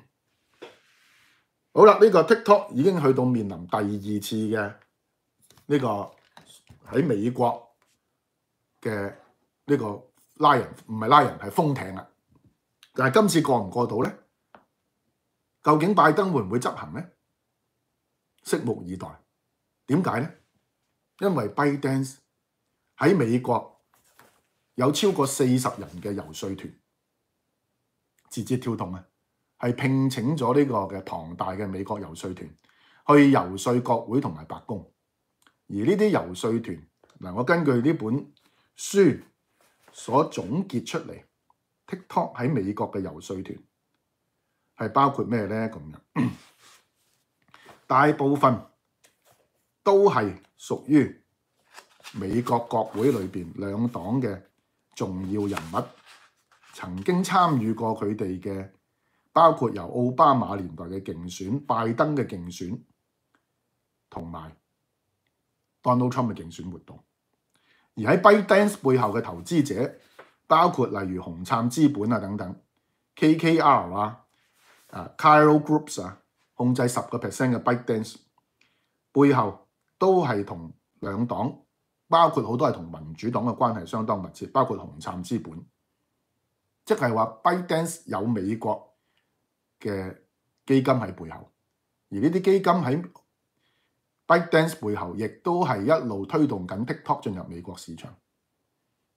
好啦，呢個 TikTok 已經去到面臨第二次嘅。呢個喺美國嘅呢個拉人唔係拉人係封艇啊！但係今次過唔過到呢？究竟拜登會唔會執行呢？拭目以待。點解呢？因為 b i d 拜登喺美國有超過四十人嘅遊說團節節跳動啊！係聘請咗呢個嘅龐大嘅美國遊說團去遊說國會同埋白宮。而呢啲游説團嗱，我根據呢本書所總結出嚟，TikTok 喺美國嘅游説團係包括咩咧？咁嘅 大部分都係屬於美國國會裏邊兩黨嘅重要人物，曾經參與過佢哋嘅，包括由奧巴馬年代嘅競選、拜登嘅競選同埋。Donald Trump 嘅競選活動，而喺 b e d a n c e 背後嘅投資者，包括例如紅杉資本啊等等，KKR 啊，啊 Kiro Groups 啊，控制十個 percent 嘅 b e d a n c e 背後，都係同兩黨，包括好多係同民主黨嘅關係相當密切，包括紅杉資本，即係話 b e d a n c e 有美國嘅基金喺背後，而呢啲基金喺 b i d a n c e 背後亦都係一路推動緊 TikTok 進入美國市場，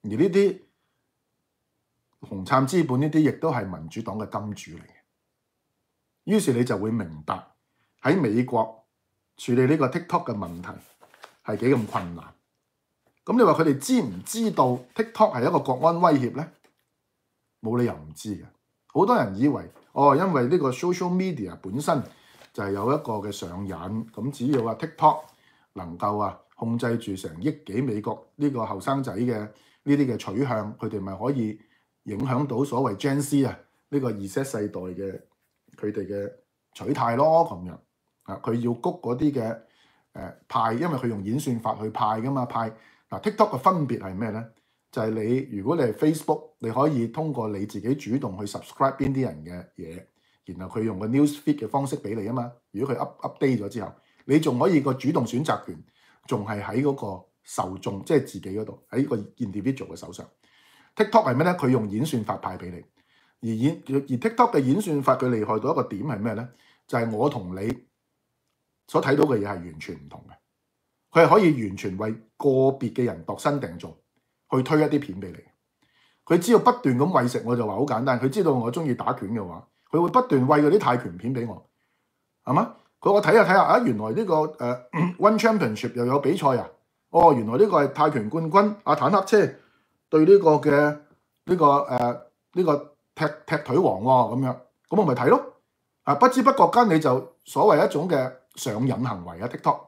而呢啲紅杉資本呢啲亦都係民主黨嘅金主嚟嘅，於是你就會明白喺美國處理呢個 TikTok 嘅問題係幾咁困難。咁你話佢哋知唔知道 TikTok 係一個國安威脅咧？冇理由唔知嘅。好多人以為哦，因為呢個 social media 本身。就係有一個嘅上癮，咁只要啊 TikTok 能夠啊控制住成億幾美國呢個後生仔嘅呢啲嘅取向，佢哋咪可以影響到所謂 Gen Z 啊呢個二 set 世代嘅佢哋嘅取態咯，咁樣啊佢要谷嗰啲嘅誒派，因為佢用演算法去派㗎嘛派。嗱 TikTok 嘅分別係咩咧？就係你如果你係 Facebook，你可以通過你自己主動去 subscribe 邊啲人嘅嘢。然後佢用個 news feed 嘅方式俾你啊嘛，如果佢 up update 咗之後，你仲可以個主動選擇權仲係喺嗰個受眾，即係自己嗰度喺個 individual 嘅手上。TikTok 係咩咧？佢用演算法派俾你，而演而 TikTok 嘅演算法佢厲害到一個點係咩咧？就係我同你所睇到嘅嘢係完全唔同嘅，佢係可以完全為個別嘅人度身訂造去推一啲片俾你。佢只要不斷咁餵食，我就話好簡單。佢知道我中意打拳嘅話。佢會不斷喂嗰啲泰拳片俾我，係嘛？佢我睇下睇下，啊，原來呢個誒 One Championship 又有比賽啊！哦，原來呢個係泰拳冠軍阿坦克車對呢個嘅呢個誒呢個踢踢腿王喎咁樣，咁我咪睇咯。啊，不知不覺間你就所謂一種嘅上癮行為啊！TikTok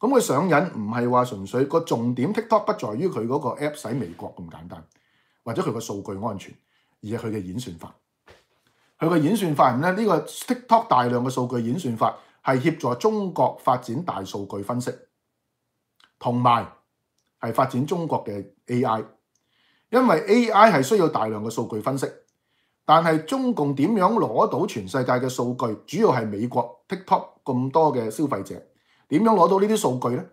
咁佢上癮唔係話純粹個重點 TikTok 不在於佢嗰個 App 使美國咁簡單，或者佢個數據安全，而係佢嘅演算法。佢個演算法咧，呢個 TikTok 大量嘅數據演算法係協助中國發展大數據分析，同埋係發展中國嘅 AI。因為 AI 係需要大量嘅數據分析，但係中共點樣攞到全世界嘅數據？主要係美國 TikTok 咁多嘅消費者點樣攞到呢啲數據咧？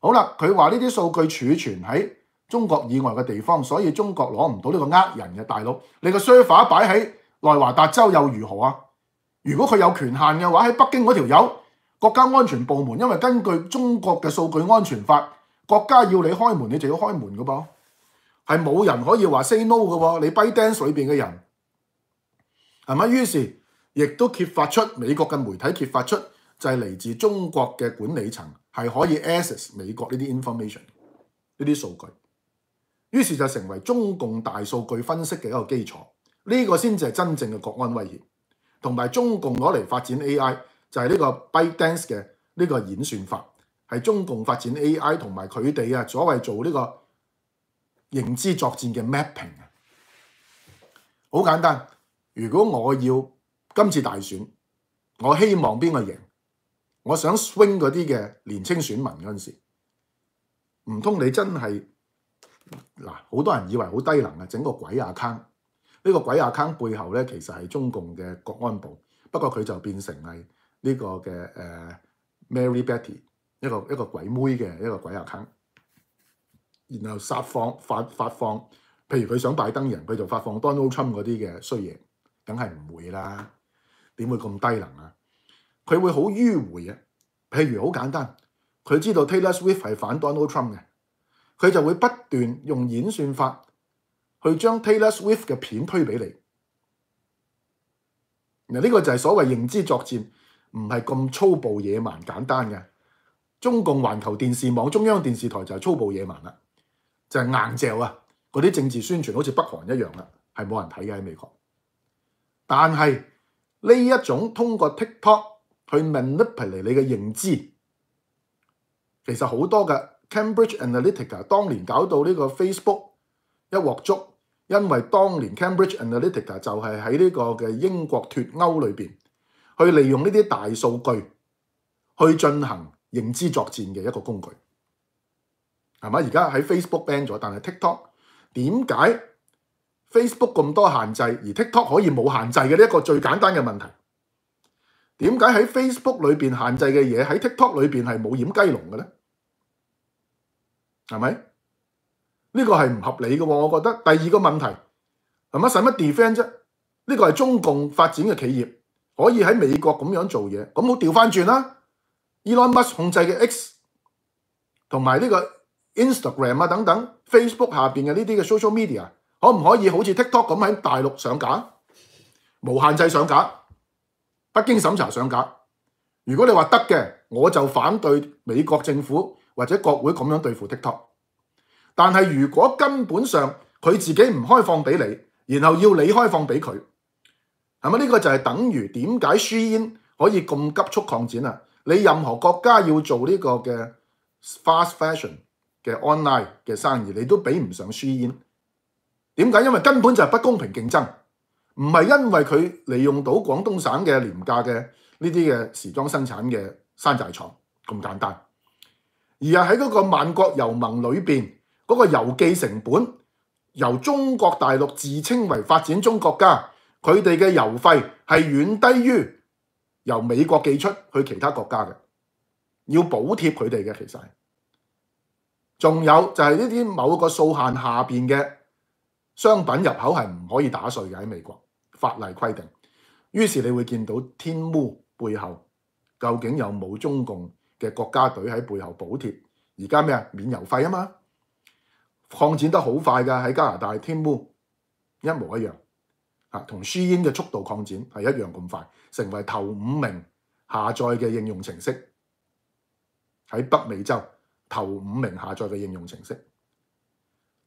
好啦，佢話呢啲數據儲存喺中國以外嘅地方，所以中國攞唔到呢個呃人嘅大佬。你個 s v e r 擺喺？內華達州又如何啊？如果佢有權限嘅話，喺北京嗰條友國家安全部門，因為根據中國嘅數據安全法，國家要你開門，你就要開門嘅噃，係冇人可以話 say no 嘅喎。你拜登裏邊嘅人係咪？於是亦都揭發出美國嘅媒體揭發出就係嚟自中國嘅管理層係可以 access 美國呢啲 information 呢啲數據，於是就成為中共大數據分析嘅一個基礎。呢个先至系真正嘅国安威胁，同埋中共攞嚟发展 AI 就系呢个 b y t e d a n c e 嘅呢个演算法，系中共发展 AI 同埋佢哋啊所谓做呢个认知作战嘅 mapping 啊，好简单。如果我要今次大选，我希望边个赢，我想 swing 嗰啲嘅年青选民嗰阵时，唔通你真系嗱，好多人以为好低能啊，整个鬼 account。呢個鬼阿坑背後咧，其實係中共嘅國安部，不過佢就變成係呢個嘅 Mary Betty 一個一個鬼妹嘅一個鬼阿坑然後撒放發發放，譬如佢想拜登人佢就發放 Donald Trump 嗰啲嘅衰嘢，梗係唔會啦，點會咁低能啊？佢會好迂迴呀譬如好簡單，佢知道 Taylor Swift 係反 Donald Trump 嘅，佢就會不斷用演算法。去將 Taylor Swift 嘅片推俾你，嗱呢個就係所謂認知作戰，唔係咁粗暴野蠻簡單嘅。中共環球電視網、中央電視台就係粗暴野蠻啦，就係硬嚼啊！嗰啲政治宣傳好似北韓一樣啦，係冇人睇嘅喺美國。但係呢一種通過 TikTok 去 Manipulate 你嘅認知，其實好多嘅 Cambridge Analytica 當年搞到呢個 Facebook 一鍋粥。因為當年 Cambridge a n a l y t i c a 就係喺呢個嘅英國脱歐裏面，去利用呢啲大數據去進行認知作戰嘅一個工具，係咪？而家喺 Facebook ban 咗，但係 TikTok 點解 Facebook 咁多限制，而 TikTok 可以冇限制嘅呢一個最簡單嘅問題？點解喺 Facebook 裏面限制嘅嘢喺 TikTok 裏面係冇掩雞籠嘅咧？係咪？呢個係唔合理嘅喎，我覺得。第二個問題係乜使乜 defend 啫？呢個係中共發展嘅企業，可以喺美國咁樣做嘢，咁好調翻轉啦。Elon Musk 控制嘅 X 同埋呢個 Instagram 啊等等，Facebook 下面嘅呢啲嘅 social media，可唔可以好似 TikTok 咁喺大陸上架？無限制上架，北京審查上架。如果你話得嘅，我就反對美國政府或者國會咁樣對付 TikTok。但係，如果根本上佢自己唔開放俾你，然後要你開放俾佢，係咪呢個就係等於點解輸煙可以咁急速擴展啊？你任何國家要做呢個嘅 fast fashion 嘅 online 嘅生意，你都比唔上輸煙。點解？因為根本就係不公平競爭，唔係因為佢利用到廣東省嘅廉價嘅呢啲嘅時裝生產嘅山寨廠咁簡單，而係喺嗰個萬國遊盟裏面。嗰個郵寄成本由中國大陸自稱為發展中國家，佢哋嘅郵費係遠低於由美國寄出去其他國家嘅，要補貼佢哋嘅其實。仲有就係呢啲某個數限下邊嘅商品入口係唔可以打税嘅喺美國法例規定。於是你會見到天污背後究竟有冇中共嘅國家隊喺背後補貼？而家咩免郵費吖嘛～擴展得好快㗎，喺加拿大，天烏一模一樣，同輸煙嘅速度擴展係一樣咁快，成為頭五名下載嘅應用程式喺北美洲頭五名下載嘅應用程式。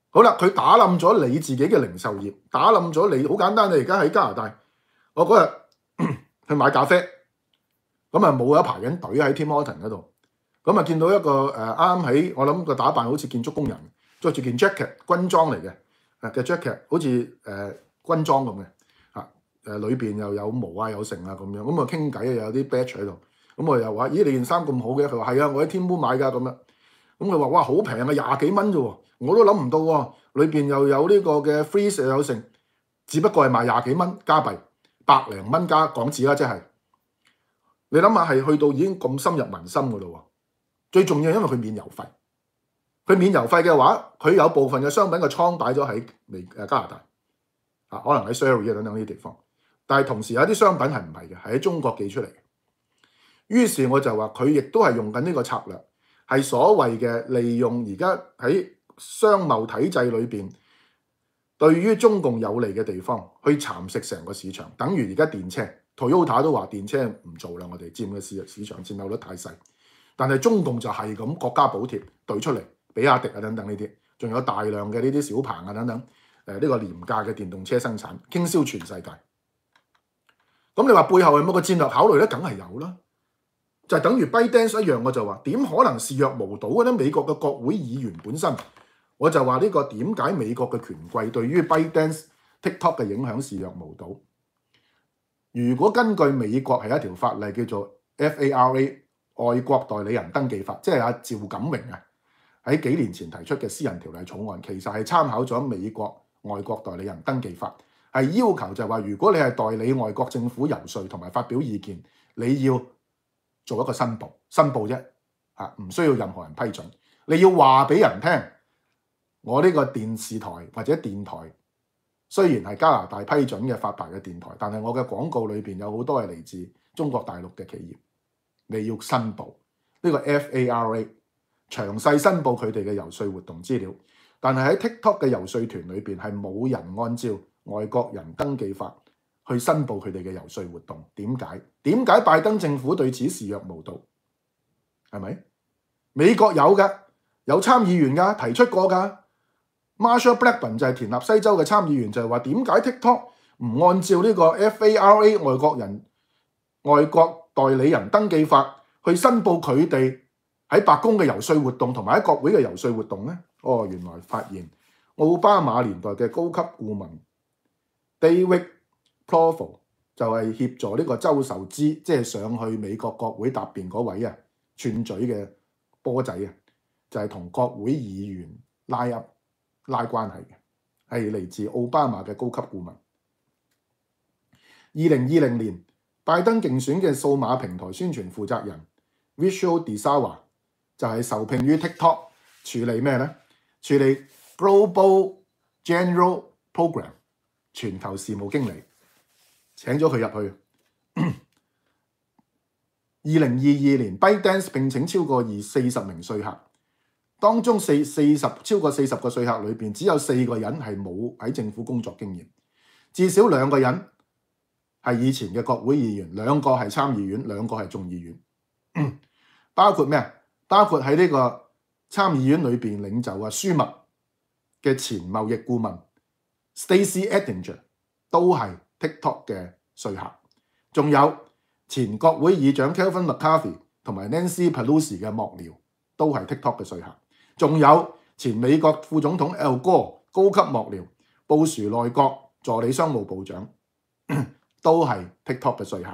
好啦，佢打冧咗你自己嘅零售業，打冧咗你。好簡單，你而家喺加拿大，我嗰日 去買咖啡，咁啊冇一排緊隊喺 Tim h o r t o n 嗰度，咁啊見到一個啱啱喺我諗個打扮好似建築工人。著住件 jacket，軍裝嚟嘅，嘅 jacket 好似軍裝咁嘅，裏面又有毛啊有剩啊咁樣，咁我傾偈又有啲 batch 喺度，咁我又話：咦，你件衫咁好嘅？佢話：係啊，我喺天門買㗎，咁樣。咁佢話：哇，好平啊，廿幾蚊啫，我都諗唔到喎。裏面又有呢個嘅 free 又有剩，只不過係賣廿幾蚊加幣，百零蚊加港紙啦，即係你諗下係去到已經咁深入民心㗎咯。最重要因為佢免郵費。佢免郵費嘅話，佢有部分嘅商品嘅倉擺咗喺美加拿大，啊，可能喺 Surrey 等等呢啲地方。但係同時有啲商品係唔係嘅，係喺中國寄出嚟。於是我就話佢亦都係用緊呢個策略，係所謂嘅利用而家喺商貿體制裏面對於中共有利嘅地方去蠶食成個市場。等於而家電車 Toyota 都話電車唔做啦，我哋佔嘅市市場佔有率太細。但係中共就係咁國家補貼對出嚟。比亞迪啊，等等呢啲，仲有大量嘅呢啲小棚啊，等等，呢個廉價嘅電動車生產傾銷全世界。咁你話背後有冇個戰略考慮咧？梗係有啦，就係等於 Bidance 一樣，我就話點可能視若無睹嘅咧？美國嘅國會議員本身，我就話呢個點解美國嘅權貴對於 Bidance、TikTok 嘅影響視若無睹？如果根據美國係一條法例叫做 FARA 外國代理人登記法，即係阿趙錦榮啊。喺幾年前提出嘅私人條例草案，其實係參考咗美國外國代理人登記法，係要求就話如果你係代理外國政府游說同埋發表意見，你要做一個申報，申報啫，唔需要任何人批准，你要話俾人聽，我呢個電視台或者電台雖然係加拿大批准嘅發牌嘅電台，但係我嘅廣告裏面有好多係嚟自中國大陸嘅企業，你要申報呢個 FARA。詳細申報佢哋嘅遊說活動資料，但係喺 TikTok 嘅遊說團裏面，係冇人按照外國人登記法去申報佢哋嘅遊說活動。點解？點解拜登政府對此視若無睹？係咪？美國有㗎，有參議員噶提出過噶。Marsha l l Blackburn 就係田納西州嘅參議員，就係話點解 TikTok 唔按照呢個 FARA 外國人外國代理人登記法去申報佢哋？喺白宮嘅游說活動同埋喺國會嘅游說活動咧，哦，原來發現奧巴馬年代嘅高級顧問 David Provo 就係協助呢個周受之，即係上去美國國會辯嗰位啊，串嘴嘅波仔啊，就係同國會議員拉入拉關係嘅，係嚟自奧巴馬嘅高級顧問。二零二零年拜登競選嘅數碼平台宣傳負責人 v i c h a l d Desawa。就係受聘於 TikTok 處理咩呢？處理 Global General Program 全球事務經理請咗佢入去。二零二二年，ByteDance 聘請超過二四十名税客，當中四四十超過四十個税客裏面，只有四個人係冇喺政府工作經驗，至少兩個人係以前嘅國會議員，兩個係參議院，兩個係眾議院，包括咩包括喺呢個參議院裏面領袖啊，舒麥嘅前貿易顧問 Stacy Edinger 都係 TikTok 嘅税客，仲有前國會議長 Kelvin McCarthy 同埋 Nancy Pelosi 嘅幕僚都係 TikTok 嘅税客，仲有前美國副總統 Elgo 高級幕僚、布殊內閣助理商務部長 都係 TikTok 嘅税客，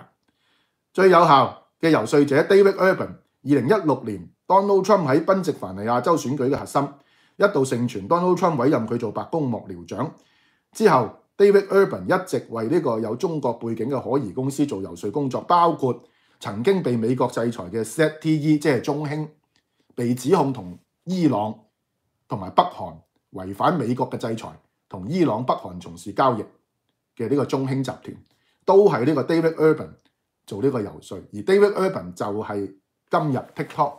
最有效嘅遊說者 David Urban 二零一六年。Donald Trump 喺賓夕凡尼亞州選舉嘅核心一度盛傳 Donald Trump 委任佢做白宮幕僚長。之後，David Urban 一直為呢個有中國背景嘅可疑公司做游說工作，包括曾經被美國制裁嘅 s e t e 即係中興，被指控同伊朗同埋北韓違反美國嘅制裁，同伊朗、北韓從事交易嘅呢個中興集團，都係呢個 David Urban 做呢個游說，而 David Urban 就係今日 TikTok。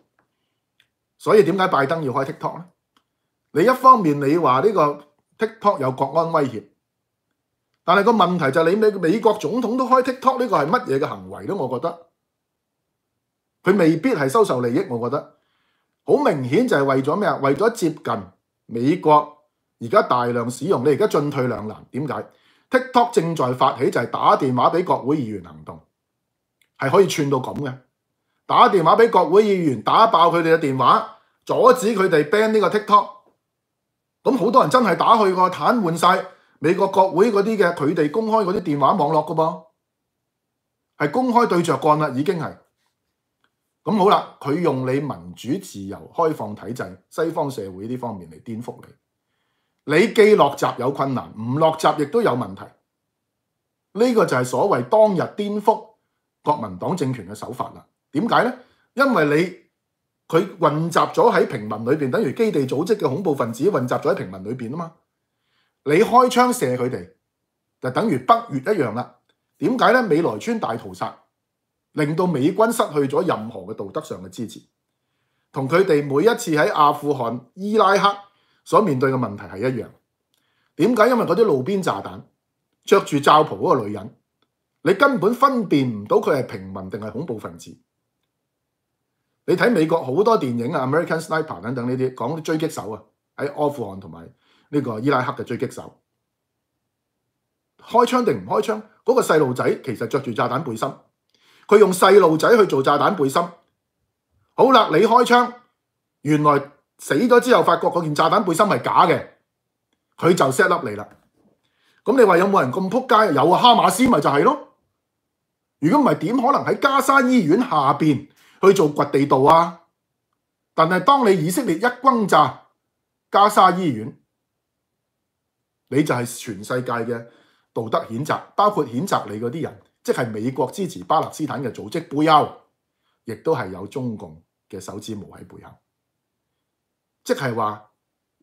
所以點解拜登要開 TikTok 咧？你一方面你話呢個 TikTok 有國安威脅，但係個問題就係你美美國總統都開 TikTok 呢個係乜嘢嘅行為咧？我覺得佢未必係收受利益，我覺得好明顯就係為咗咩啊？為咗接近美國而家大量使用，你而家進退兩難。點解 TikTok 正在發起就係打電話俾國會議員行動，係可以串到咁嘅。打電話俾國會議員，打爆佢哋嘅電話，阻止佢哋 ban 呢個 TikTok。咁好多人真係打去個坦換晒美國國會嗰啲嘅佢哋公開嗰啲電話網絡㗎噃，係公開對着幹啦，已經係。咁好啦，佢用你民主自由開放體制、西方社會呢方面嚟顛覆你。你既落閘有困難，唔落閘亦都有問題。呢個就係所謂當日顛覆國民黨政權嘅手法啦。點解呢因為你佢混雜咗喺平民裏面等於基地組織嘅恐怖分子混雜咗喺平民裏面啊嘛。你開槍射佢哋，就等於北越一樣啦。點解呢美萊村大屠殺令到美軍失去咗任何嘅道德上嘅支持，同佢哋每一次喺阿富汗、伊拉克所面對嘅問題係一樣。點解？因為嗰啲路邊炸彈着住罩袍嗰個女人，你根本分辨唔到佢係平民定係恐怖分子。你睇美国好多电影啊，American Sniper 等等呢啲讲追击手啊，喺阿富汗同埋呢個伊拉克嘅追击手，开枪定唔开枪？嗰个細路仔其实着住炸弹背心，佢用細路仔去做炸弹背心。好啦，你开枪，原来死咗之后发觉嗰件炸弹背心係假嘅，佢就 set up 你啦。咁你話有冇人咁扑街？有啊，哈马斯咪就係咯。如果唔係，點可能喺加沙医院下面？去做掘地道啊！但系当你以色列一轰炸加沙医院，你就是全世界嘅道德谴责，包括谴责你嗰啲人，即是美国支持巴勒斯坦嘅组织背后，亦都是有中共嘅手指模喺背后，即是说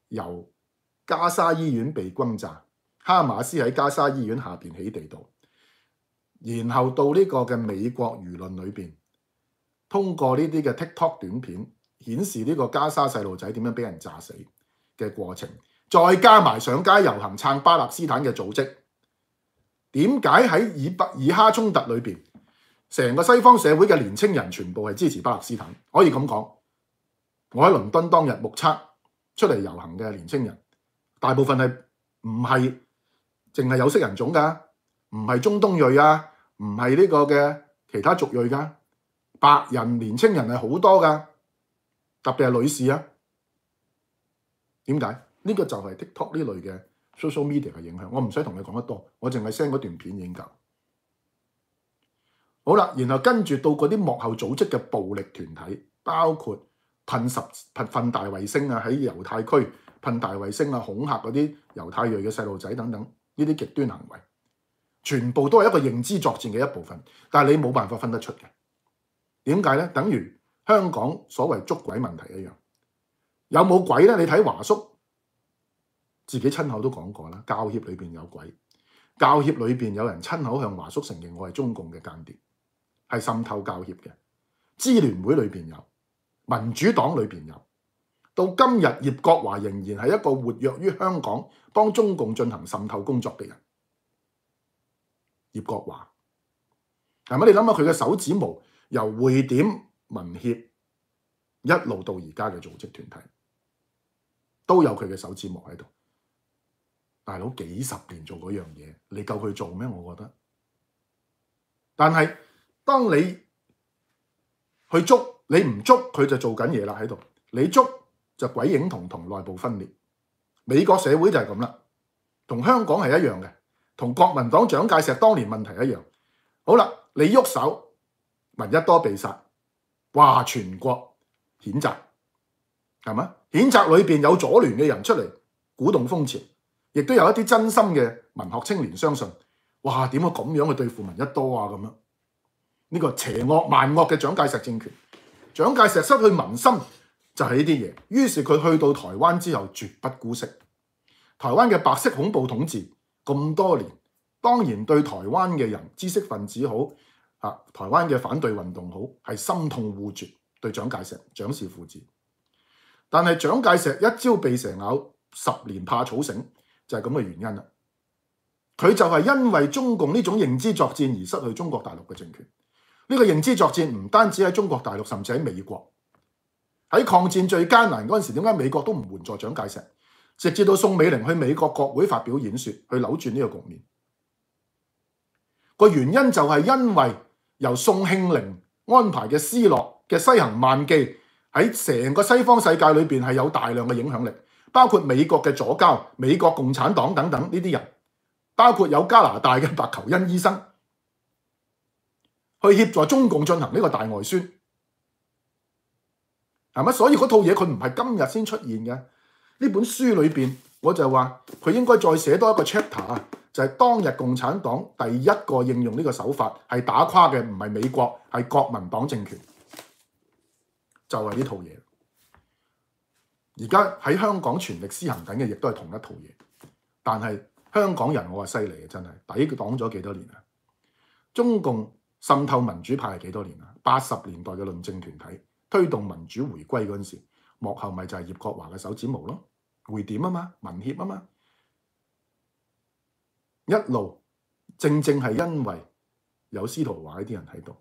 由加沙医院被轰炸，哈马斯喺加沙医院下边起地道，然后到呢个嘅美国舆论里边。通过呢啲嘅 TikTok 短片显示呢个加沙細路仔點樣俾人炸死嘅过程，再加埋上街游行撑巴勒斯坦嘅组织，點解喺以巴以哈冲突里面成个西方社会嘅年青人全部係支持巴勒斯坦？可以噉講，我喺伦敦当日目测出嚟游行嘅年青人，大部分係唔係净係有色人种㗎，唔係中东裔啊，唔係呢個嘅其他族裔㗎。白人年青人係好多噶，特別係女士啊。點解呢個就係 TikTok 呢類嘅 social media 嘅影響？我唔使同你講得多，我淨係 send 嗰段片影經夠。好啦，然後跟住到嗰啲幕後組織嘅暴力團體，包括噴十噴噴大衛星啊，喺猶太區噴大衛星啊，恐嚇嗰啲猶太裔嘅細路仔等等，呢啲極端行為，全部都係一個認知作戰嘅一部分，但係你冇辦法分得出嘅。点解咧？等于香港所谓捉鬼问题一样，有冇鬼咧？你睇华叔自己亲口都讲过啦，教协里边有鬼，教协里边有人亲口向华叔承认我系中共嘅间谍，系渗透教协嘅，支联会里边有，民主党里边有，到今日叶国华仍然系一个活跃于香港帮中共进行渗透工作嘅人，叶国华，系咪？你谂下佢嘅手指毛。由会点文协一路到而家嘅组织团体，都有佢嘅手指模喺度。大佬几十年做嗰样嘢，你够佢做咩？我觉得。但系当你去捉，你唔捉佢就做紧嘢啦喺度，你捉就鬼影同同内部分裂。美国社会就系咁啦，同香港系一样嘅，同国民党蒋介石当年问题一样。好啦，你喐手。文一多被殺，哇！全國譴責，係嘛？譴責裏面有左聯嘅人出嚟鼓動風潮，亦都有一啲真心嘅文學青年相信，哇！點解咁樣去對付文一多啊？咁樣呢個邪惡、萬惡嘅蔣介石政權，蔣介石失去民心就係呢啲嘢。於是佢去到台灣之後，絕不姑息。台灣嘅白色恐怖統治咁多年，當然對台灣嘅人、知識分子好。啊！台灣嘅反對運動好係心痛互絕對蔣介石、蔣氏父子，但係蔣介石一朝被蛇咬，十年怕草繩，就係咁嘅原因啦。佢就係因為中共呢種認知作戰而失去中國大陸嘅政權。呢個認知作戰唔單止喺中國大陸，甚至喺美國。喺抗戰最艱難嗰陣時，點解美國都唔援助蔣介石？直至到宋美齡去美國國會發表演說，去扭轉呢個局面。個原因就係因為。由宋庆龄安排嘅斯诺嘅《西行漫记》，喺成個西方世界裏面係有大量嘅影響力，包括美國嘅左交、美國共產黨等等呢啲人，包括有加拿大嘅白求恩醫生去協助中共進行呢個大外宣，所以嗰套嘢佢唔係今日先出現嘅。呢本書裏面，我就話佢應該再寫多一個 chapter。就係當日共產黨第一個應用呢個手法係打垮嘅，唔係美國，係國民黨政權，就係呢套嘢。而家喺香港全力施行緊嘅，亦都係同一套嘢。但係香港人我話犀利啊，真係抵佢擋咗幾多年啊！中共滲透民主派係幾多年啊？八十年代嘅論政團體推動民主回歸嗰陣時，幕後咪就係葉國華嘅手指毛咯，會點啊嘛，民協啊嘛。一路正正係因為有司徒華呢啲人喺度，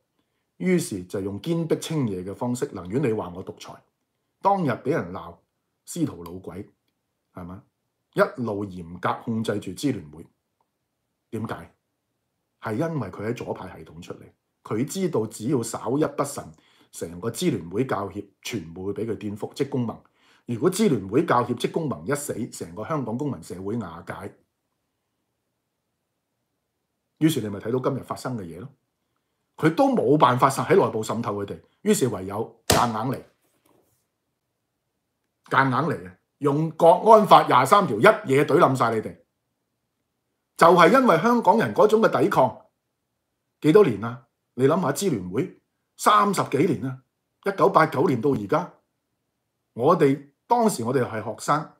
於是就用堅壁清野嘅方式。寧願你話我獨裁，當日畀人鬧司徒老鬼，係咪？一路嚴格控制住支聯會。點解？係因為佢喺左派系統出嚟，佢知道只要稍一不慎，成個支聯會教協全部會畀佢顛覆，即公盟。如果支聯會教協即公盟一死，成個香港公民社會瓦解。於是你咪睇到今日發生嘅嘢囉。佢都冇辦法喺內部滲透佢哋，於是唯有夾硬嚟，夾硬嚟用國安法廿三條一嘢懟冧晒你哋，就係因為香港人嗰種嘅抵抗，幾多年啊？你諗下，支聯會三十幾年啊，一九八九年到而家，我哋當時我哋係學生，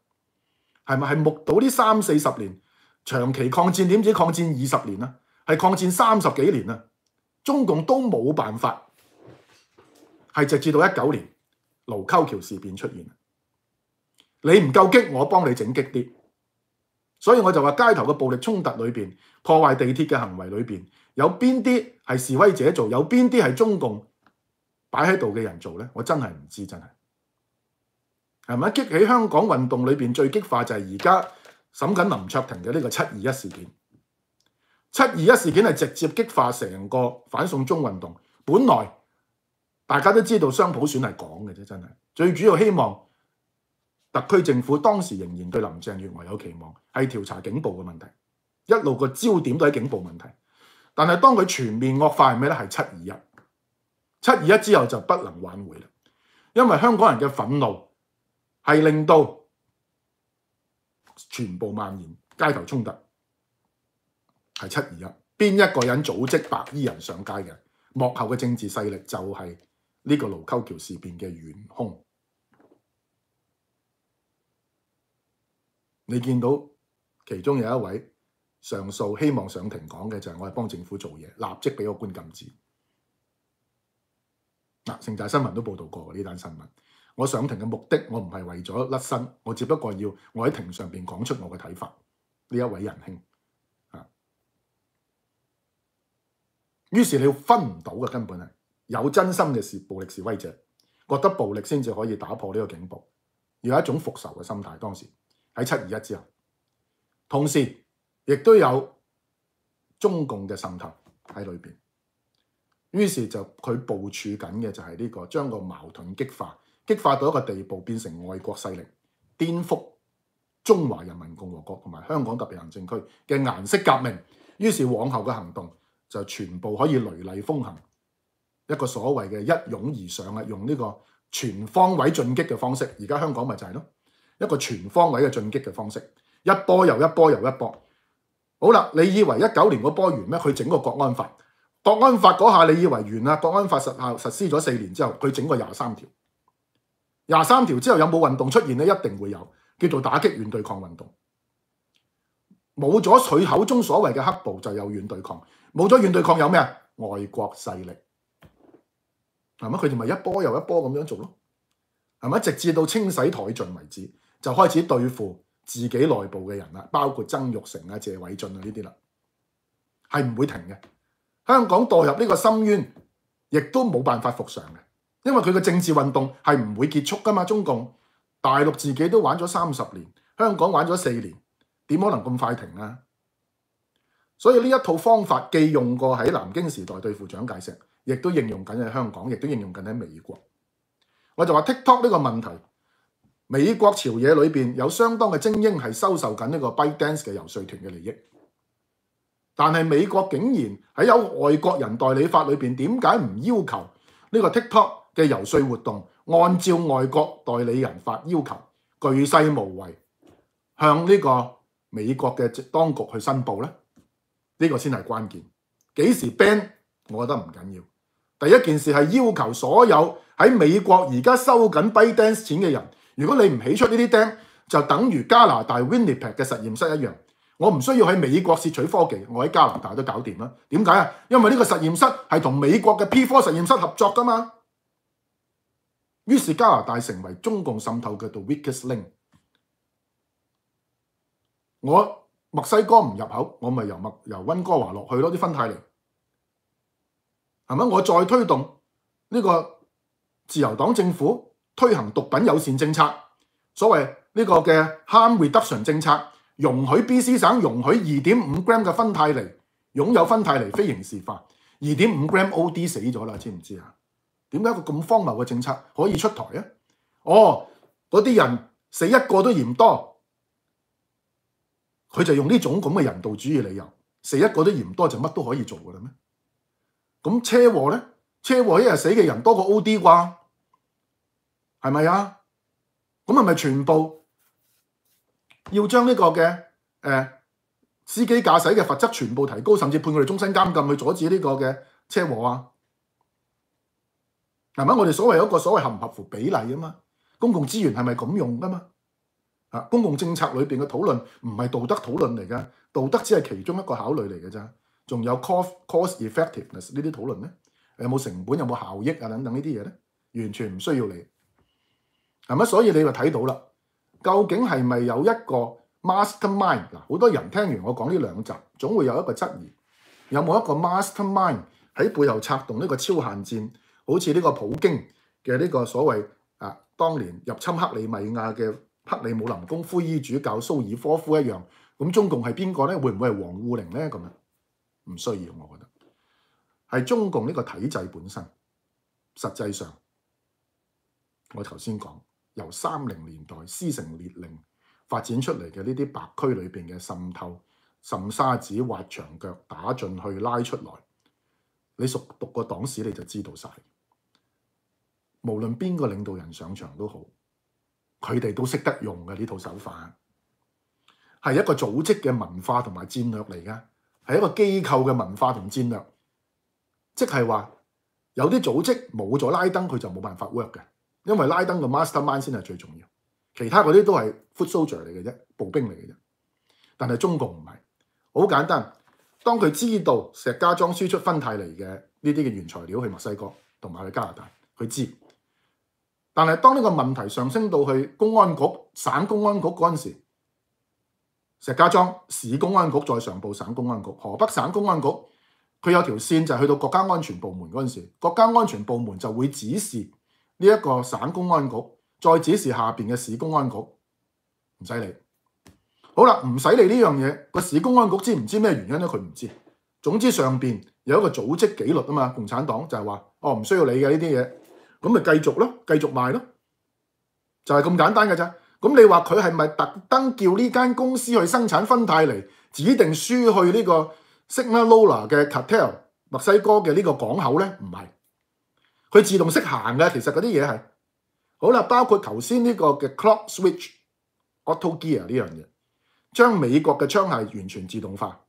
係咪係目睹呢三四十年長期抗戰？點知抗戰二十年啦？系抗战三十几年啊，中共都冇办法，系直至到一九年卢沟桥事变出现。你唔够激，我帮你整激啲。所以我就话街头嘅暴力冲突里边，破坏地铁嘅行为里边，有边啲系示威者做，有边啲系中共摆喺度嘅人做咧？我真系唔知，真系系咪激起香港运动里边最激化就系而家审紧林卓廷嘅呢个七二一事件。七二一事件係直接激化成个反送中运动，本来大家都知道双普选係讲嘅啫，真係最主要希望特区政府当时仍然对林郑月娥有期望，係调查警暴嘅问题，一路個焦点都喺警暴问题。但係当佢全面恶化係咩呢係七二一。七二一之后就不能挽回啦，因为香港人嘅愤怒係令到全部蔓延街头冲突。系七二一，边一个人组织白衣人上街嘅幕后嘅政治势力就系呢个卢沟桥事变嘅元凶。你见到其中有一位上诉希望上庭讲嘅就系我帮政府做嘢，立即俾个官禁止。嗱，城寨新闻都报道过呢单新闻。我上庭嘅目的，我唔系为咗甩身，我只不过要我喺庭上边讲出我嘅睇法。呢一位仁兄。於是你分唔到嘅根本係有真心嘅暴力示威者，覺得暴力先至可以打破呢個警報，有一種復仇嘅心態。當時喺七二一之後，同時亦都有中共嘅滲透喺裏面。於是就佢部署緊嘅就係呢個將個矛盾激化，激化到一個地步變成外國勢力顛覆中華人民共和國同埋香港特別行政區嘅顏色革命。於是往後嘅行動。就全部可以雷厲風行，一個所謂嘅一擁而上啊！用呢個全方位進擊嘅方式，而家香港咪就係咯，一個全方位嘅進擊嘅方式，一波又一波又一波。好啦，你以為一九年嗰波完咩？佢整個國安法，國安法嗰下你以為完啦？國安法實效實施咗四年之後，佢整個廿三條，廿三條之後有冇運動出現呢？一定會有，叫做打擊軟對抗運動。冇咗佢口中所謂嘅黑暴，就有軟對抗。冇咗遠對抗有咩啊？外國勢力，係咪佢哋咪一波又一波咁樣做咯？係咪直至到清洗殆盡為止，就開始對付自己內部嘅人啦，包括曾玉成啊、謝偉俊啊呢啲啦，係唔會停嘅。香港墮入呢個深淵，亦都冇辦法復常嘅，因為佢嘅政治運動係唔會結束㗎嘛。中共大陸自己都玩咗三十年，香港玩咗四年，點可能咁快停啊？所以呢一套方法既用過喺南京時代對付蔣介石，亦都應用緊喺香港，亦都應用緊喺美國。我就話 TikTok 呢個問題，美國朝野裏面有相當嘅精英係收受緊呢個 ByteDance 嘅游說團嘅利益，但係美國竟然喺有外國人代理法裏面，點解唔要求呢個 TikTok 嘅游說活動按照外國代理人法要求巨細無遺向呢個美國嘅當局去申報呢？呢個先係關鍵，幾時 ban？我覺得唔緊要。第一件事係要求所有喺美國而家收緊 b i d a n e 錢嘅人，如果你唔起出呢啲釘，就等於加拿大 Winnipeg 嘅實驗室一樣。我唔需要喺美國竊取科技，我喺加拿大都搞掂啦。點解啊？因為呢個實驗室係同美國嘅 P4 實驗室合作㗎嘛。於是加拿大成為中共滲透嘅 k e s t Link。我。墨西哥唔入口，我咪由墨由温哥華落去咯啲芬太尼，係咪？我再推動呢個自由黨政府推行毒品友善政策，所謂呢個嘅 reduction 政策，容許 BC 省容許二5五 gram 嘅芬太尼擁有芬太尼非刑事化，二5五 gram OD 死咗啦，知唔知啊？點解個咁荒謬嘅政策可以出台咧？哦，嗰啲人死一個都嫌多。佢就用呢種咁嘅人道主義理由，死一個都嫌多就乜都可以做㗎啦咩？咁車禍呢車禍一日死嘅人多過 O D 啩，係咪啊？咁係咪全部要將呢個嘅誒司機駕駛嘅罰則全部提高，甚至判佢哋終身監禁去阻止呢個嘅車禍啊？係咪？我哋所謂一個所謂合唔合乎比例啊嘛？公共資源係咪咁用㗎嘛？啊！公共政策裏面嘅討論唔係道德討論嚟嘅，道德只係其中一個考慮嚟嘅啫。仲有 cost effectiveness 呢啲討論呢？有冇成本，有冇效益啊？等等呢啲嘢呢？完全唔需要你。係咪？所以你就睇到啦，究竟係咪有一個 mastermind？嗱，好多人聽完我講呢兩集，總會有一個質疑：有冇一個 mastermind 喺背後策動呢個超限戰？好似呢個普京嘅呢個所謂啊，當年入侵克里米亞嘅。克里姆林宮灰衣主教蘇爾科夫一樣，咁中共係邊個咧？會唔會係王沪寧咧？咁樣唔需要，我覺得係中共呢個體制本身。實際上，我頭先講由三零年代撕成列令發展出嚟嘅呢啲白區裏面嘅滲透、滲沙子、挖長腳打進去、拉出來，你熟讀個黨史你就知道晒。無論邊個領導人上場都好。佢哋都識得用嘅呢套手法，係一個組織嘅文化同埋戰略嚟噶，係一個機構嘅文化同戰略，即係話有啲組織冇咗拉登佢就冇辦法 work 嘅，因為拉登個 mastermind 先係最重要，其他嗰啲都係 footsoldier 嚟嘅啫，步兵嚟嘅啫。但係中共唔係，好簡單，當佢知道石家莊輸出芬太尼嘅呢啲嘅原材料去墨西哥同埋去加拿大，佢知。但系，當呢個問題上升到去公安局、省公安局嗰陣時，石家莊市公安局再上報省公安局、河北省公安局，佢有條線就係去到國家安全部門嗰陣時，國家安全部門就會指示呢一個省公安局，再指示下面嘅市公安局，唔使理。好啦，唔使理呢樣嘢，個市公安局知唔知咩原因咧？佢唔知。總之上邊有一個組織紀律啊嘛，共產黨就係話，哦，唔需要你嘅呢啲嘢。咁咪繼續咯，繼續賣咯，就係咁簡單嘅啫。咁你話佢係咪特登叫呢間公司去生產分派嚟指定輸去呢個 Sinaloa g l 嘅 cartel 墨西哥嘅呢個港口咧？唔係，佢自動識行嘅。其實嗰啲嘢係好啦，包括頭先呢個嘅 clock switch auto gear 呢樣嘢，將美國嘅槍械完全自動化。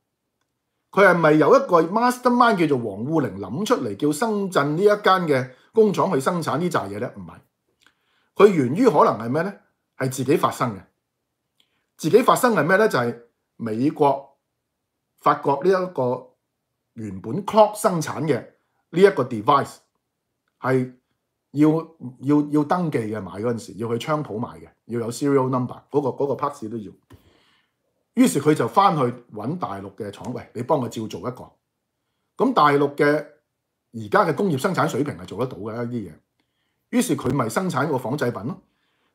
佢係咪有一個 mastermind 叫做黃烏玲諗出嚟，叫深圳呢一間嘅？工廠去生產呢扎嘢咧，唔係，佢源於可能係咩咧？係自己發生嘅，自己發生係咩咧？就係美國、法國呢一個原本 clock 生產嘅呢一個 device 係要要要登記嘅，買嗰陣時要去槍鋪買嘅，要有 serial number 嗰個嗰 parts 都要。於是佢就翻去揾大陸嘅廠，喂，你幫我照做一個。咁大陸嘅。而家嘅工業生產水平係做得到嘅一啲嘢，於是佢咪生產個仿製品咯？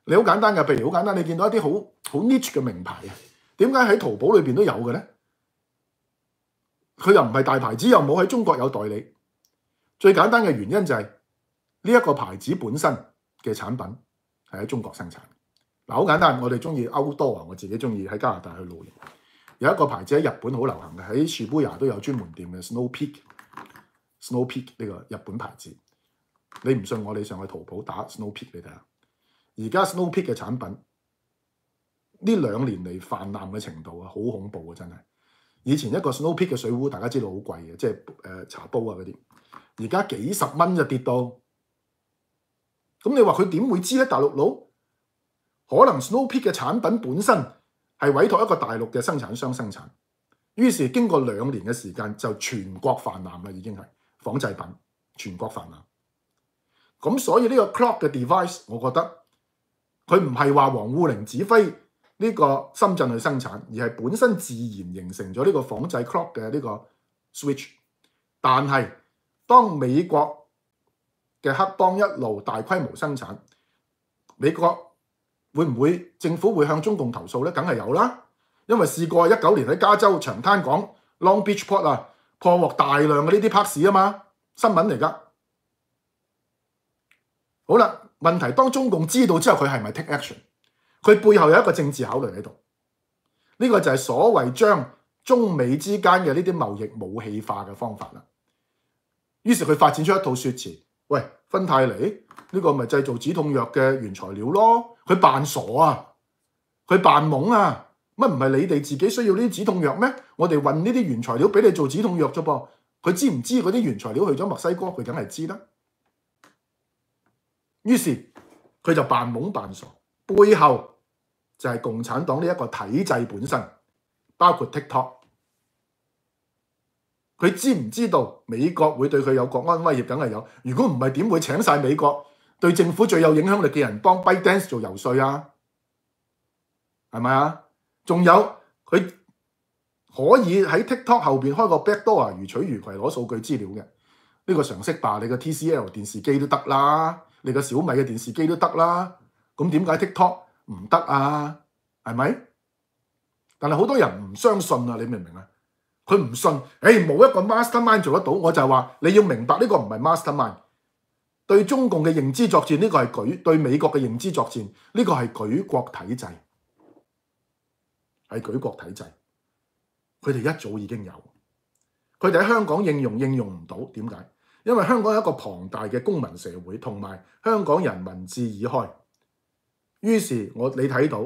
你好簡單嘅，譬如好簡單，你見到一啲好好 niche 嘅名牌啊，點解喺淘寶裏面都有嘅咧？佢又唔係大牌子，又冇喺中國有代理。最簡單嘅原因就係呢一個牌子本身嘅產品係喺中國生產。嗱，好簡單，我哋中意歐多啊，我自己中意喺加拿大去露營。有一個牌子喺日本好流行嘅，喺 Shibuya 都有專門店嘅 Snow Peak。Snow Peak 呢個日本牌子，你唔信我，你上去淘寶打 Snow Peak 你睇下，而家 Snow Peak 嘅產品呢兩年嚟泛濫嘅程度啊，好恐怖啊！真係，以前一個 Snow Peak 嘅水壺，大家知道好貴嘅，即係茶煲啊嗰啲，而家幾十蚊就跌到，咁你話佢點會知咧？大陸佬可能 Snow Peak 嘅產品本身係委託一個大陸嘅生產商生產，於是經過兩年嘅時間就全國泛濫啦，已經係。仿製品全國氾濫，咁所以呢個 clock 嘅 device，我覺得佢唔係話王烏靈指揮呢個深圳去生產，而係本身自然形成咗呢個仿製 clock 嘅呢個 switch。但係當美國嘅黑幫一路大規模生產，美國會唔會政府會向中共投訴呢梗係有啦，因為試過一九年喺加州長灘港 Long Beach Port 啊。破獲大量嘅呢啲 p a c 啊嘛，新聞嚟㗎。好啦，問題當中共知道之後，佢係咪 take action？佢背後有一個政治考慮喺度，呢個就係所謂將中美之間嘅呢啲貿易武器化嘅方法啦。於是佢發展出一套說詞：，喂，芬太尼呢個咪製造止痛藥嘅原材料囉。佢扮傻啊，佢扮懵啊！乜唔係你哋自己需要呢啲止痛药咩？我哋運呢啲原材料畀你做止痛药啫噃。佢知唔知嗰啲原材料去咗墨西哥？佢梗係知啦。于是佢就扮懵扮傻，背后就係共产党呢一个体制本身，包括 TikTok。佢知唔知道美国会对佢有国安威胁？梗係有。如果唔係，點会请晒美国对政府最有影响力嘅人帮 Biden 做游说啊？係咪啊？仲有佢可以喺 TikTok 后边开个 back door，如取如葵攞數據資料嘅呢個常識吧？你個 TCL 電視機都得啦，你個小米嘅電視機都得啦。咁點解 TikTok 唔得啊？係咪？但係好多人唔相信啊！你明唔明啊？佢唔信，誒冇一個 mastermind 做得到。我就話你要明白呢個唔係 mastermind，對中共嘅認知作戰呢個係舉對美國嘅認知作戰呢個係舉國體制。喺舉國體制，佢哋一早已經有，佢哋喺香港應用應用唔到，點解？因為香港有一個龐大嘅公民社會，同埋香港人民智已開。於是，我你睇到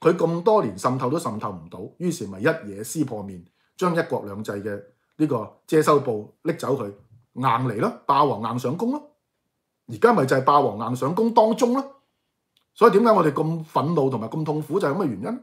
佢咁多年滲透都滲透唔到，於是咪一嘢撕破面，將一國兩制嘅呢個遮羞布拎走佢，硬嚟咯，霸王硬上弓咯。而家咪就係霸王硬上弓當中咯。所以點解我哋咁憤怒同埋咁痛苦，就係咁嘅原因。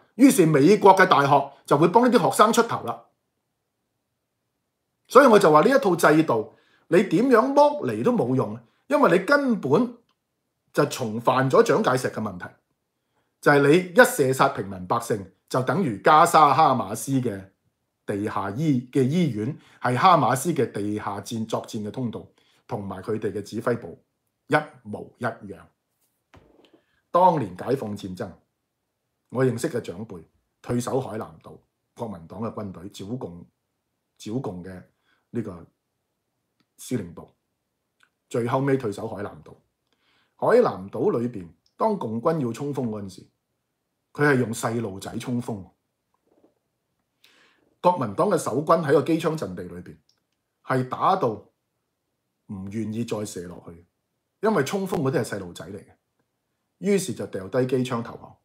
於是美國嘅大學就會幫呢啲學生出頭啦，所以我就話呢一套制度，你點樣剝離都冇用，因為你根本就重犯咗蔣介石嘅問題，就係你一射殺平民百姓，就等於加沙哈馬斯嘅地下醫嘅醫院係哈馬斯嘅地下戰作戰嘅通道同埋佢哋嘅指揮部一模一樣。當年解放戰爭。我認識嘅長輩退守海南島，國民黨嘅軍隊剿共、剿共嘅呢個司令部，最後尾退守海南島。海南島裏面，當共軍要衝鋒嗰陣時，佢係用細路仔衝鋒，國民黨嘅守軍喺個機槍陣地裏面，係打到唔願意再射落去，因為衝鋒嗰啲係細路仔嚟嘅，於是就掉低機槍投降。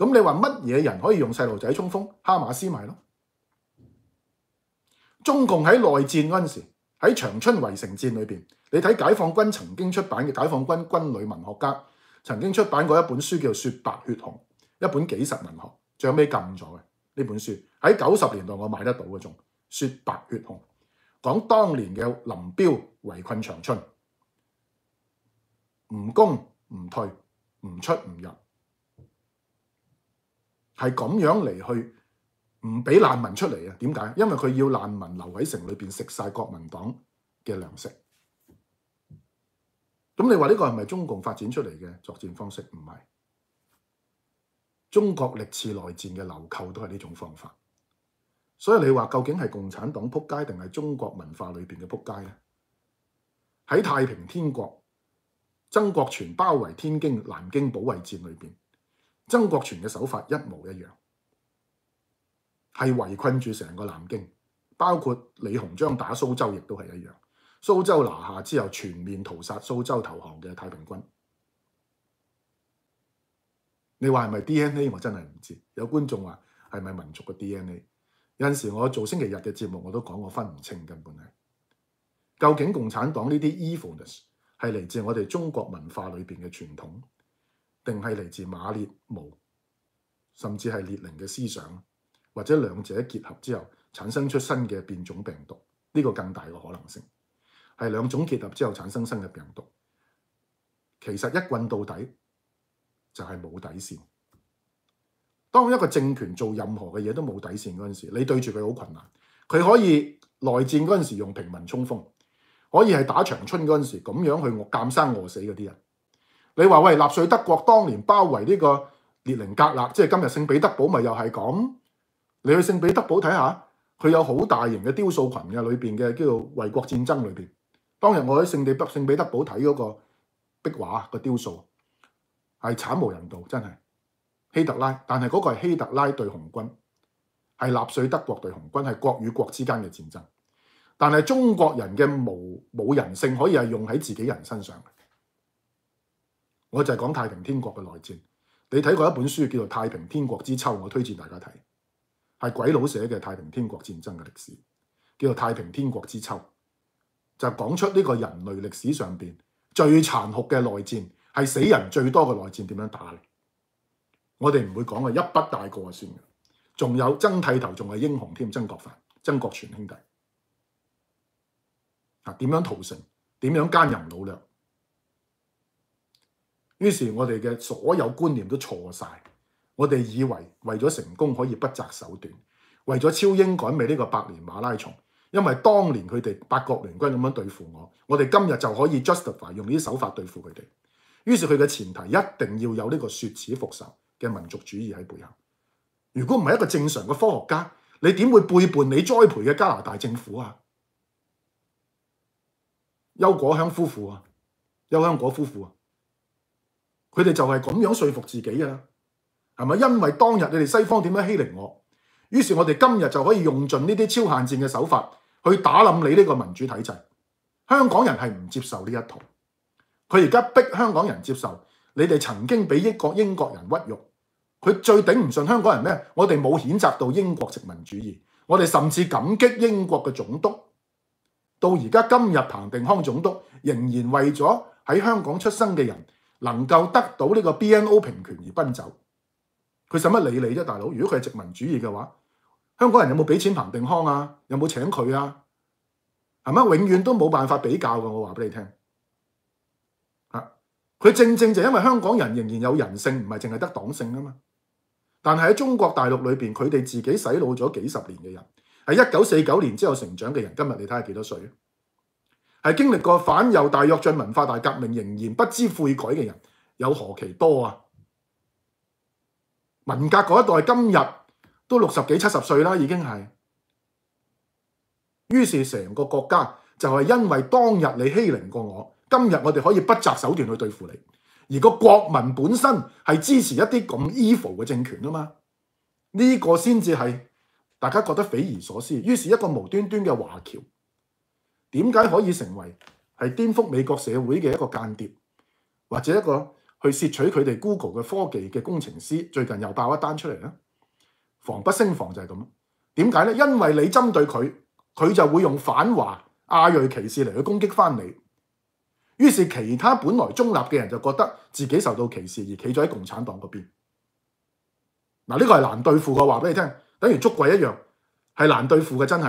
咁你話乜嘢人可以用細路仔衝鋒？哈馬斯咪囉。中共喺內戰嗰陣時，喺長春圍城戰裏面你睇解放軍曾經出版嘅解放軍軍旅文學家曾經出版過一本書叫《雪白血紅》，一本幾十文學，最後尾禁咗嘅呢本書喺九十年代我買得到嗰種《雪白血紅》，講當年嘅林彪圍困長春，唔攻唔退，唔出唔入。系咁樣嚟去唔俾難民出嚟啊？點解？因為佢要難民留喺城裏面食晒國民黨嘅糧食。咁你話呢個係咪中共發展出嚟嘅作戰方式？唔係。中國歷次內戰嘅流寇都係呢種方法。所以你話究竟係共產黨撲街定係中國文化裏面嘅撲街咧？喺太平天国曾國荃包圍天京（南京）保衛戰裏面曾國全嘅手法一模一樣，係圍困住成個南京，包括李鴻章打蘇州，亦都係一樣。蘇州拿下之後，全面屠殺蘇州投降嘅太平軍。你話係咪 DNA？我真係唔知。有觀眾話係咪民族嘅 DNA？有陣時我做星期日嘅節目，我都講我分唔清根本係究竟共產黨呢啲 e v i n e n s 係嚟自我哋中國文化裏面嘅傳統。定系嚟自马列毛，甚至系列宁嘅思想，或者两者结合之后产生出新嘅变种病毒，呢个更大嘅可能性系两种结合之后产生新嘅病毒。其实一棍到底就系冇底线。当一个政权做任何嘅嘢都冇底线嗰阵时，你对住佢好困难。佢可以内战嗰阵时用平民冲锋，可以系打长春嗰阵时咁样去鑑监生饿死嗰啲人。你话喂，纳粹德国当年包围呢个列宁格勒，即系今日圣彼得堡咪又系咁？你去圣彼得堡睇下，佢有好大型嘅雕塑群嘅里边嘅，叫做卫国战争里边。当日我喺圣地圣彼得堡睇嗰个壁画个雕塑，系惨无人道，真系希特拉。但系嗰个系希特拉对红军，系纳粹德国对红军，系国与国之间嘅战争。但系中国人嘅无冇人性，可以系用喺自己人身上我就係讲太平天国嘅内战，你睇过一本书叫做《太平天国之秋》，我推荐大家睇，係鬼佬写嘅太平天国战争嘅历史，叫做《太平天国之秋》，就讲出呢个人类历史上面最残酷嘅内战，係死人最多嘅内战，點樣打？我哋唔会讲係一笔带过算嘅，仲有曾剃头仲係英雄添，曾国藩、曾国全兄弟點樣屠城？點樣奸淫老娘？於是，我哋嘅所有觀念都錯晒。我哋以為為咗成功可以不擇手段，為咗超英趕美呢個百年馬拉松。因為當年佢哋八國聯軍噉樣對付我，我哋今日就可以 justify 用呢啲手法對付佢哋。於是佢嘅前提一定要有呢個雪恥復仇嘅民族主義喺背後。如果唔係一個正常嘅科學家，你點會背叛你栽培嘅加拿大政府啊？邱果香夫婦啊，邱香果夫婦啊。佢哋就系咁样说服自己噶啦，系咪？因为当日你哋西方点样欺凌我，于是我哋今日就可以用尽呢啲超限战嘅手法去打冧你呢个民主体制。香港人系唔接受呢一套，佢而家逼香港人接受。你哋曾经俾英国英国人屈辱，佢最顶唔顺香港人咩？我哋冇谴责到英国殖民主义，我哋甚至感激英国嘅总督。到而家今日彭定康总督仍然为咗喺香港出生嘅人。能夠得到呢個 B N O 平權而奔走，佢使乜理你啫，大佬？如果佢係殖民主義嘅話，香港人有冇俾錢彭定康啊？有冇請佢啊？係咪？永遠都冇辦法比較嘅，我話俾你聽。佢正正就因為香港人仍然有人性，唔係淨係得黨性啊嘛。但係喺中國大陸裏面，佢哋自己洗腦咗幾十年嘅人，喺一九四九年之後成長嘅人，今日你睇下幾多歲啊？系经历过反右大跃进、文化大革命，仍然不知悔改嘅人有何其多啊！文革嗰一代今日都六十几、七十岁啦，已经系。于是成个国家就系因为当日你欺凌过我，今日我哋可以不择手段去对付你。而个国民本身系支持一啲咁 evil 嘅政权啊嘛，呢个先至系大家觉得匪夷所思。于是一个无端端嘅华侨。点解可以成为系颠覆美国社会嘅一个间谍，或者一个去窃取佢哋 Google 嘅科技嘅工程师？最近又爆一单出嚟咧，防不胜防就系咁。点解咧？因为你针对佢，佢就会用反华、亚裔歧视嚟去攻击翻你。于是其他本来中立嘅人就觉得自己受到歧视，而企咗喺共产党嗰边。嗱，呢个系难对付嘅，话俾你听，等于捉鬼一样，系难对付嘅，真系。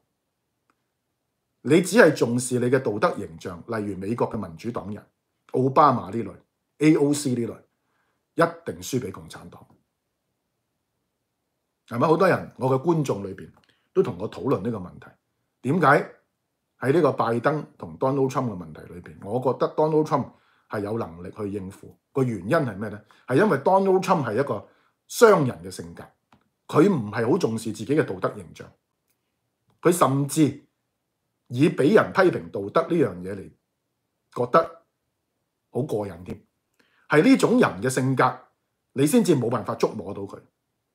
你只係重視你嘅道德形象，例如美國嘅民主黨人、奧巴馬呢類、AOC 呢類，一定輸畀共產黨。係咪好多人？我嘅觀眾裏面都同我討論呢個問題。點解喺呢個拜登同 Donald Trump 嘅問題裏面，我覺得 Donald Trump 係有能力去應付？個原因係咩呢？係因為 Donald Trump 係一個商人嘅性格，佢唔係好重視自己嘅道德形象，佢甚至。以俾人批評道德呢樣嘢嚟，覺得好過癮添。係呢種人嘅性格，你先至冇辦法捉摸到佢。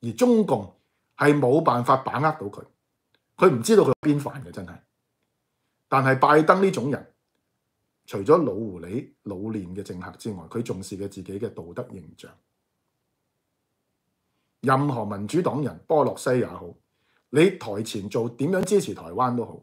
而中共係冇辦法把握到佢，佢唔知道佢邊犯嘅真係。但係拜登呢種人，除咗老狐狸、老練嘅政客之外，佢重視嘅自己嘅道德形象。任何民主黨人，波洛西也好，你台前做點樣支持台灣都好。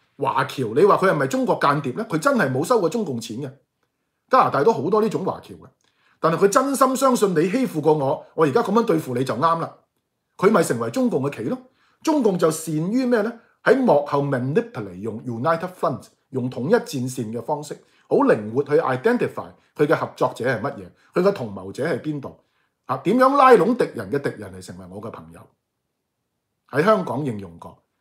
華僑，你話佢係咪中國間諜呢佢真係冇收過中共錢嘅。加拿大都好多呢種華僑嘅，但係佢真心相信你欺負過我，我而家咁樣對付你就啱啦。佢咪成為中共嘅棋咯？中共就善於咩呢喺幕後 Manipulate 用 United Fund s 用統一戰線嘅方式，好靈活去 identify 佢嘅合作者係乜嘢，佢嘅同謀者係邊度啊？點樣拉攏敵人嘅敵人嚟成為我嘅朋友？喺香港應用過。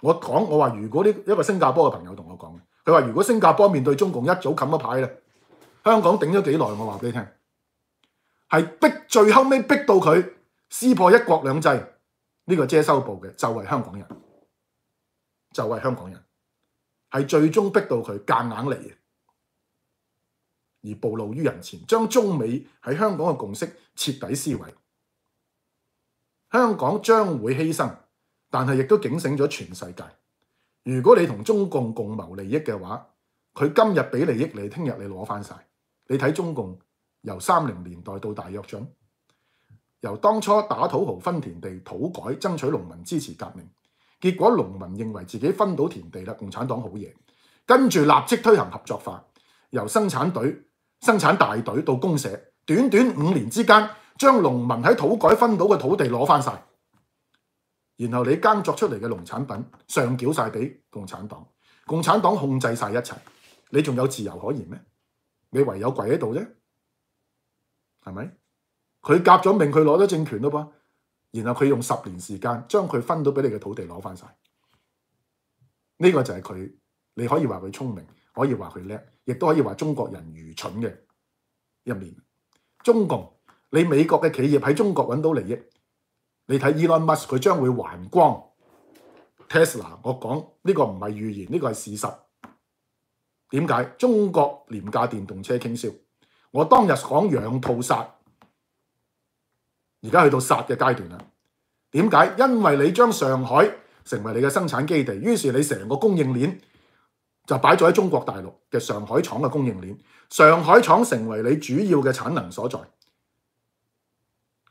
我講，我話如果呢一個新加坡嘅朋友同我講嘅，佢話如果新加坡面對中共一早冚咗牌咧，香港頂咗幾耐？我話俾你聽，係逼最後尾逼到佢撕破一國兩制，呢個遮羞布嘅就係香港人，就係香港人，係最終逼到佢夾硬嚟嘅，而暴露於人前，將中美喺香港嘅共識徹底撕毀，香港將會犧牲。但係亦都警醒咗全世界：，如果你同中共共謀利益嘅話，佢今日畀利益你，聽日你攞返晒。你睇中共由三零年代到大躍進，由當初打土豪分田地、土改爭取農民支持革命，結果農民認為自己分到田地喇，共產黨好嘢，跟住立即推行合作化，由生產隊、生產大隊到公社，短短五年之間，將農民喺土改分到嘅土地攞返晒。然后你耕作出嚟嘅农产品上缴晒俾共产党，共产党控制晒一切，你仲有自由可言咩？你唯有跪喺度啫，系咪？佢夾咗命，佢攞咗政权咯噃。然后佢用十年时间将佢分到俾你嘅土地攞翻晒，呢个就系佢。你可以话佢聪明，可以话佢叻，亦都可以话中国人愚蠢嘅一面。中共，你美国嘅企业喺中国揾到利益。你睇埃隆馬斯佢將會還光 Tesla，我講呢個唔係預言，呢個係事實。點解中國廉價電動車傾銷？我當日講養兔殺，而家去到殺嘅階段啦。點解？因為你將上海成為你嘅生產基地，於是你成個供應鏈就擺咗喺中國大陸嘅上海廠嘅供應鏈，上海廠成為你主要嘅產能所在。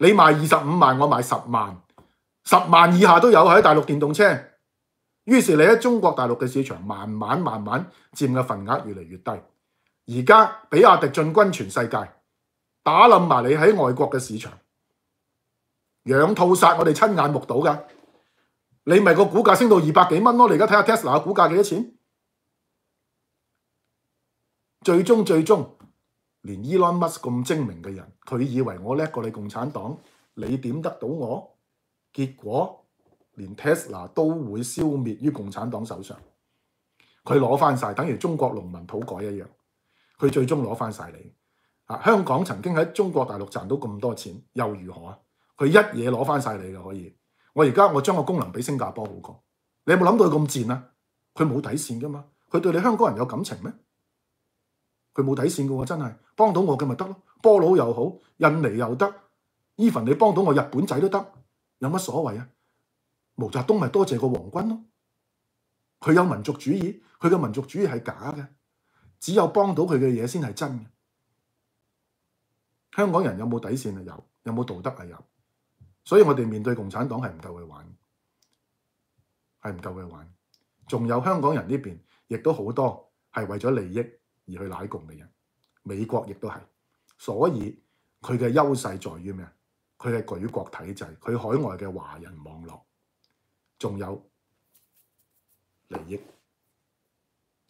你賣二十五萬，我賣十萬，十萬以下都有喺大陸電動車。於是你喺中國大陸嘅市場慢慢慢慢佔嘅份額越嚟越低。而家比亞迪進軍全世界，打冧埋你喺外國嘅市場，仰套殺我哋親眼目睹㗎。你咪個股價升到二百幾蚊咯。你而家睇下 Tesla 股價幾多錢？最終最終。連 Elon Musk 咁精明嘅人，佢以為我叻過你共產黨，你點得到我？結果連 Tesla 都會消滅於共產黨手上。佢攞返晒，等於中國農民土改一樣。佢最終攞返晒你。香港曾經喺中國大陸賺到咁多錢，又如何佢一嘢攞返晒你嘅可以。我而家我將個功能畀新加坡好過。你有冇諗到佢咁賤啊？佢冇底線㗎嘛？佢對你香港人有感情咩？佢冇底線嘅喎，真係幫到我嘅咪得咯，波佬又好，印尼又得，even 你幫到我日本仔都得，有乜所謂啊？毛澤東咪多謝個皇軍咯，佢有民族主義，佢嘅民族主義係假嘅，只有幫到佢嘅嘢先係真嘅。香港人有冇底線啊？有，有冇道德啊？有，所以我哋面對共產黨係唔夠佢玩，係唔夠佢玩。仲有香港人呢邊亦都好多係為咗利益。而去奶共嘅人，美國亦都係，所以佢嘅優勢在於咩啊？佢嘅舉國體制，佢海外嘅華人網絡，仲有利益，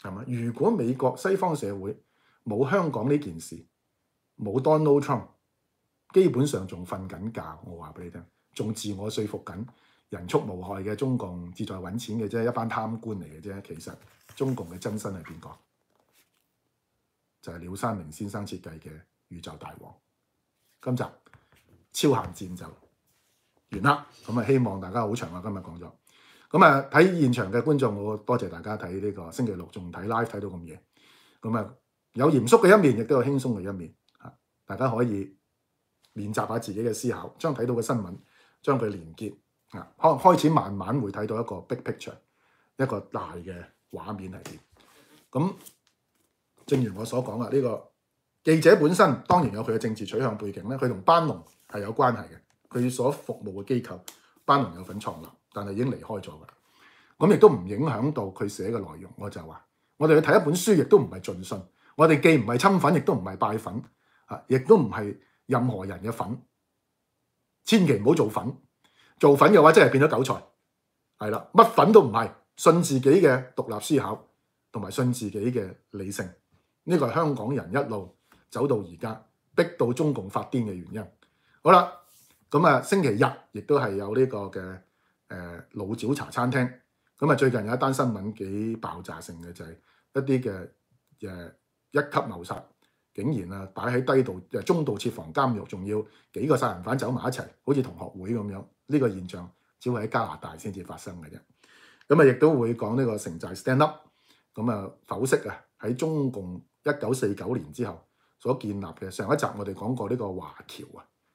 係咪？如果美國西方社會冇香港呢件事，冇 Donald Trump，基本上仲瞓緊覺，我話俾你聽，仲自我說服緊，人畜無害嘅中共，志在揾錢嘅啫，一班貪官嚟嘅啫，其實中共嘅真身係邊個？就係廖山明先生設計嘅宇宙大王。今集超限戰就完啦。咁啊，希望大家好長啊，今日講咗。咁啊，睇現場嘅觀眾，我多謝大家睇呢個星期六仲睇 live 睇到咁嘢。咁啊，有嚴肅嘅一面，亦都有輕鬆嘅一面。大家可以練習下自己嘅思考，將睇到嘅新聞將佢連結啊，開開始慢慢會睇到一個 big picture，一個大嘅畫面係點。咁。正如我所講啊，呢個記者本身當然有佢嘅政治取向背景咧，佢同班龍係有關係嘅，佢所服務嘅機構班龍有份創立，但係已經離開咗噶。咁亦都唔影響到佢寫嘅內容。我就話，我哋去睇一本書，亦都唔係盡信，我哋既唔係親粉，亦都唔係拜粉，啊，亦都唔係任何人嘅粉。千祈唔好做粉，做粉嘅話真係變咗韭菜，係啦，乜粉都唔係，信自己嘅獨立思考同埋信自己嘅理性。呢個係香港人一路走到而家，逼到中共發癲嘅原因。好啦，咁啊，星期日亦都係有呢個嘅老早茶餐廳。咁啊，最近有一單新聞幾爆炸性嘅，就係一啲嘅一級謀殺，竟然啊擺喺低度中度設防監獄，仲要幾個殺人犯走埋一齊，好似同學會咁樣。呢個現象只會喺加拿大先至發生嘅啫。咁啊，亦都會講呢個城寨 stand up，咁啊否識啊喺中共。一九四九年之後所建立嘅上一集我哋讲过呢个华侨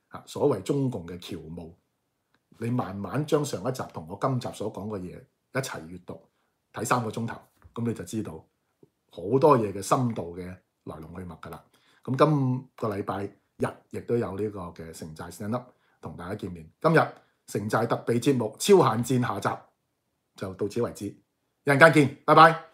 啊，所谓中共嘅桥务，你慢慢将上一集同我今集所讲嘅嘢一齐阅读睇三个钟头，咁你就知道好多嘢嘅深度嘅来龙去脉噶啦。咁今个礼拜日亦都有呢个嘅城寨 u 粒同大家见面。今日城寨特备节目《超限战》下集就到此为止，一阵间见，拜拜。